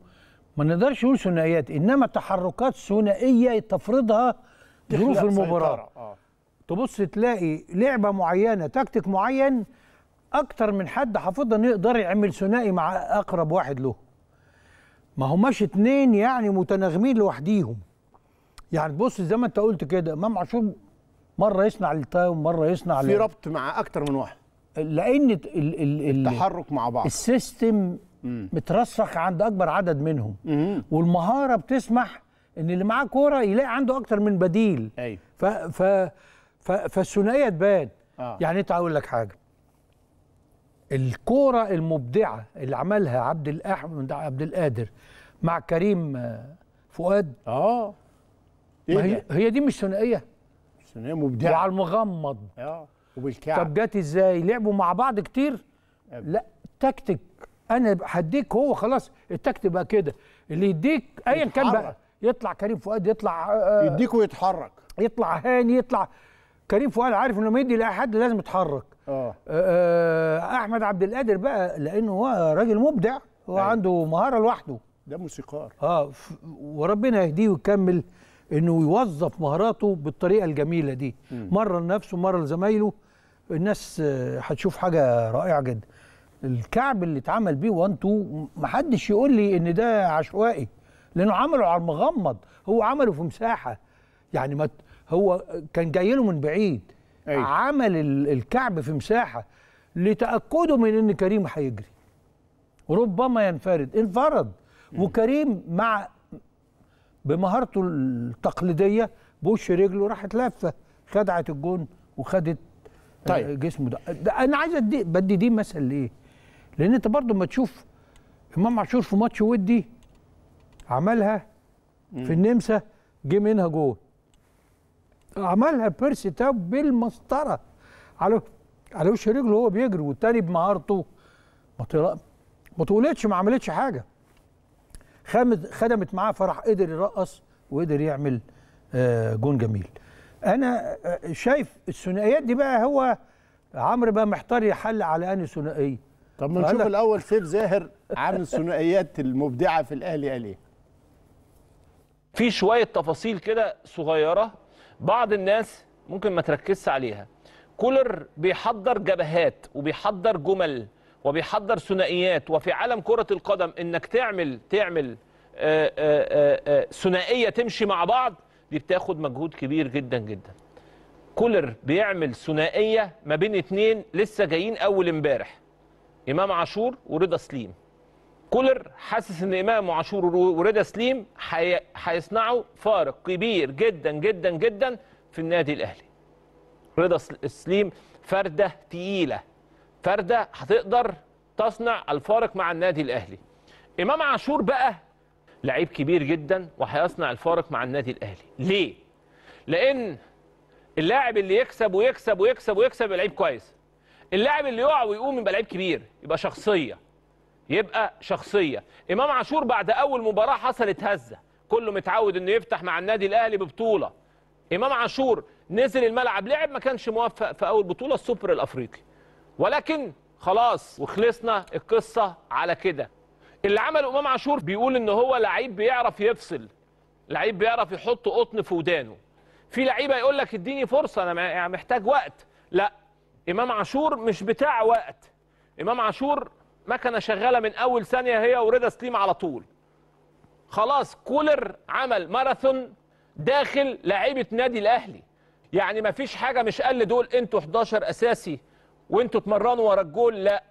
ما نقدرش نقول ثنائيات انما تحركات ثنائيه تفرضها ظروف المباراه آه. تبص تلاقي لعبه معينه تكتيك معين اكتر من حد حافظها انه يقدر يعمل ثنائي مع اقرب واحد له ما هماش اتنين يعني متناغمين لوحديهم يعني بص زي ما انت قلت كده امام عاشور مره يصنع للتاو مره يصنع في ربط مع اكتر من واحد لان ال ال التحرك مع بعض السيستم مترسخ عند اكبر عدد منهم والمهاره بتسمح ان اللي معاه كوره يلاقي عنده اكتر من بديل ايوه فالثنائيه تبان آه. يعني انت هقول لك حاجه الكوره المبدعه اللي عملها عبد الاحمد عبد القادر مع كريم آه، فؤاد اه إيه هي, هي دي مش ثنائيه مش ثنائيه مبدعه وعلى المغمض اه وبالكعب طب جت ازاي لعبوا مع بعض كتير أب. لا تكتك انا هديك هو خلاص التكتك بقى كده اللي يديك ايا كان بقى يطلع كريم فؤاد يطلع آه،, آه يديك ويتحرك يطلع هاني يطلع كريم فؤاد عارف انه لما يدي لاي حد لازم يتحرك آه. آه،, اه احمد عبد القادر بقى لانه هو راجل مبدع هو أيوه. عنده مهاره لوحده ده موسيقار اه وربنا يهديه ويكمل انه يوظف مهاراته بالطريقه الجميله دي م. مره لنفسه مره لزمايله الناس آه، هتشوف حاجه رائعه جدا الكعب اللي اتعمل بيه 1 2 محدش يقول لي ان ده عشوائي لانه عمله على المغمض هو عمله في مساحه يعني ما هو كان جاي له من بعيد أيه. عمل الكعب في مساحه لتاكده من ان كريم هيجري ربما ينفرد انفرد وكريم مع بمهارته التقليديه بوش رجله راحت لفه خدعت الجون وخدت آه، طيب. جسمه ده. ده انا عايز ادي بدي دي مثل ليه؟ لان انت برضه لما تشوف امام عاشور في ماتش ودي عملها في النمسا جه منها جول عملها بيرسي تاو بالمسطره على على وش رجله وهو بيجري والتاني بمهارته ما ما طولتش ما عملتش حاجه خدمت معاه فرح قدر يرقص وقدر يعمل آه، جون جميل انا آه، شايف الثنائيات دي بقى هو عمرو بقى محتار يحل على انهي ثنائيه طب ما نشوف الاول سيف زاهر عامل الثنائيات المبدعه في الاهلي قال ايه في شويه تفاصيل كده صغيره بعض الناس ممكن ما تركزش عليها كولر بيحضر جبهات وبيحضر جمل وبيحضر ثنائيات وفي عالم كرة القدم انك تعمل تعمل آه، آه، آه، ثنائية تمشي مع بعض دي بتاخد مجهود كبير جدا جدا كولر بيعمل ثنائية ما بين اتنين لسه جايين اول امبارح امام عاشور ورضا سليم كولر حاسس ان امام وعاشور ورضا سليم هيصنعوا فارق كبير جدا جدا جدا في النادي الاهلي. رضا سليم فرده تقيله فرده هتقدر تصنع الفارق مع النادي الاهلي. امام عاشور بقى لعيب كبير جدا وهيصنع الفارق مع النادي الاهلي. ليه؟ لان اللاعب اللي يكسب ويكسب ويكسب ويكسب يبقى لعيب كويس. اللاعب اللي يقع ويقوم يبقى لعيب كبير يبقى شخصيه. يبقى شخصيه امام عاشور بعد اول مباراه حصلت هزه كله متعود انه يفتح مع النادي الاهلي ببطوله امام عاشور نزل الملعب لعب ما كانش موفق في اول بطوله السوبر الافريقي ولكن خلاص وخلصنا القصه على كده اللي عمله امام عاشور بيقول ان هو لعيب بيعرف يفصل لعيب بيعرف يحط قطن في ودانه في لعيبه يقول لك اديني فرصه انا يعني محتاج وقت لا امام عاشور مش بتاع وقت امام عاشور مكنه شغاله من اول ثانيه هي ورضا سليم على طول خلاص كولر عمل ماراثون داخل لعيبه نادي الاهلي يعني ما فيش حاجه مش قال دول انتوا 11 اساسي وانتوا اتمرنوا ورا الجول لا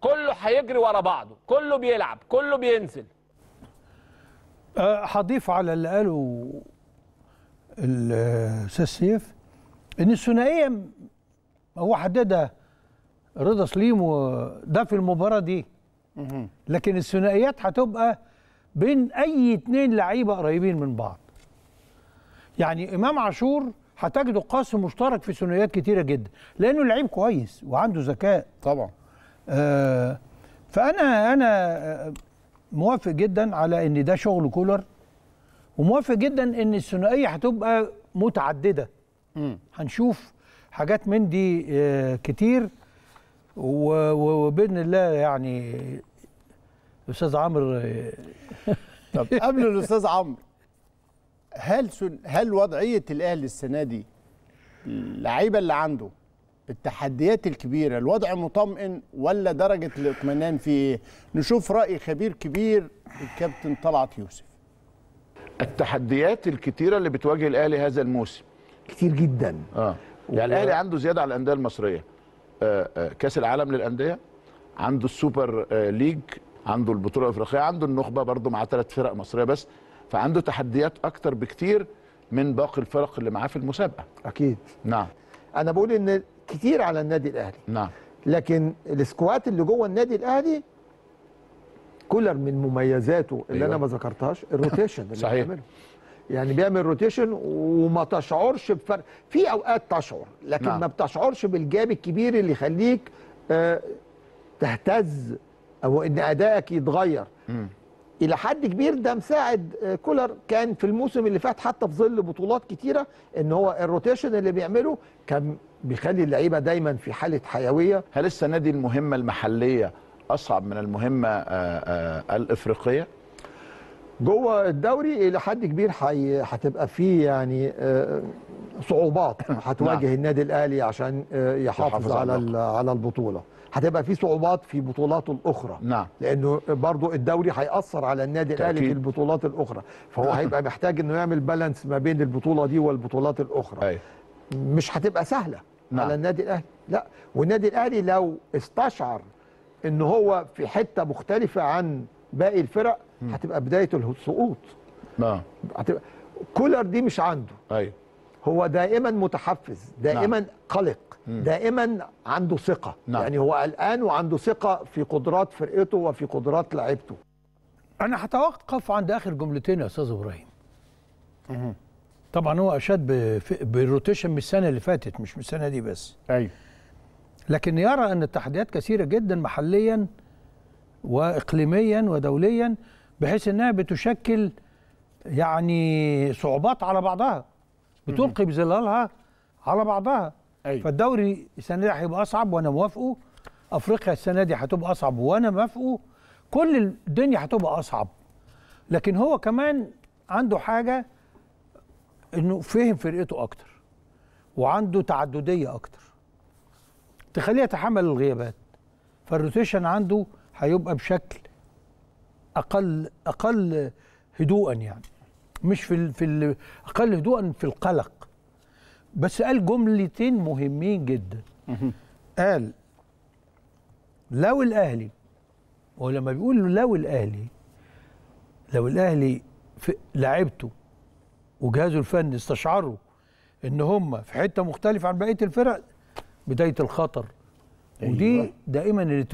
كله هيجري ورا بعضه كله بيلعب كله بينزل هضيف أه، على اللي قاله الاستاذ سيف ان الثنائيه هو حددها رضا سليم وده في المباراه دي لكن الثنائيات هتبقى بين اي اتنين لعيبه قريبين من بعض يعني امام عاشور هتجده قاسم مشترك في ثنائيات كتيره جدا لانه لعيب كويس وعنده ذكاء طبعا آه فانا انا موافق جدا على ان ده شغل كولر وموافق جدا ان الثنائيه هتبقى متعدده م. هنشوف حاجات من دي آه كتير وباذن الله يعني الاستاذ عمرو [LAUGHS] طب قبل الاستاذ عمرو هل سن هل وضعيه الاهلي السنه دي اللعيبه اللي عنده التحديات الكبيره الوضع مطمئن ولا درجه الاطمئنان في إيه؟ نشوف راي خبير كبير الكابتن طلعت يوسف التحديات الكتيره اللي بتواجه الاهلي هذا الموسم كتير جدا اه يعني الاهلي عنده زياده على الانديه المصريه كاس العالم للانديه عنده السوبر آه، ليج عنده البطوله الافريقيه عنده النخبه برضه مع ثلاث فرق مصريه بس فعنده تحديات اكتر بكتير من باقي الفرق اللي معاه في المسابقه اكيد نعم انا بقول ان كتير على النادي الاهلي نعم لكن السكوات اللي جوه النادي الاهلي كولر من مميزاته اللي أيوة. انا ما ذكرتهاش الروتيشن اللي صحيح. بيعمله يعني بيعمل روتيشن وما تشعرش بفرق في اوقات تشعر لكن نعم. ما بتشعرش بالجاب الكبير اللي يخليك آه، تهتز او ان ادائك يتغير م. الى حد كبير ده مساعد آه، كولر كان في الموسم اللي فات حتى في ظل بطولات كتيره ان هو الروتيشن اللي بيعمله كان بيخلي اللعيبه دايما في حاله حيويه هل السنه دي المهمه المحليه اصعب من المهمه آآ آه، آآ الافريقيه جوه الدوري الى حد كبير هتبقى فيه يعني آه، صعوبات نعم. هتواجه نعم. النادي الاهلي عشان آه، يحافظ, يحافظ على على البطوله هتبقى في صعوبات في بطولاته الاخرى نعم لانه برضو الدوري هياثر على النادي الاهلي في البطولات الاخرى فهو نعم. هيبقى محتاج انه يعمل بالانس ما بين البطوله دي والبطولات الاخرى أي. مش هتبقى سهله نعم. على النادي الاهلي لا والنادي الاهلي لو استشعر ان هو في حته مختلفه عن باقي الفرق هتبقى بدايه السقوط نعم هتبقى كولر دي مش عنده ايوه هو دائما متحفز دائما نعم. قلق مم. دائما عنده ثقه نعم. يعني هو قلقان وعنده ثقه في قدرات فرقته وفي قدرات لعيبته انا هتوقف عند اخر جملتين يا استاذ ابراهيم طبعا هو اشاد بالروتيشن من السنه اللي فاتت مش من السنه دي بس ايوه لكن يرى ان التحديات كثيره جدا محليا واقليميا ودوليا بحيث انها بتشكل يعني صعوبات على بعضها بتلقي بظلالها على بعضها أيوة. فالدوري السنه دي هيبقى اصعب وانا موافقه افريقيا السنه دي هتبقى اصعب وانا موافقه كل الدنيا هتبقى اصعب لكن هو كمان عنده حاجه انه فهم فرقته اكتر وعنده تعدديه اكتر تخليه يتحمل الغيابات فالروتيشن عنده هيبقى بشكل اقل اقل هدوءا يعني مش في في اقل هدوءا في القلق بس قال جملتين مهمين جدا قال لو الاهلي ولما بيقول لو الاهلي لو الاهلي لعبته وجهازه الفني استشعروا ان هم في حته مختلفه عن بقيه الفرق بدايه الخطر ودي أيوة. دائما اللي,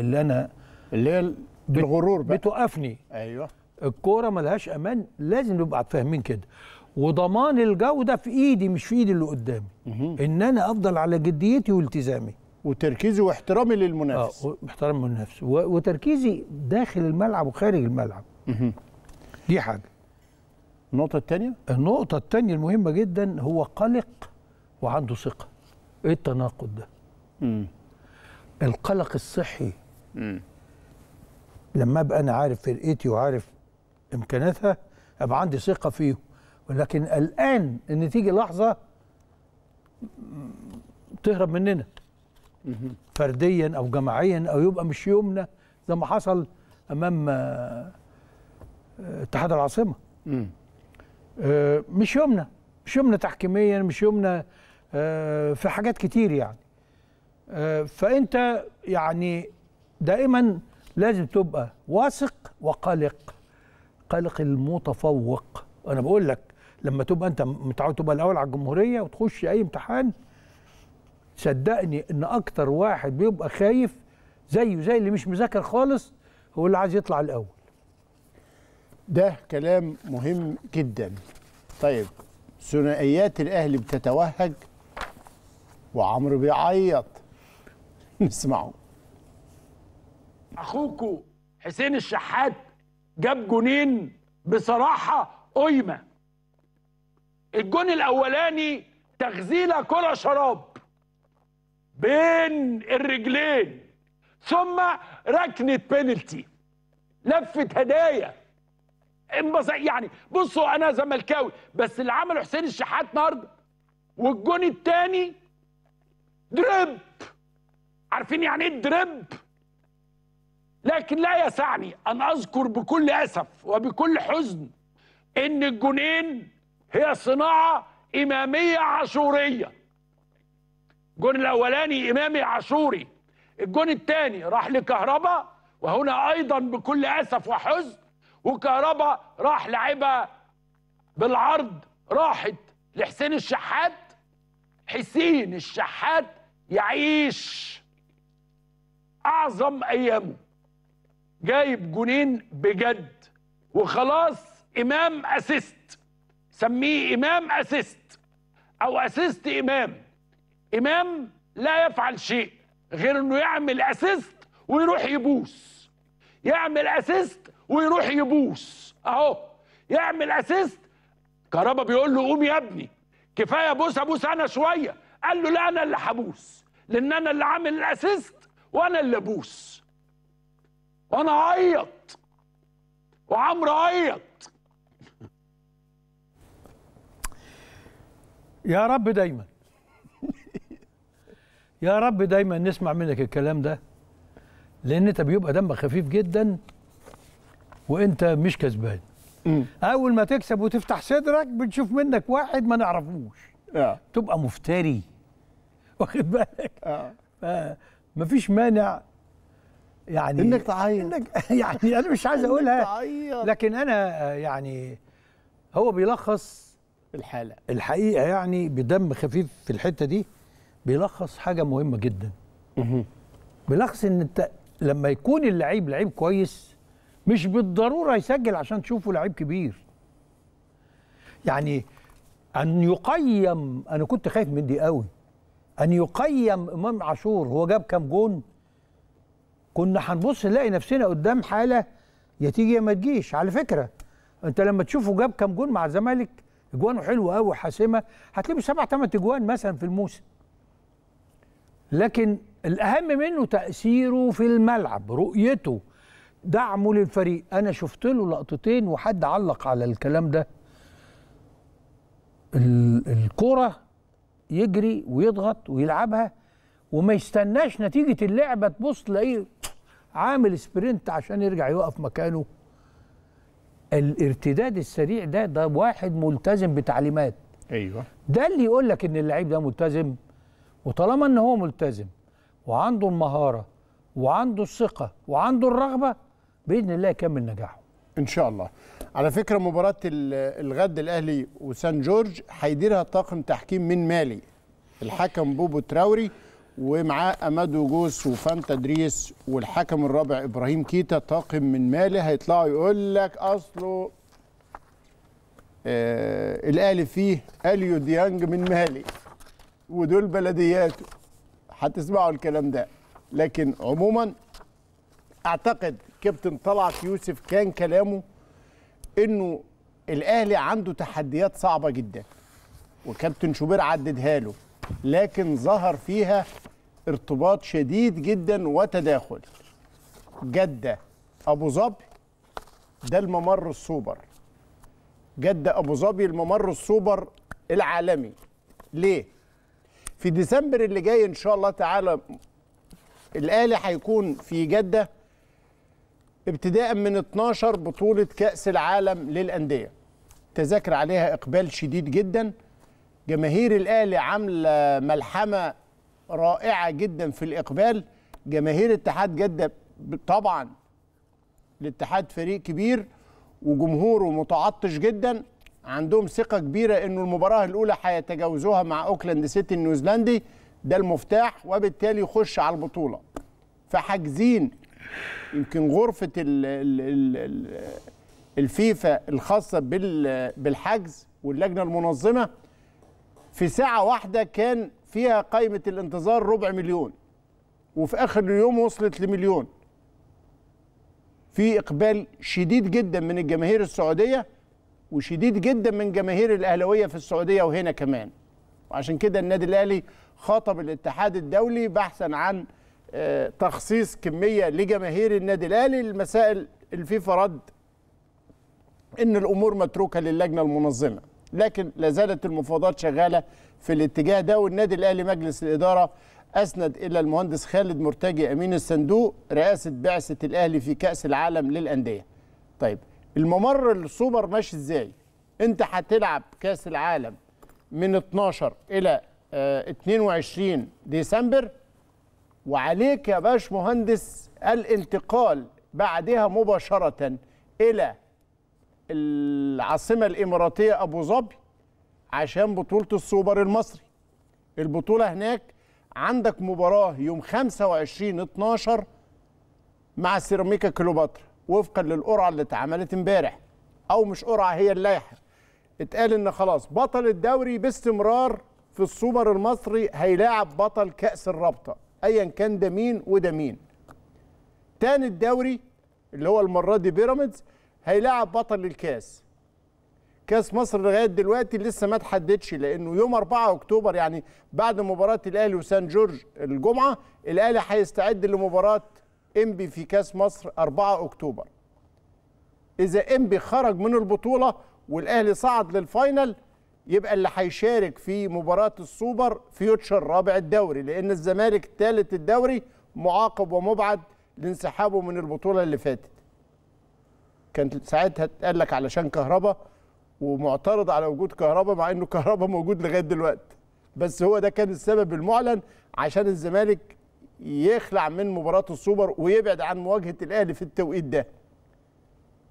اللي انا اللي هي بالغرور بقى. بتوقفني ايوه الكوره ملهاش امان لازم نبقى فاهمين كده وضمان الجوده في ايدي مش في ايدي اللي قدامي ان انا افضل على جديتي والتزامي وتركيزي واحترامي للمنافس اه واحترامي للمنافس وتركيزي داخل الملعب وخارج الملعب مه. دي حاجه النقطه الثانيه النقطه الثانيه المهمه جدا هو قلق وعنده ثقه ايه التناقض ده مه. القلق الصحي مه. لما ابقى انا عارف فرقتي وعارف امكاناتها ابقى عندي ثقه فيه ولكن الان ان تيجي لحظه تهرب مننا فرديا او جماعيا او يبقى مش يومنا زي ما حصل امام آه، اتحاد العاصمه آه، مش يومنا مش يومنا تحكيميا مش يومنا آه، في حاجات كتير يعني فانت يعني دائما لازم تبقى واثق وقلق قلق المتفوق انا بقول لك لما تبقى انت متعود تبقى الاول على الجمهوريه وتخش اي امتحان صدقني ان اكتر واحد بيبقى خايف زيه زي اللي مش مذاكر خالص هو اللي عايز يطلع الاول ده كلام مهم جدا طيب ثنائيات الاهلي بتتوهج وعمرو بيعيط [LAUGHS] نسمعه اخوكو حسين الشحات جاب جونين بصراحه قيمه الجون الاولاني تغزيله كره شراب بين الرجلين ثم ركنه بينالتي لفه هدايا يعني بصوا انا زملكاوي بس اللي عمله حسين الشحات النهارده والجون الثاني درب عارفين يعني ايه الدرب لكن لا يسعني أن أذكر بكل أسف وبكل حزن إن الجونين هي صناعة إمامية عاشورية الجون الأولاني إمامي عاشوري الجون الثاني راح لكهرباء وهنا أيضا بكل أسف وحزن وكهرباء راح لعبها بالعرض راحت لحسين الشحات حسين الشحات يعيش أعظم أيامه جايب جونين بجد وخلاص امام اسيست سميه امام اسيست او اسيست امام امام لا يفعل شيء غير انه يعمل اسيست ويروح يبوس يعمل اسيست ويروح يبوس اهو يعمل اسيست كهربا بيقول له قوم يا ابني كفايه بوس ابوس انا شويه قال له لا انا اللي هبوس لان انا اللي عامل الاسيست وانا اللي ابوس وانا هعيط وعمرو عيط يا رب دايما يا رب دايما نسمع منك الكلام ده لان انت بيبقى دمك خفيف جدا وانت مش كسبان اول ما تكسب وتفتح صدرك بنشوف منك واحد ما نعرفوش آه. تبقى مفتري واخد بالك آه. آه. مفيش مانع يعني انك تعيط انك [LAUGHS] يعني انا مش عايز اقولها لكن انا آه، يعني هو بيلخص الحاله الحقيقه يعني بدم خفيف في الحته دي بيلخص حاجه مهمه جدا بيلخص ان انت لما يكون اللعيب لعيب كويس مش بالضروره يسجل عشان تشوفه لعيب كبير يعني ان يقيم انا كنت خايف من دي قوي ان يقيم امام عاشور هو جاب كام جون كنا هنبص نلاقي نفسنا قدام حاله يا تيجي يا ما تجيش على فكره انت لما تشوفه جاب كام جون مع الزمالك اجوانه حلوه قوي وحاسمه هتلاقيه سبع ثمان اجوان مثلا في الموسم لكن الاهم منه تاثيره في الملعب رؤيته دعمه للفريق انا شفت له لقطتين وحد علق على الكلام ده الكره يجري ويضغط ويلعبها وما يستناش نتيجه اللعبه تبص تلاقيه عامل سبرنت عشان يرجع يقف مكانه الارتداد السريع ده ده واحد ملتزم بتعليمات ايوه ده اللي يقول لك ان اللعيب ده ملتزم وطالما ان هو ملتزم وعنده المهاره وعنده الثقه وعنده الرغبه باذن الله يكمل نجاحه ان شاء الله على فكره مباراه الغد الاهلي وسان جورج هيديرها طاقم تحكيم من مالي الحكم بوبو تراوري ومعاه امادو جوس وفان تدريس والحكم الرابع ابراهيم كيتا طاقم من مالي هيطلعوا يقول لك اصله آه الاهلي فيه اليو ديانج من مالي ودول بلدياته هتسمعوا الكلام ده لكن عموما اعتقد كابتن طلعت يوسف كان كلامه انه الاهلي عنده تحديات صعبه جدا وكابتن شوبير عددها له لكن ظهر فيها ارتباط شديد جدا وتداخل جدة أبو ظبي ده الممر السوبر جدة أبو ظبي الممر السوبر العالمي ليه؟ في ديسمبر اللي جاي إن شاء الله تعالى الاهلي هيكون في جدة ابتداء من 12 بطولة كأس العالم للأندية تذاكر عليها إقبال شديد جدا جماهير الأهلي عاملة ملحمة رائعه جدا في الاقبال جماهير اتحاد جده طبعا الاتحاد فريق كبير وجمهوره متعطش جدا عندهم ثقه كبيره انه المباراه الاولى هيتجاوزوها مع اوكلاند سيتي النيوزيلندي ده المفتاح وبالتالي يخش على البطوله فحاجزين يمكن غرفه الـ الـ الـ الفيفا الخاصه بالحجز واللجنه المنظمه في ساعه واحده كان فيها قائمة الانتظار ربع مليون وفي آخر اليوم وصلت لمليون في إقبال شديد جدا من الجماهير السعودية وشديد جدا من جماهير الأهلوية في السعودية وهنا كمان وعشان كده النادي الأهلي خاطب الاتحاد الدولي بحثا عن آه، تخصيص كمية لجماهير النادي الأهلي المسائل الفيفا رد ان الامور متروكه للجنه المنظمه لكن لا زالت المفاوضات شغاله في الاتجاه ده والنادي الاهلي مجلس الاداره اسند الى المهندس خالد مرتجي امين الصندوق رئاسه بعثه الاهلي في كاس العالم للانديه. طيب الممر السوبر ماشي ازاي؟ انت هتلعب كاس العالم من 12 الى 22 آه، ديسمبر وعليك يا باش مهندس الانتقال بعدها مباشره الى العاصمه الاماراتيه ابو ظبي عشان بطولة السوبر المصري البطولة هناك عندك مباراة يوم 25 12 مع سيراميكا كليوباترا وفقا للقرعة اللي اتعملت امبارح أو مش قرعة هي اللائحة اتقال إن خلاص بطل الدوري باستمرار في السوبر المصري هيلاعب بطل كأس الرابطة أيا كان ده مين وده مين تاني الدوري اللي هو المرة دي بيراميدز هيلاعب بطل الكاس كاس مصر لغايه دلوقتي لسه ما تحددش لانه يوم 4 اكتوبر يعني بعد مباراه الاهلي وسان جورج الجمعه الاهلي هيستعد لمباراه انبي في كاس مصر 4 اكتوبر اذا انبي خرج من البطوله والاهلي صعد للفاينل يبقى اللي هيشارك في مباراه السوبر فيوتشر رابع الدوري لان الزمالك ثالث الدوري معاقب ومبعد لانسحابه من البطوله اللي فاتت كانت ساعتها اتقال لك علشان كهربا ومعترض على وجود كهرباء مع انه كهرباء موجود لغايه دلوقتي بس هو ده كان السبب المعلن عشان الزمالك يخلع من مباراه السوبر ويبعد عن مواجهه الاهلي في التوقيت ده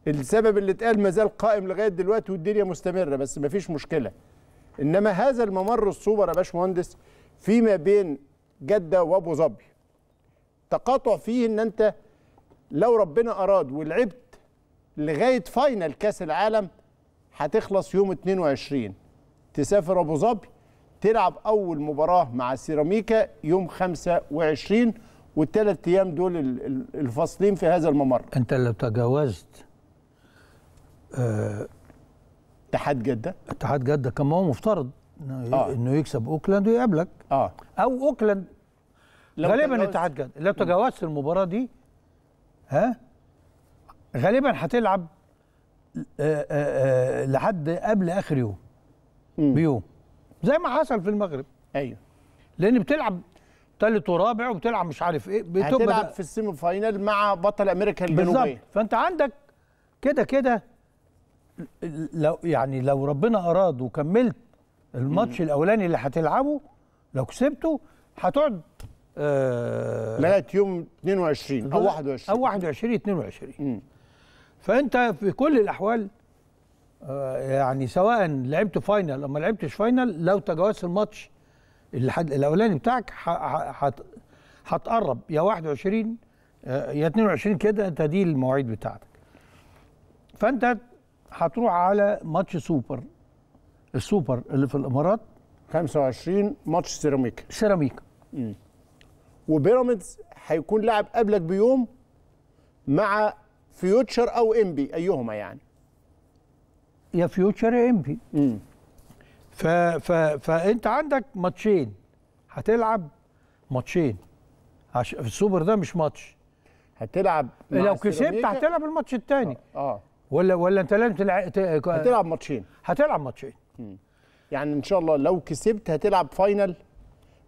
السبب اللي اتقال ما زال قائم لغايه دلوقتي والدنيا مستمره بس ما فيش مشكله انما هذا الممر السوبر يا باشمهندس فيما بين جده وابو ظبي تقاطع فيه ان انت لو ربنا اراد ولعبت لغايه فاينل كاس العالم هتخلص يوم 22 تسافر ابو ظبي تلعب اول مباراه مع سيراميكا يوم 25 والثلاث ايام دول الفاصلين في هذا الممر انت اللي تجاوزت آه، اتحاد جده اتحاد جده كان ما هو مفترض آه. انه يكسب اوكلاند ويقابلك اه او اوكلاند غالبا اتحاد جده لو تجاوزت المباراه دي ها غالبا هتلعب آه، آه، آه، لحد قبل اخر يوم مم. بيوم زي ما حصل في المغرب ايوه لان بتلعب ثالث ورابع وبتلعب مش عارف ايه بتبقى هتلعب في السيمي فاينال مع بطل امريكا الجنوبيه بالظبط فانت عندك كده كده لو يعني لو ربنا اراد وكملت الماتش الاولاني اللي هتلعبه لو كسبته هتقعد آه لغايه يوم 22 او 21 او 21 22 مم. فانت في كل الاحوال آه، يعني سواء لعبت فاينل او ما لعبتش فاينل لو تجاوزت الماتش الاولاني بتاعك هتقرب يا 21 آه، يا 22 كده انت دي المواعيد بتاعتك فانت هتروح على ماتش سوبر السوبر اللي في الامارات 25 ماتش سيراميكا سيراميكا وبيراميدز هيكون لاعب قبلك بيوم مع فيوتشر او ام بي ايهما يعني يا فيوتشر يا ام بي ف ف فانت عندك ماتشين هتلعب ماتشين عشان السوبر ده مش ماتش هتلعب لو كسبت هتلعب الماتش الثاني آه،, اه, ولا ولا انت لازم تلعب هتلعب ماتشين هتلعب ماتشين يعني ان شاء الله لو كسبت هتلعب فاينل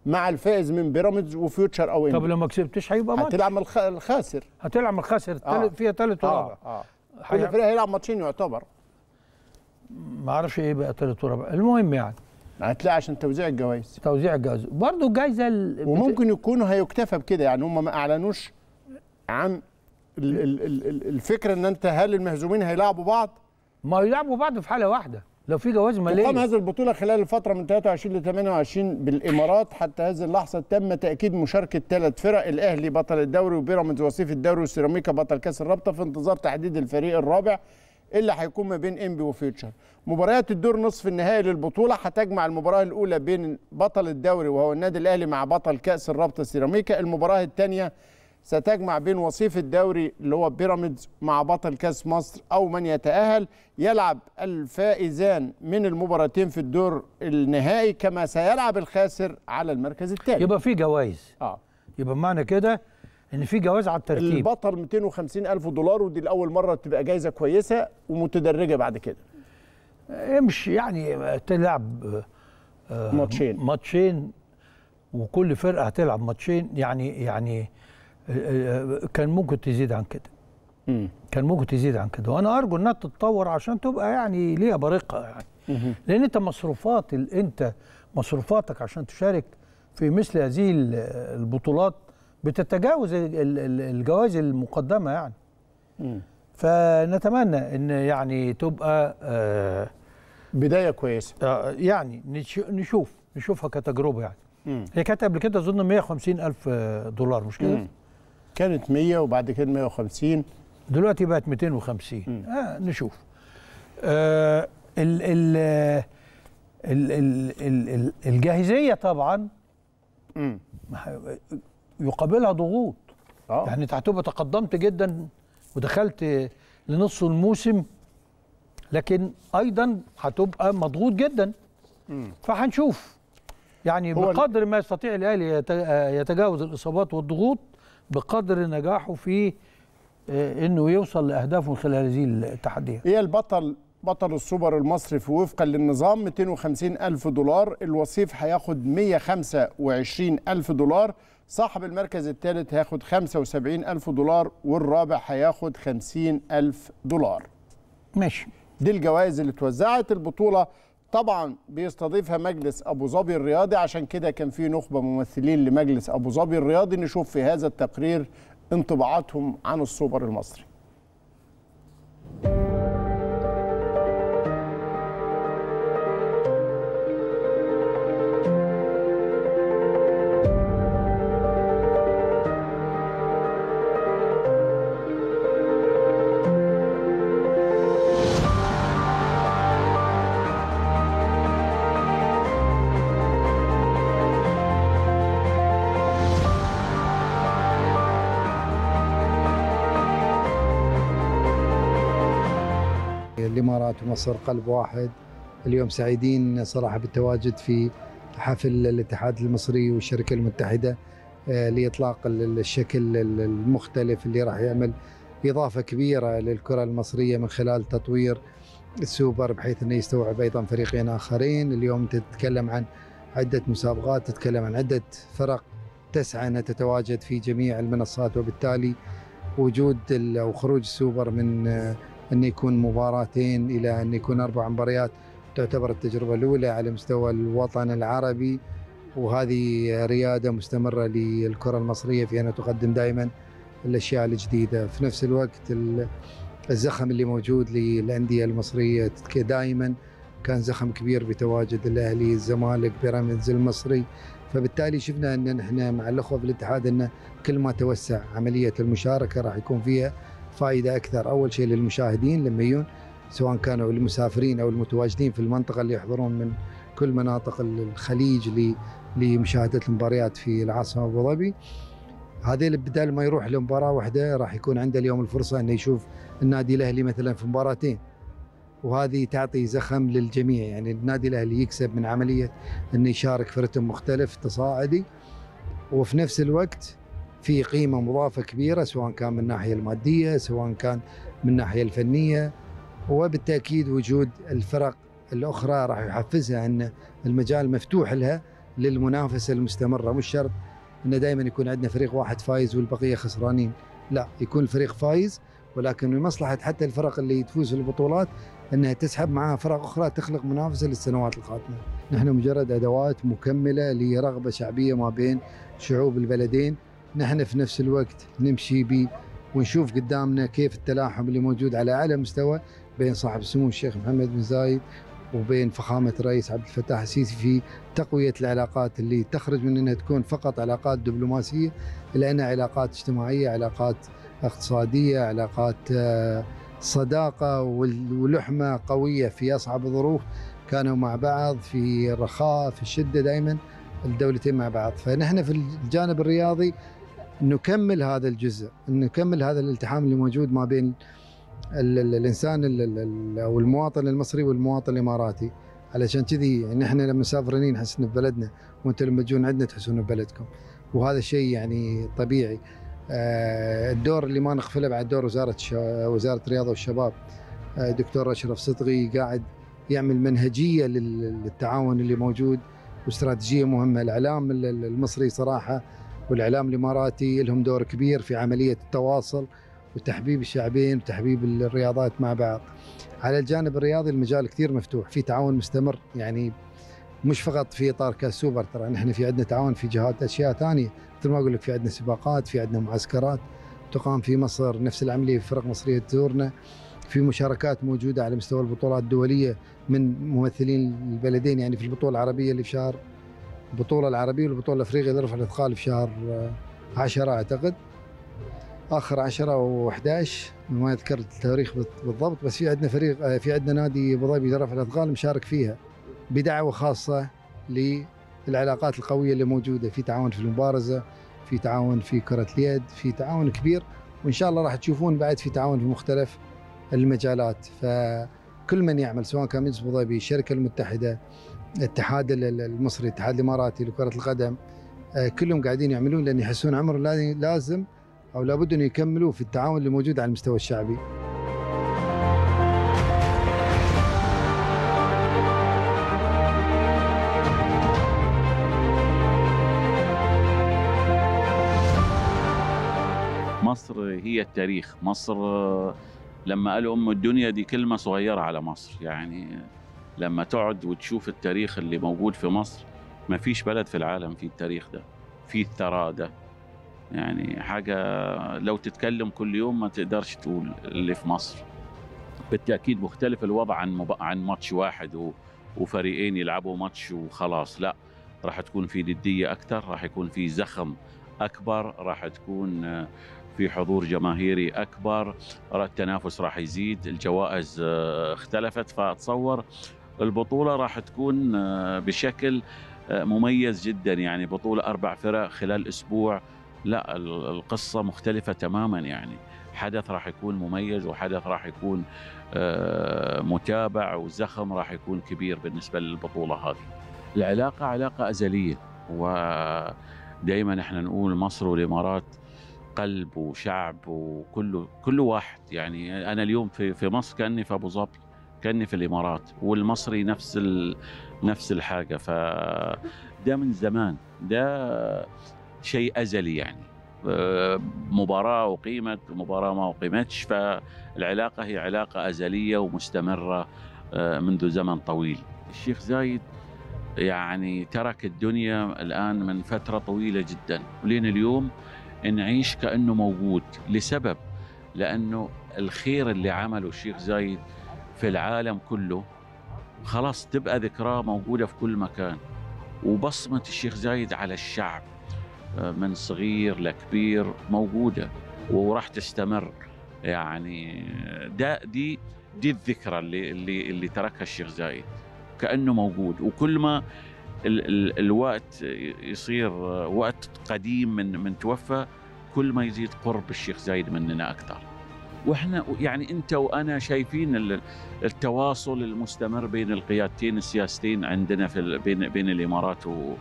مع الفائز من بيراميدز وفيوتشر او طب لو ما كسبتش هيبقى ماتش هتلعب الخاسر هتلعب الخاسر آه. فيها ثالث آه، ورابع اه, آه. كل فريق هيلعب ماتشين يعتبر ما اعرفش ايه بقى ثالث ورابع المهم يعني هتلاقي عشان توزيع الجوائز توزيع الجوائز برضه الجائزه وممكن يكونوا هيكتفى بكده يعني هم ما اعلنوش عن الفكره ان انت هل المهزومين هيلاعبوا بعض ما يلعبوا بعض في حاله واحده لو في جواز ماليه تقام هذه البطوله خلال الفتره من 23 ل 28 بالامارات حتى هذه اللحظه تم تاكيد مشاركه ثلاث فرق الاهلي بطل الدوري وبيراميدز وصيف الدوري وسيراميكا بطل كاس الرابطه في انتظار تحديد الفريق الرابع اللي هيكون ما بين انبي وفيوتشر مباريات الدور نصف النهائي للبطوله هتجمع المباراه الاولى بين بطل الدوري وهو النادي الاهلي مع بطل كاس الرابطه سيراميكا المباراه الثانيه ستجمع بين وصيف الدوري اللي هو بيراميدز مع بطل كاس مصر او من يتاهل يلعب الفائزان من المباراتين في الدور النهائي كما سيلعب الخاسر على المركز الثاني يبقى في جوائز اه يبقى معنى كده ان في جوائز على الترتيب البطل 250 الف دولار ودي الاول مره تبقى جايزه كويسه ومتدرجه بعد كده امشي آه، يعني تلعب آه، ماتشين ماتشين وكل فرقه هتلعب ماتشين يعني يعني كان ممكن تزيد عن كده مم. كان ممكن تزيد عن كده وانا ارجو انها تتطور عشان تبقى يعني ليها بريقه يعني مم. لان انت مصروفات انت مصروفاتك عشان تشارك في مثل هذه البطولات بتتجاوز الجوائز المقدمه يعني مم. فنتمنى ان يعني تبقى آه بدايه كويسه آه يعني نشوف نشوفها كتجربه يعني مم. هي كانت قبل كده اظن 150 الف آه، دولار مش كده؟ كانت 100 وبعد كده 150 دلوقتي بقت 250 آه نشوف آه ال ال ال ال الجاهزيه طبعا م. يقابلها ضغوط أوه. يعني تعتبر تقدمت جدا ودخلت لنص الموسم لكن ايضا هتبقى مضغوط جدا فهنشوف يعني بقدر ما يستطيع الاهلي يتجاوز الاصابات والضغوط بقدر نجاحه في آه، انه يوصل لاهدافه من خلال هذه التحديات. هي البطل بطل السوبر المصري في وفقا للنظام 250 ألف دولار الوصيف هياخد 125 ألف دولار صاحب المركز الثالث هياخد 75 ألف دولار والرابع هياخد 50 ألف دولار ماشي دي الجوائز اللي اتوزعت البطولة طبعا بيستضيفها مجلس ابو ظبي الرياضي عشان كده كان في نخبه ممثلين لمجلس ابو ظبي الرياضي نشوف في هذا التقرير انطباعاتهم عن السوبر المصري في مصر قلب واحد اليوم سعيدين صراحه بالتواجد في حفل الاتحاد المصري والشركه المتحده آه، لاطلاق الشكل المختلف اللي راح يعمل اضافه كبيره للكره المصريه من خلال تطوير السوبر بحيث انه يستوعب ايضا فريقين اخرين، اليوم تتكلم عن عده مسابقات، تتكلم عن عده فرق تسعى انها تتواجد في جميع المنصات وبالتالي وجود او خروج السوبر من آه، أن يكون مباراتين إلى أن يكون أربع مباريات تعتبر التجربة الأولى على مستوى الوطن العربي وهذه ريادة مستمرة للكرة المصرية في أن تقدم دائما الأشياء الجديدة في نفس الوقت الزخم اللي موجود للأندية المصرية دائما كان زخم كبير بتواجد الأهلي الزمالك بيراميدز المصري فبالتالي شفنا أن نحن مع الأخوة في الاتحاد أن كل ما توسع عملية المشاركة راح يكون فيها فائده اكثر اول شيء للمشاهدين لما يجون سواء كانوا المسافرين او المتواجدين في المنطقه اللي يحضرون من كل مناطق الخليج لمشاهده المباريات في العاصمه ابو ظبي هذيل بدل ما يروح لمباراه واحده راح يكون عنده اليوم الفرصه انه يشوف النادي الاهلي مثلا في مباراتين وهذه تعطي زخم للجميع يعني النادي الاهلي يكسب من عمليه انه يشارك في رتم مختلف تصاعدي وفي نفس الوقت في قيمه مضافه كبيره سواء كان من الناحيه الماديه سواء كان من الناحيه الفنيه وبالتاكيد وجود الفرق الاخرى راح يحفزها ان المجال مفتوح لها للمنافسه المستمره مش شرط انه دائما يكون عندنا فريق واحد فايز والبقيه خسرانين لا يكون الفريق فايز ولكن من مصلحه حتى الفرق اللي تفوز في البطولات انها تسحب معها فرق اخرى تخلق منافسه للسنوات القادمه. نحن مجرد ادوات مكمله لرغبه شعبيه ما بين شعوب البلدين نحن في نفس الوقت نمشي به ونشوف قدامنا كيف التلاحم اللي موجود على اعلى مستوى بين صاحب السمو الشيخ محمد بن زايد وبين فخامة الرئيس عبد الفتاح السيسي في تقوية العلاقات اللي تخرج من أنها تكون فقط علاقات دبلوماسية إلى أنها علاقات اجتماعية علاقات اقتصادية علاقات آه، صداقة ولحمة قوية في أصعب الظروف كانوا مع بعض في الرخاء في الشدة دائما الدولتين مع بعض فنحن في الجانب الرياضي نكمل هذا الجزء نكمل هذا الالتحام اللي موجود ما بين الـ الـ الانسان الـ او المواطن المصري والمواطن الاماراتي علشان كذي نحن لما مسافرين نحس ببلدنا وانتم لما تجون عندنا تحسون ببلدكم وهذا شيء يعني طبيعي آه، الدور اللي ما نغفله بعد دور وزاره وزاره الرياضه والشباب آه، دكتور اشرف صدقي قاعد يعمل منهجيه للتعاون اللي موجود واستراتيجيه مهمه الاعلام المصري صراحه والاعلام الاماراتي لهم دور كبير في عمليه التواصل وتحبيب الشعبين وتحبيب الرياضات مع بعض. على الجانب الرياضي المجال كثير مفتوح، في تعاون مستمر يعني مش فقط في اطار كاس سوبر ترى نحن في عندنا تعاون في جهات اشياء ثانيه، مثل ما اقول لك في عندنا سباقات، في عندنا معسكرات تقام في مصر نفس العمليه في فرق مصريه تزورنا. في مشاركات موجوده على مستوى البطولات الدوليه من ممثلين البلدين يعني في البطوله العربيه اللي في شهر البطوله العربيه والبطوله الافريقيه نرفع الاثقال في شهر 10 اعتقد اخر 10 و11 ما اذكر التاريخ بالضبط بس في عندنا فريق آه، في عندنا نادي ابو ظبي لرفع الاثقال مشارك فيها بدعوه خاصه للعلاقات القويه اللي موجوده في تعاون في المبارزه في تعاون في كره اليد في تعاون كبير وان شاء الله راح تشوفون بعد في تعاون في مختلف المجالات فكل من يعمل سواء كان مجلس ابو ظبي الشركه المتحده الاتحاد المصري الاتحاد الاماراتي لكره القدم آه، كلهم قاعدين يعملون لان يحسون عمر لازم او لابد ان يكملوا في التعاون اللي موجود على المستوى الشعبي. مصر هي التاريخ، مصر آه، لما قالوا ام الدنيا دي كلمه صغيره على مصر يعني لما تقعد وتشوف التاريخ اللي موجود في مصر ما فيش بلد في العالم فيه التاريخ ده فيه الثراء ده يعني حاجة لو تتكلم كل يوم ما تقدرش تقول اللي في مصر بالتأكيد مختلف الوضع عن مب... عن ماتش واحد و... وفريقين يلعبوا ماتش وخلاص لا راح تكون في ندية أكثر راح يكون في زخم أكبر راح تكون في حضور جماهيري أكبر التنافس راح يزيد الجوائز اختلفت فأتصور البطوله راح تكون آه، بشكل آه، مميز جدا يعني بطوله اربع فرق خلال اسبوع لا القصه مختلفه تماما يعني حدث راح يكون مميز وحدث راح يكون آه، متابع وزخم راح يكون كبير بالنسبه للبطوله هذه. العلاقه علاقه ازليه ودائما احنا نقول مصر والامارات قلب وشعب وكله كله واحد يعني انا اليوم في في مصر كاني في ابو ظبي كاني في الامارات والمصري نفس ال... نفس الحاجه ف ده من زمان ده شيء ازلي يعني آه، مباراة أقيمت ومباراة ما أقيمتش فالعلاقة هي علاقة أزلية ومستمرة آه، منذ زمن طويل الشيخ زايد يعني ترك الدنيا الآن من فترة طويلة جدا ولين اليوم نعيش كأنه موجود لسبب لأنه الخير اللي عمله الشيخ زايد في العالم كله خلاص تبقى ذكراه موجودة في كل مكان وبصمة الشيخ زايد على الشعب آه، من صغير لكبير موجودة وراح تستمر يعني ده دي دي الذكرى اللي اللي اللي تركها الشيخ زايد كأنه موجود وكل ما ال ال الوقت يصير آه، وقت قديم من من توفى كل ما يزيد قرب الشيخ زايد مننا أكثر واحنا يعني انت وانا شايفين التواصل المستمر بين القيادتين السياستين عندنا في بين بين الامارات و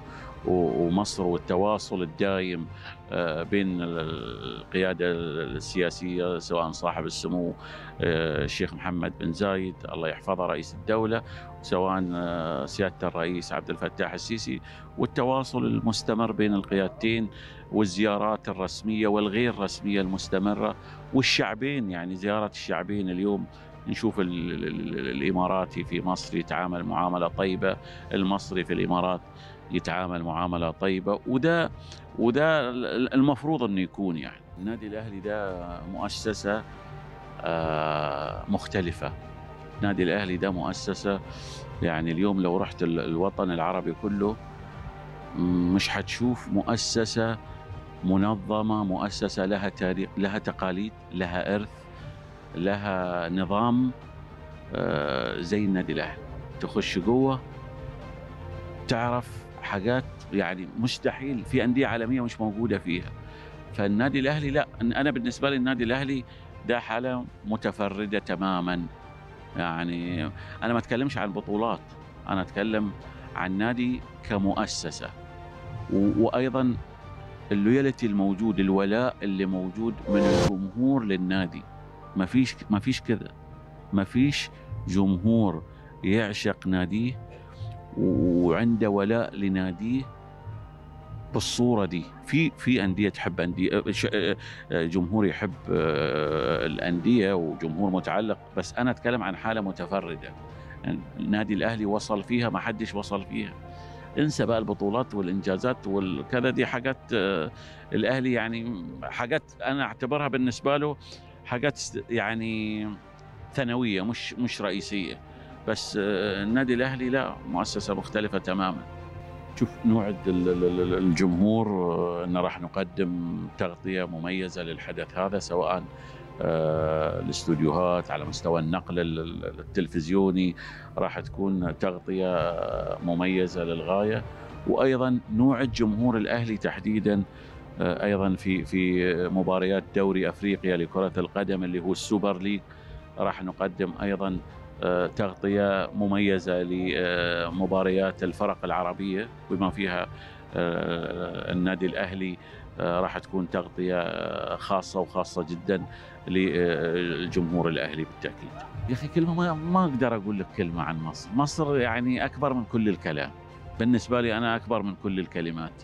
ومصر والتواصل الدائم آه، بين القيادة السياسية سواء صاحب السمو آه، الشيخ محمد بن زايد الله يحفظه رئيس الدولة سواء آه، سيادة الرئيس عبد الفتاح السيسي والتواصل المستمر بين القيادتين والزيارات الرسمية والغير رسمية المستمرة والشعبين يعني زيارة الشعبين اليوم نشوف الإماراتي في مصر يتعامل معاملة طيبة المصري في الإمارات يتعامل معاملة طيبة وده وده المفروض أنه يكون يعني النادي الأهلي ده مؤسسة آه، مختلفة النادي الأهلي ده مؤسسة يعني اليوم لو رحت الوطن العربي كله مش حتشوف مؤسسة منظمه مؤسسه لها تاريخ لها تقاليد لها ارث لها نظام آه، زي النادي الاهلي تخش جوه تعرف حاجات يعني مستحيل في انديه عالميه مش موجوده فيها فالنادي الاهلي لا انا بالنسبه لي النادي الاهلي ده حاله متفرده تماما يعني انا ما اتكلمش عن بطولات انا اتكلم عن نادي كمؤسسه وايضا اللويالتي الموجود الولاء اللي موجود من الجمهور للنادي ما فيش ما فيش كذا ما فيش جمهور يعشق ناديه وعنده ولاء لناديه بالصوره دي في في انديه تحب انديه آه، آه، آه، جمهور يحب الانديه وجمهور متعلق بس انا اتكلم عن حاله متفرده النادي يعني الاهلي وصل فيها ما حدش وصل فيها انسى بقى البطولات والانجازات والكذا دي حاجات آه، الاهلي يعني حاجات انا اعتبرها بالنسبه له حاجات يعني ثانويه مش مش رئيسيه بس آه، النادي الاهلي لا مؤسسه مختلفه تماما شوف نوعد الجمهور آه، ان راح نقدم تغطيه مميزه للحدث هذا سواء الاستوديوهات آه، على مستوى النقل التلفزيوني راح تكون تغطية آه، مميزة للغاية وأيضا نوع الجمهور الأهلي تحديدا آه، أيضا في في مباريات دوري أفريقيا لكرة القدم اللي هو السوبر ليج راح نقدم أيضا تغطية مميزة لمباريات الفرق العربية بما فيها النادي الأهلي راح تكون تغطية خاصة وخاصة جدا للجمهور الاهلي بالتاكيد. يا اخي كلمه ما, ما اقدر اقول لك كلمه عن مصر، مصر يعني اكبر من كل الكلام. بالنسبه لي انا اكبر من كل الكلمات.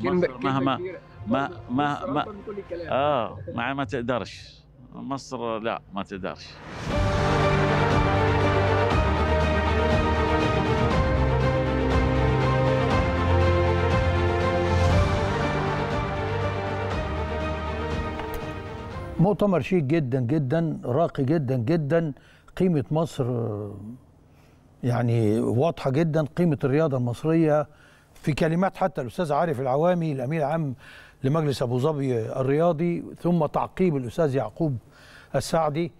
مصر كلمة مهما ما ما ما, اه ما تقدرش مصر لا ما تقدرش مؤتمر شيك جدا جدا راقي جدا جدا قيمة مصر يعني واضحة جدا قيمة الرياضة المصرية في كلمات حتى الأستاذ عارف العوامي الأمين العام لمجلس أبو ظبي الرياضي ثم تعقيب الأستاذ يعقوب السعدي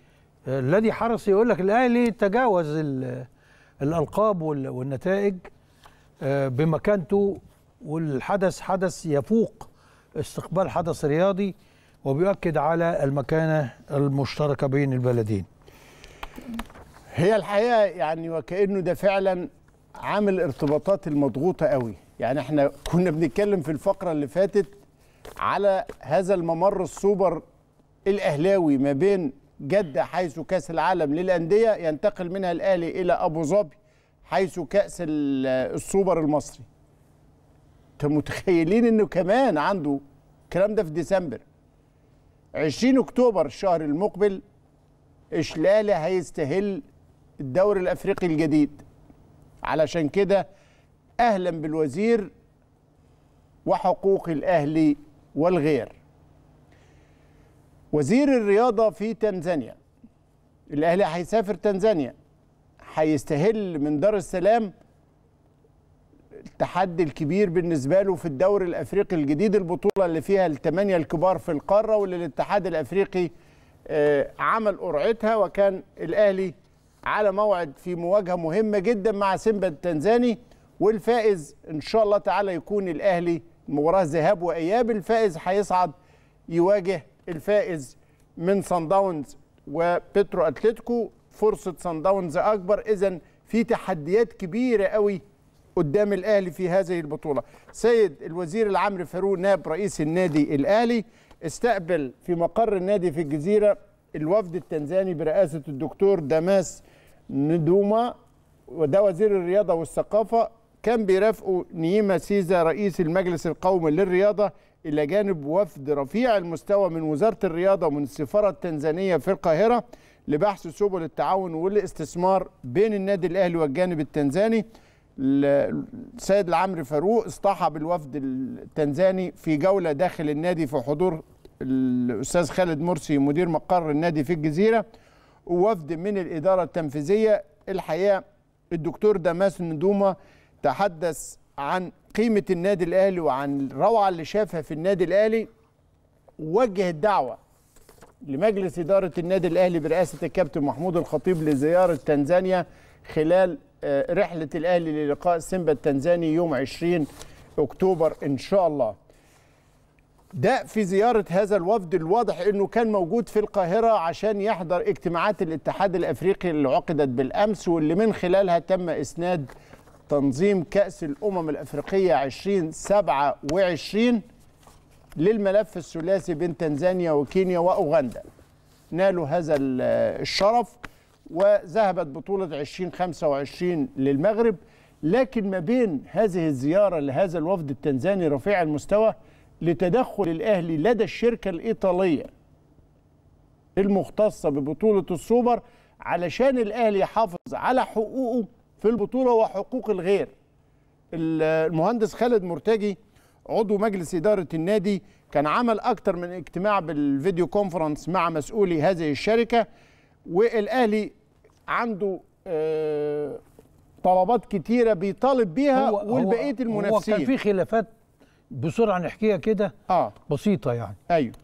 الذي حرص يقول لك الأهلي تجاوز الألقاب والنتائج آه، بمكانته والحدث حدث يفوق استقبال حدث رياضي وبيؤكد على المكانة المشتركة بين البلدين هي الحقيقة يعني وكأنه ده فعلا عامل ارتباطات المضغوطة قوي يعني احنا كنا بنتكلم في الفقرة اللي فاتت على هذا الممر السوبر الأهلاوي ما بين جدة حيث كأس العالم للأندية ينتقل منها الأهلي إلى أبو ظبي حيث كأس السوبر المصري أنتم متخيلين انه كمان عنده الكلام ده في ديسمبر 20 اكتوبر الشهر المقبل اشلاله هيستهل الدوري الافريقي الجديد علشان كده اهلا بالوزير وحقوق الاهلي والغير وزير الرياضه في تنزانيا الاهلي هيسافر تنزانيا هيستهل من دار السلام التحدي الكبير بالنسبه له في الدوري الافريقي الجديد البطوله اللي فيها الثمانيه الكبار في القاره واللي الاتحاد الافريقي آه، عمل قرعتها وكان الاهلي على موعد في مواجهه مهمه جدا مع سيمبا التنزاني والفائز ان شاء الله تعالى يكون الاهلي مباراه ذهاب واياب الفائز هيصعد يواجه الفائز من سان داونز وبترو اتلتيكو فرصه سان داونز اكبر اذا في تحديات كبيره قوي قدام الاهلي في هذه البطوله سيد الوزير العمرو فاروق نائب رئيس النادي الاهلي استقبل في مقر النادي في الجزيره الوفد التنزاني برئاسه الدكتور داماس ندوما وده وزير الرياضه والثقافه كان بيرافقه نيما سيزا رئيس المجلس القومي للرياضه الى جانب وفد رفيع المستوى من وزاره الرياضه ومن السفاره التنزانيه في القاهره لبحث سبل التعاون والاستثمار بين النادي الاهلي والجانب التنزاني السيد العمري فاروق اصطحب الوفد التنزاني في جولة داخل النادي في حضور الأستاذ خالد مرسي مدير مقر النادي في الجزيرة ووفد من الإدارة التنفيذية الحقيقة الدكتور دماس ندومة تحدث عن قيمة النادي الأهلي وعن الروعة اللي شافها في النادي الأهلي ووجه الدعوة لمجلس إدارة النادي الأهلي برئاسة الكابتن محمود الخطيب لزيارة تنزانيا خلال آه، رحلة الأهلي للقاء سيمبا التنزاني يوم 20 أكتوبر إن شاء الله ده في زيارة هذا الوفد الواضح أنه كان موجود في القاهرة عشان يحضر اجتماعات الاتحاد الأفريقي اللي عقدت بالأمس واللي من خلالها تم إسناد تنظيم كأس الأمم الأفريقية 2027 للملف الثلاثي بين تنزانيا وكينيا وأوغندا نالوا هذا الشرف وذهبت بطولة 2025 للمغرب لكن ما بين هذه الزيارة لهذا الوفد التنزاني رفيع المستوى لتدخل الأهلي لدى الشركة الإيطالية المختصة ببطولة السوبر علشان الأهلي يحافظ على حقوقه في البطولة وحقوق الغير المهندس خالد مرتجي عضو مجلس إدارة النادي كان عمل أكتر من اجتماع بالفيديو كونفرنس مع مسؤولي هذه الشركة والأهلي عنده آه، طلبات كتيره بيطالب بيها والبقيه المنافسين هو كان في خلافات بسرعه نحكيها كده آه. بسيطه يعني ايوه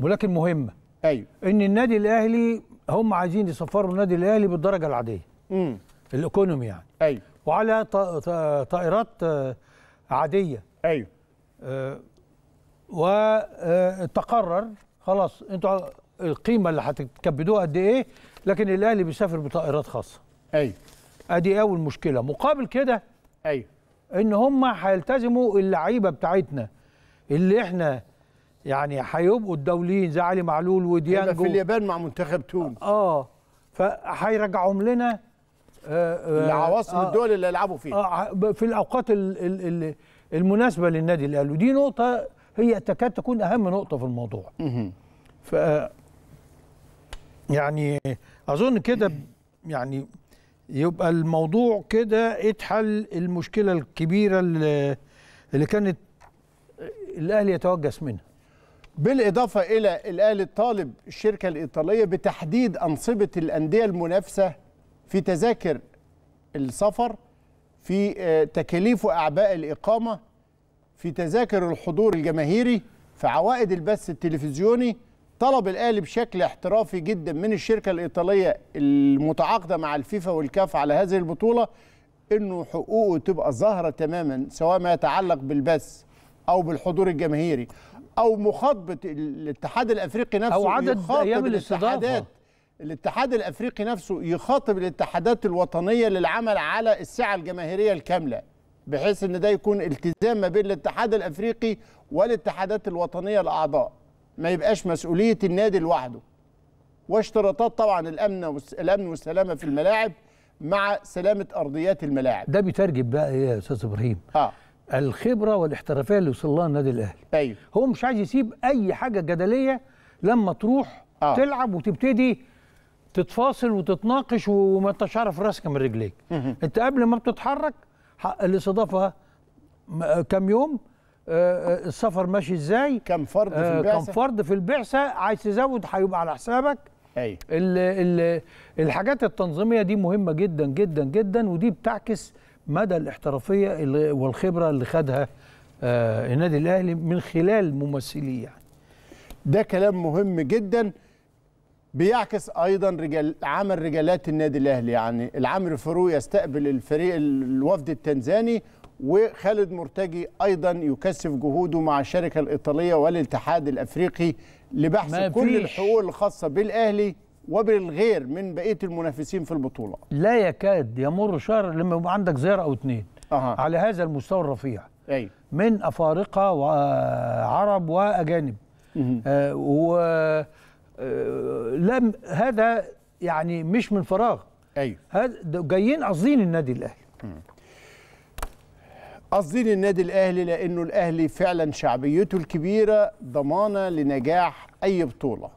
ولكن مهمه ايوه ان النادي الاهلي هم عايزين يسفروا النادي الاهلي بالدرجه العاديه امم الايكونومي يعني ايوه وعلى طائرات آه، عاديه ايوه آه، وتقرر خلاص انتوا القيمه اللي هتكبدوها قد ايه لكن الاهلي بيسافر بطائرات خاصه ايوه ادي اول مشكله مقابل كده ايوه ان هم هيلتزموا اللعيبه بتاعتنا اللي احنا يعني هيبقوا الدوليين زي علي معلول وديانج في اليابان مع منتخب تونس اه فهيرجعهم لنا آه, آه، لعواصم آه الدول اللي يلعبوا فيها آه في الاوقات ال ال ال المناسبه للنادي الاهلي ودي نقطه هي تكاد تكون اهم نقطه في الموضوع ف يعني اظن كده يعني يبقى الموضوع كده اتحل المشكله الكبيره اللي, اللي كانت الاهلي يتوجس منها بالاضافه الى الاهلي طالب الشركه الايطاليه بتحديد انصبه الانديه المنافسه في تذاكر السفر في آه، تكاليف واعباء الاقامه في تذاكر الحضور الجماهيري في عوائد البث التلفزيوني طلب الاهلي بشكل احترافي جدا من الشركه الايطاليه المتعاقده مع الفيفا والكاف على هذه البطوله انه حقوقه تبقى ظاهره تماما سواء ما يتعلق بالبث او بالحضور الجماهيري او مخاطبه الاتحاد الافريقي نفسه او عدد ايام الاستضافه الاتحاد الافريقي نفسه يخاطب الاتحادات الوطنيه للعمل على السعه الجماهيريه الكامله بحيث ان ده يكون التزام ما بين الاتحاد الافريقي والاتحادات الوطنيه الاعضاء ما يبقاش مسؤوليه النادي لوحده واشتراطات طبعا الامن الامن والسلامه في الملاعب مع سلامه ارضيات الملاعب ده بيترجم بقى ايه يا استاذ ابراهيم اه الخبره والاحترافيه اللي وصل لها النادي الاهلي ايوه هو مش عايز يسيب اي حاجه جدليه لما تروح آه. تلعب وتبتدي تتفاصل وتتناقش وما انتش عارف راسك من رجليك انت قبل ما بتتحرك حق الاستضافه كام يوم آه، آه، السفر ماشي ازاي كم فرد في آه، البعثه كم فرد في البعثه عايز تزود هيبقى على حسابك ايوه الحاجات التنظيميه دي مهمه جدا جدا جدا ودي بتعكس مدى الاحترافيه والخبره اللي خدها النادي الاهلي من خلال ممثليه يعني ده كلام مهم جدا بيعكس ايضا رجال عمل رجالات النادي الاهلي يعني العامر فرو يستقبل الفريق الوفد التنزاني وخالد مرتجي ايضا يكثف جهوده مع الشركه الايطاليه والاتحاد الافريقي لبحث كل الحقوق الخاصه بالاهلي وبالغير من بقيه المنافسين في البطوله لا يكاد يمر شهر لما يبقى عندك زيارة او اثنين أه. على هذا المستوى الرفيع أي. من افارقه وعرب واجانب آه و آه لم هذا يعني مش من فراغ ايوه جايين قاصدين النادي الاهلي قاصدين النادي الاهلي لانه الاهلي فعلا شعبيته الكبيره ضمانه لنجاح اي بطوله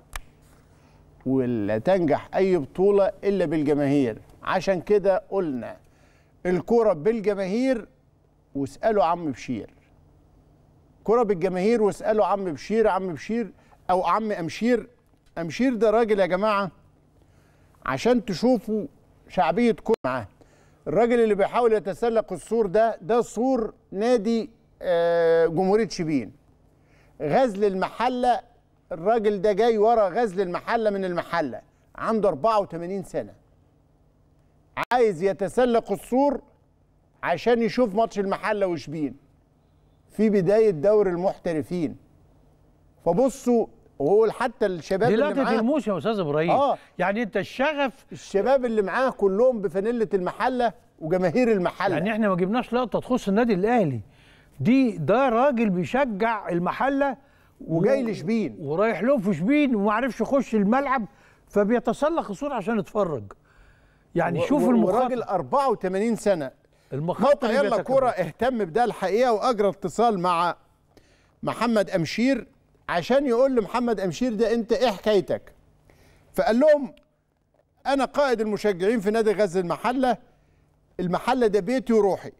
ولا تنجح اي بطوله الا بالجماهير عشان كده قلنا الكره بالجماهير واسالوا عم بشير كره بالجماهير واسالوا عم بشير عم بشير او عم امشير امشير ده راجل يا جماعه عشان تشوفوا شعبيه كره معاه الراجل اللي بيحاول يتسلق السور ده ده سور نادي آه، جمهوريه شبين غزل المحله الراجل ده جاي ورا غزل المحله من المحله عنده 84 سنه عايز يتسلق السور عشان يشوف ماتش المحله وشبين في بدايه دور المحترفين فبصوا وحتى الشباب اللي معاه الموسم يا استاذ ابراهيم آه. يعني انت الشغف الشباب اللي معاه كلهم بفانيله المحله وجماهير المحله يعني احنا ما جبناش لقطه تخص النادي الاهلي دي ده راجل بيشجع المحله وجاي و... لشبين ورايح لهم في شبين وما عرفش يخش الملعب فبيتسلق الصوره عشان يتفرج يعني و... شوف و... المخاطر راجل 84 سنه المخاطر يلا كوره اهتم بده الحقيقه واجرى اتصال مع محمد امشير عشان يقول لمحمد امشير ده انت ايه حكايتك فقال لهم انا قائد المشجعين في نادي غزل المحله المحله ده بيتي وروحي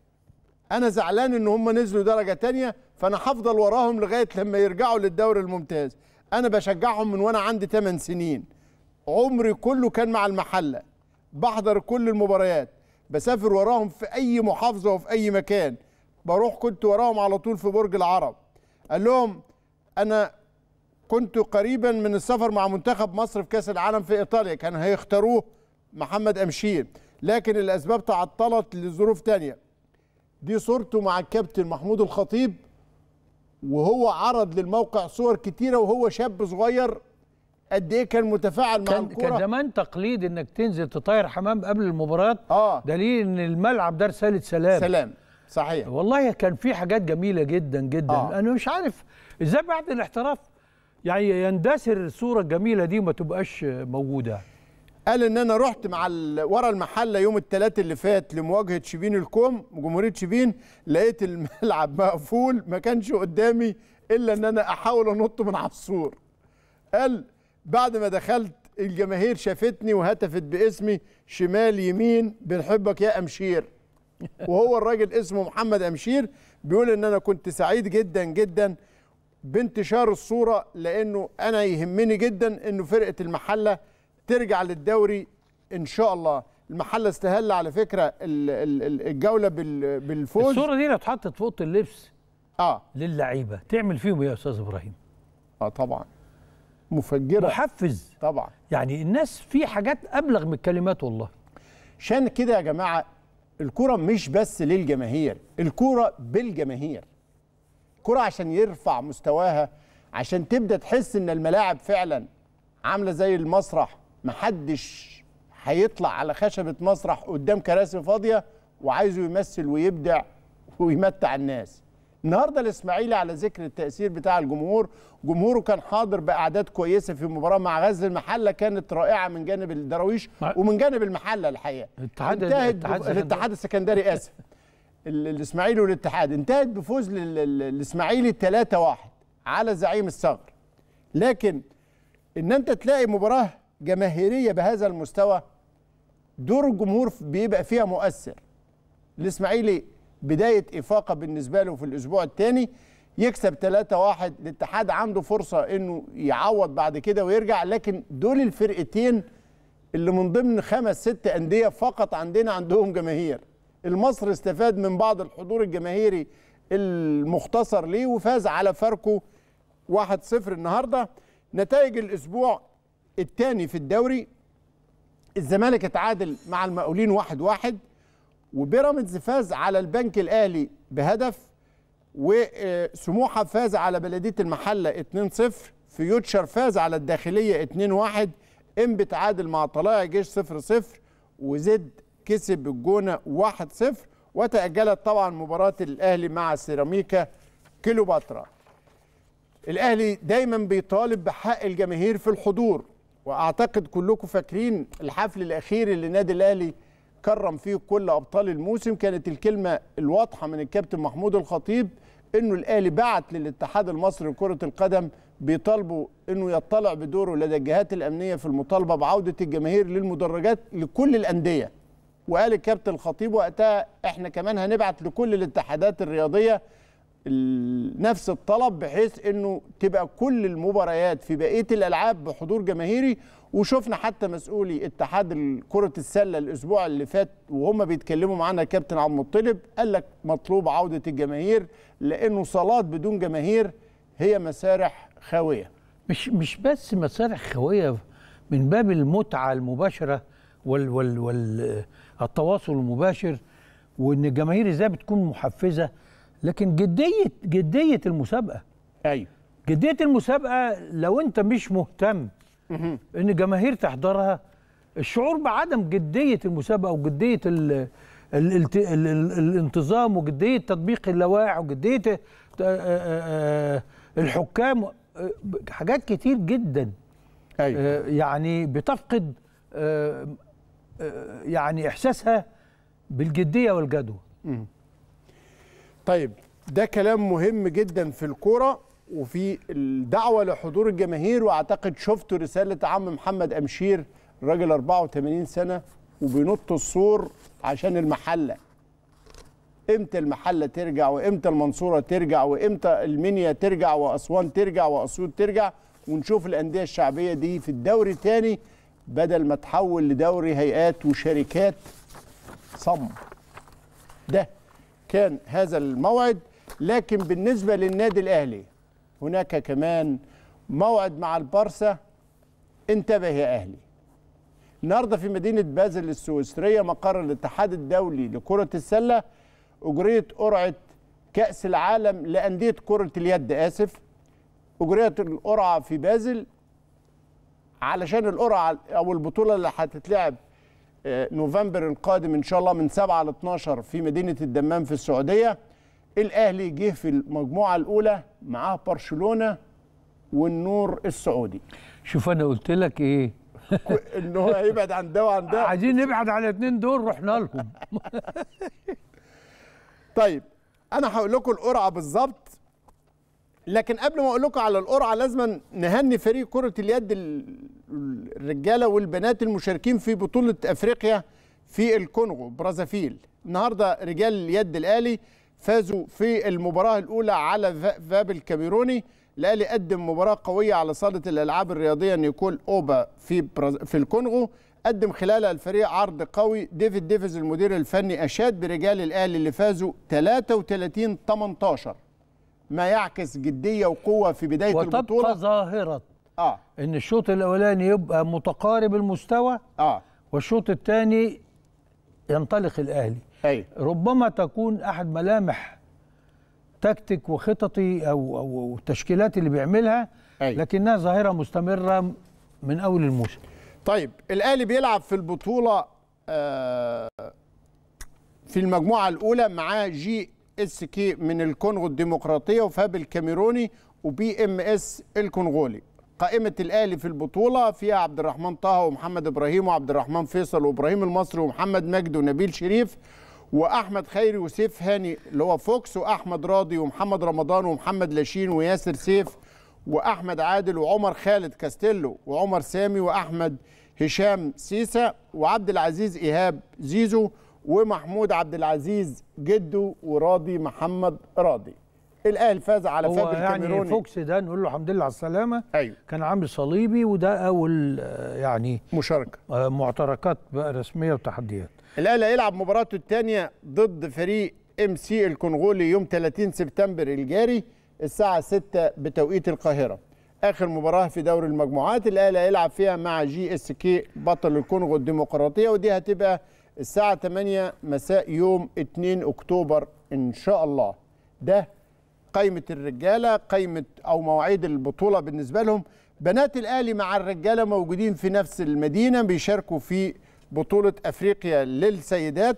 انا زعلان ان هم نزلوا درجه تانية فانا هفضل وراهم لغايه لما يرجعوا للدوري الممتاز انا بشجعهم من وانا عندي 8 سنين عمري كله كان مع المحله بحضر كل المباريات بسافر وراهم في اي محافظه وفي اي مكان بروح كنت وراهم على طول في برج العرب قال لهم انا كنت قريبا من السفر مع منتخب مصر في كاس العالم في ايطاليا كان هيختاروه محمد امشير لكن الاسباب تعطلت لظروف تانية دي صورته مع الكابتن محمود الخطيب وهو عرض للموقع صور كتيره وهو شاب صغير قد ايه كان متفاعل مع الكوره كان زمان تقليد انك تنزل تطير حمام قبل المباراه آه. دليل ان الملعب ده رساله سلام سلام صحيح والله كان في حاجات جميله جدا جدا آه. انا مش عارف ازاي بعد الاحتراف يعني يندثر الصوره الجميله دي وما تبقاش موجوده قال ان انا رحت مع ورا المحله يوم الثلاث اللي فات لمواجهه شبين الكوم جمهوريه شبين لقيت الملعب [LAUGHS] مقفول ما كانش قدامي الا ان انا احاول انط من على السور قال بعد ما دخلت الجماهير شافتني وهتفت باسمي شمال يمين بنحبك يا امشير وهو الراجل اسمه محمد امشير بيقول ان انا كنت سعيد جدا جدا بانتشار الصوره لانه انا يهمني جدا انه فرقه المحله ترجع للدوري ان شاء الله المحله استهل على فكره الجوله بالفوز الصوره دي لو اتحطت فوق اللبس اه للعيبه تعمل فيهم ايه يا استاذ ابراهيم اه طبعا مفجره محفز طبعا يعني الناس في حاجات ابلغ من الكلمات والله عشان كده يا جماعه الكرة مش بس للجماهير الكرة بالجماهير الكرة عشان يرفع مستواها عشان تبدا تحس ان الملاعب فعلا عامله زي المسرح محدش هيطلع على خشبه مسرح قدام كراسي فاضيه وعايزه يمثل ويبدع ويمتع الناس النهارده الاسماعيلي على ذكر التاثير بتاع الجمهور جمهوره كان حاضر باعداد كويسه في مباراه مع غزل المحله كانت رائعه من جانب الدراويش ومن جانب المحله الحقيقه الاتحاد الاتحاد السكندري اسف الاسماعيلي والاتحاد انتهت بفوز الاسماعيلي 3 1 على زعيم الثغر لكن ان انت تلاقي مباراه جماهيريه بهذا المستوى دور الجمهور بيبقى فيها مؤثر الاسماعيلي بدايه افاقه بالنسبه له في الاسبوع الثاني يكسب 3 1 الاتحاد عنده فرصه انه يعوض بعد كده ويرجع لكن دول الفرقتين اللي من ضمن خمس ست انديه فقط عندنا عندهم جماهير المصري استفاد من بعض الحضور الجماهيري المختصر ليه وفاز على فاركو 1-0 النهارده نتائج الاسبوع الثاني في الدوري الزمالك اتعادل مع المقاولين 1-1 واحد واحد وبيراميدز فاز على البنك الاهلي بهدف وسموحه فاز على بلديه المحله 2-0 فيوتشر فاز على الداخليه 2-1 انبي تعادل مع طلائع جيش 0-0 وزد كسب الجونه 1-0 وتاجلت طبعا مباراه الاهلي مع سيراميكا كيلوباترا الاهلي دايما بيطالب بحق الجماهير في الحضور واعتقد كلكم فاكرين الحفل الاخير اللي نادي الاهلي كرم فيه كل ابطال الموسم كانت الكلمه الواضحه من الكابتن محمود الخطيب انه الاهلي بعت للاتحاد المصري لكره القدم بيطالبوا انه يطلع بدوره لدى الجهات الامنيه في المطالبه بعوده الجماهير للمدرجات لكل الانديه وقال الكابتن الخطيب وقتها احنا كمان هنبعت لكل الاتحادات الرياضيه نفس الطلب بحيث انه تبقى كل المباريات في بقيه الالعاب بحضور جماهيري وشفنا حتى مسؤولي اتحاد كره السله الاسبوع اللي فات وهم بيتكلموا معانا الكابتن عبد المطلب قال لك مطلوب عوده الجماهير لانه صالات بدون جماهير هي مسارح خاويه مش مش بس مسارح خاويه من باب المتعه المباشره وال وال وال التواصل المباشر وان الجماهير ازاي بتكون محفزه لكن جديه جديه المسابقه ايوه جديه المسابقه لو انت مش مهتم ان الجماهير تحضرها الشعور بعدم جديه المسابقه وجديه ال الانتظام وجديه تطبيق اللوائح وجديه آه، آه، آه، الحكام حاجات كتير جدا أيوة. يعني بتفقد يعني احساسها بالجديه والجدوى طيب ده كلام مهم جدا في الكوره وفي الدعوه لحضور الجماهير واعتقد شفتوا رساله عم محمد امشير راجل 84 سنه وبينط السور عشان المحله امتى المحله ترجع وامتى المنصوره ترجع وامتى المنيا ترجع واسوان ترجع واسيوط ترجع ونشوف الانديه الشعبيه دي في الدوري الثاني بدل ما تحول لدوري هيئات وشركات صم ده كان هذا الموعد لكن بالنسبة للنادي الأهلي هناك كمان موعد مع البارسا انتبه يا أهلي النهاردة في مدينة بازل السويسرية مقر الاتحاد الدولي لكرة السلة أجريت قرعة كأس العالم لأندية كرة اليد آسف أجريت القرعة في بازل علشان القرعه او البطوله اللي هتتلعب آه، نوفمبر القادم ان شاء الله من 7 ل 12 في مدينه الدمام في السعوديه الاهلي جه في المجموعه الاولى معاه برشلونه والنور السعودي شوف انا قلت لك ايه [LAUGHS] ان هو هيبعد عن ده وعن ده عايزين نبعد عن الاثنين دول رحنا لهم [LAUGHS] طيب انا هقول لكم القرعه بالظبط لكن قبل ما اقول لكم على القرعه لازم نهني فريق كره اليد الرجاله والبنات المشاركين في بطوله افريقيا في الكونغو برازافيل النهارده رجال اليد الاهلي فازوا في المباراه الاولى على فاب الكاميروني الاهلي قدم مباراه قويه على صاله الالعاب الرياضيه نيكول اوبا في برز... في الكونغو قدم خلالها الفريق عرض قوي ديفيد ديفيز المدير الفني اشاد برجال الاهلي اللي فازوا 33 18 ما يعكس جديه وقوه في بدايه وتبقى البطوله وتبقى ظاهره اه ان الشوط الاولاني يبقى متقارب المستوى اه والشوط الثاني ينطلق الاهلي أي. ربما تكون احد ملامح تكتيك وخططي او او التشكيلات اللي بيعملها أي. لكنها ظاهره مستمره من اول الموسم طيب الاهلي بيلعب في البطوله آه في المجموعه الاولى معاه جي اس كي من الكونغو الديمقراطيه وفاب الكاميروني وبي ام اس الكونغولي قائمة الأهلي في البطولة فيها عبد الرحمن طه ومحمد إبراهيم وعبد الرحمن فيصل وإبراهيم المصري ومحمد مجد ونبيل شريف وأحمد خيري وسيف هاني اللي هو فوكس وأحمد راضي ومحمد رمضان ومحمد لاشين وياسر سيف وأحمد عادل وعمر خالد كاستيلو وعمر سامي وأحمد هشام سيسا وعبد العزيز إيهاب زيزو ومحمود عبد العزيز جده وراضي محمد راضي الاهلي فاز على فاب الكاميروني يعني فوكس ده نقول له الحمد لله على السلامه أيوه. كان عامل صليبي وده اول يعني مشاركه آه، معتركات بقى رسميه وتحديات الاهلي هيلعب مباراته الثانيه ضد فريق ام سي الكونغولي يوم 30 سبتمبر الجاري الساعه 6 بتوقيت القاهره اخر مباراه في دوري المجموعات الاهلي هيلعب فيها مع جي اس كي بطل الكونغو الديمقراطيه ودي هتبقى الساعة 8 مساء يوم 2 أكتوبر إن شاء الله ده قايمة الرجالة قايمة أو مواعيد البطولة بالنسبة لهم بنات الأهلي مع الرجالة موجودين في نفس المدينة بيشاركوا في بطولة أفريقيا للسيدات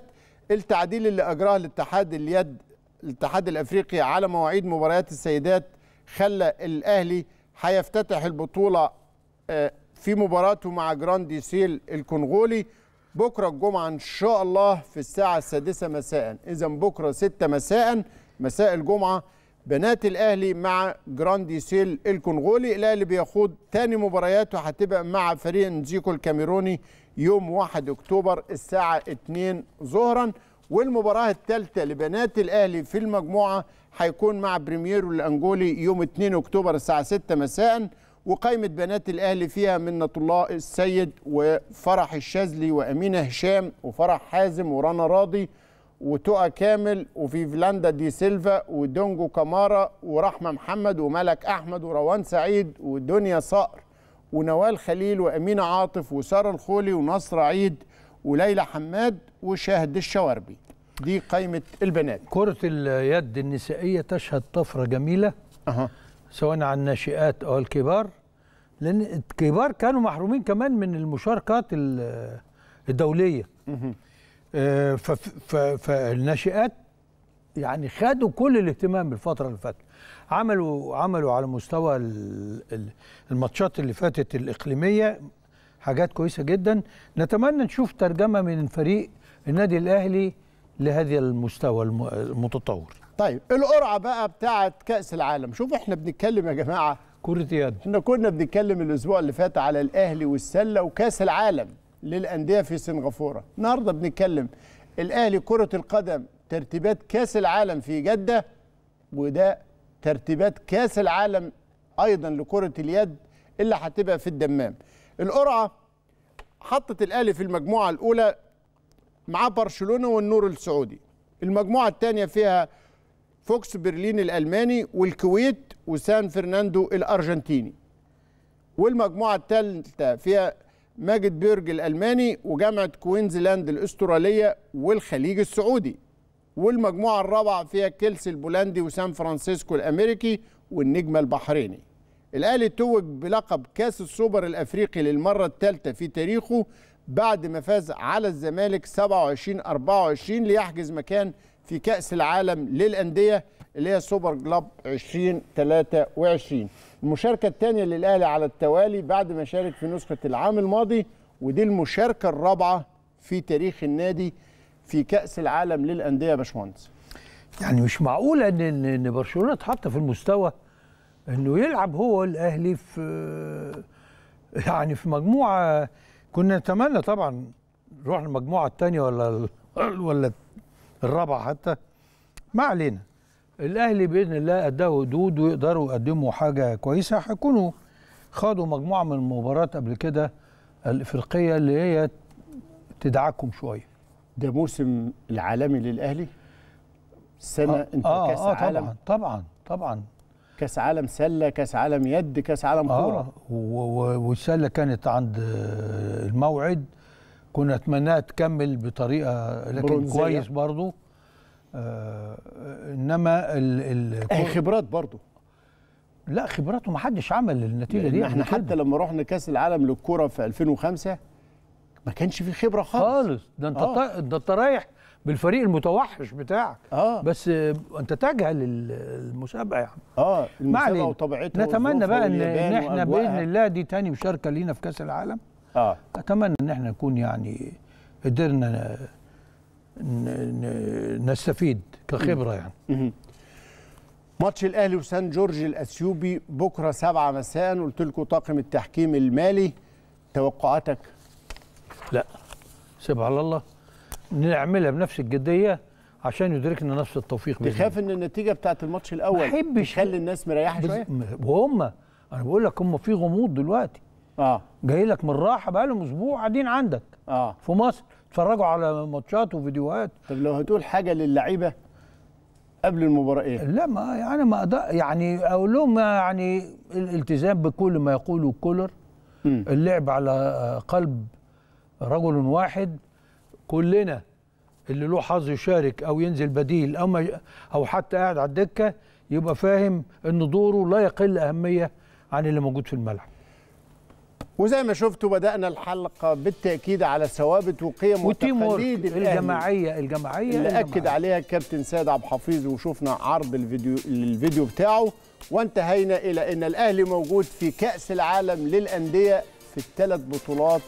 التعديل اللي أجراه الاتحاد اليد الاتحاد الأفريقي على مواعيد مباريات السيدات خلى الأهلي هيفتتح البطولة آه، في مباراته مع جراندي سيل الكونغولي بكره الجمعه ان شاء الله في الساعه السادسه مساء اذا بكره 6 مساء مساء الجمعه بنات الاهلي مع جراندي سيل الكونغولي الاهلي بيخوض تاني مبارياته هتبقى مع فريق نزيكو الكاميروني يوم 1 اكتوبر الساعه 2 ظهرا والمباراه الثالثه لبنات الاهلي في المجموعه هيكون مع بريميرو الانجولي يوم 2 اكتوبر الساعه 6 مساء وقائمة بنات الأهلي فيها منة طلاق السيد وفرح الشاذلي وأمينة هشام وفرح حازم ورنا راضي وتقى كامل وفي فيلاندا دي سيلفا ودونجو كامارا ورحمة محمد وملك أحمد وروان سعيد ودنيا صقر ونوال خليل وأمينة عاطف وسارة الخولي ونصر عيد وليلى حماد وشاهد الشواربي دي قائمة البنات كرة اليد النسائية تشهد طفرة جميلة أه. سواء على الناشئات أو الكبار لان الكبار كانوا محرومين كمان من المشاركات الدوليه آه، فالناشئات يعني خدوا كل الاهتمام بالفتره اللي فاتت عملوا عملوا على مستوى الماتشات اللي فاتت الاقليميه حاجات كويسه جدا نتمنى نشوف ترجمه من فريق النادي الاهلي لهذا المستوى المتطور طيب القرعه بقى بتاعه كاس العالم شوف احنا بنتكلم يا جماعه كرة يد احنا كنا بنتكلم الاسبوع اللي فات على الاهلي والسله وكاس العالم للانديه في سنغافوره النهارده بنتكلم الاهلي كره القدم ترتيبات كاس العالم في جده وده ترتيبات كاس العالم ايضا لكره اليد اللي هتبقى في الدمام القرعه حطت الاهلي في المجموعه الاولى مع برشلونه والنور السعودي المجموعه الثانيه فيها فوكس برلين الالماني والكويت وسان فرناندو الارجنتيني والمجموعه الثالثه فيها ماجد بيرج الالماني وجامعه كوينزلاند الاستراليه والخليج السعودي والمجموعه الرابعه فيها كيلس البولندي وسان فرانسيسكو الامريكي والنجم البحريني الاهلي توج بلقب كاس السوبر الافريقي للمره الثالثه في تاريخه بعد ما فاز على الزمالك 27 24 ليحجز مكان في كأس العالم للأندية اللي هي سوبر جلاب 2023 المشاركة الثانية للأهلي على التوالي بعد ما شارك في نسخة العام الماضي ودي المشاركة الرابعة في تاريخ النادي في كأس العالم للأندية يا باشمهندس يعني مش معقول ان ان برشلونه اتحط في المستوى انه يلعب هو الاهلي في يعني في مجموعه كنا نتمنى طبعا نروح المجموعه الثانيه ولا ولا الرابعه حتى ما علينا الاهلي باذن الله اداه دود ويقدروا يقدموا حاجه كويسه هيكونوا خاضوا مجموعه من المباريات قبل كده الافريقيه اللي هي تدعكم شويه ده موسم العالمي للاهلي سنه آه انت آه كاس آه عالم طبعا طبعا طبعا كاس عالم سله كاس عالم يد كاس عالم كوره آه والسله كانت عند الموعد كنا اتمناها تكمل بطريقه لكن برونزية. كويس برضو آه انما ال ال إيه، خبرات برضو لا خبراته ما حدش عمل النتيجه دي احنا حتى لما رحنا كاس العالم للكره في 2005 ما كانش في خبره خالص خالص ده انت آه. ده انت رايح بالفريق المتوحش بتاعك اه بس انت تجهل المسابقه يعني اه المسابقه وطبيعتها نتمنى بقى ان احنا باذن الله دي تاني مشاركه لينا في كاس العالم اه اتمنى ان احنا نكون يعني قدرنا نستفيد كخبره يعني مم. ماتش الاهلي وسان جورج الاثيوبي بكره 7 مساء قلت لكم طاقم التحكيم المالي توقعاتك لا سيبها على الله نعملها بنفس الجديه عشان يدركنا نفس التوفيق تخاف ان النتيجه بتاعت الماتش الاول تخلي الناس مريحه شويه وهم انا بقول لك هم في غموض دلوقتي اه جاي لك من راحه بقى لهم اسبوع قاعدين عندك اه في مصر اتفرجوا على ماتشات وفيديوهات طب لو هتقول حاجه للعيبه قبل المباراه ايه؟ لا ما يعني ما أقدر يعني اقول لهم يعني الالتزام بكل ما يقوله كولر اللعب على قلب رجل واحد كلنا اللي له حظ يشارك او ينزل بديل او ما او حتى قاعد على الدكه يبقى فاهم ان دوره لا يقل اهميه عن اللي موجود في الملعب وزي ما شفتوا بدأنا الحلقة بالتأكيد على ثوابت وقيم وتقاليد الجماعية الجماعية اللي الجماعية. أكد عليها الكابتن سيد عبد الحفيظ وشفنا عرض الفيديو للفيديو بتاعه وانتهينا إلى أن الأهلي موجود في كأس العالم للأندية في الثلاث بطولات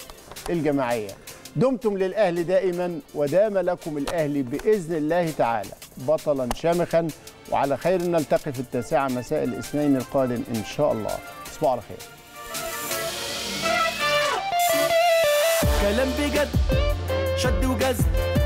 الجماعية دمتم للأهلي دائما ودام لكم الأهلي بإذن الله تعالى بطلا شامخا وعلى خير نلتقي في التاسعة مساء الاثنين القادم إن شاء الله تصبحوا على خير كلام بجد شد وجذب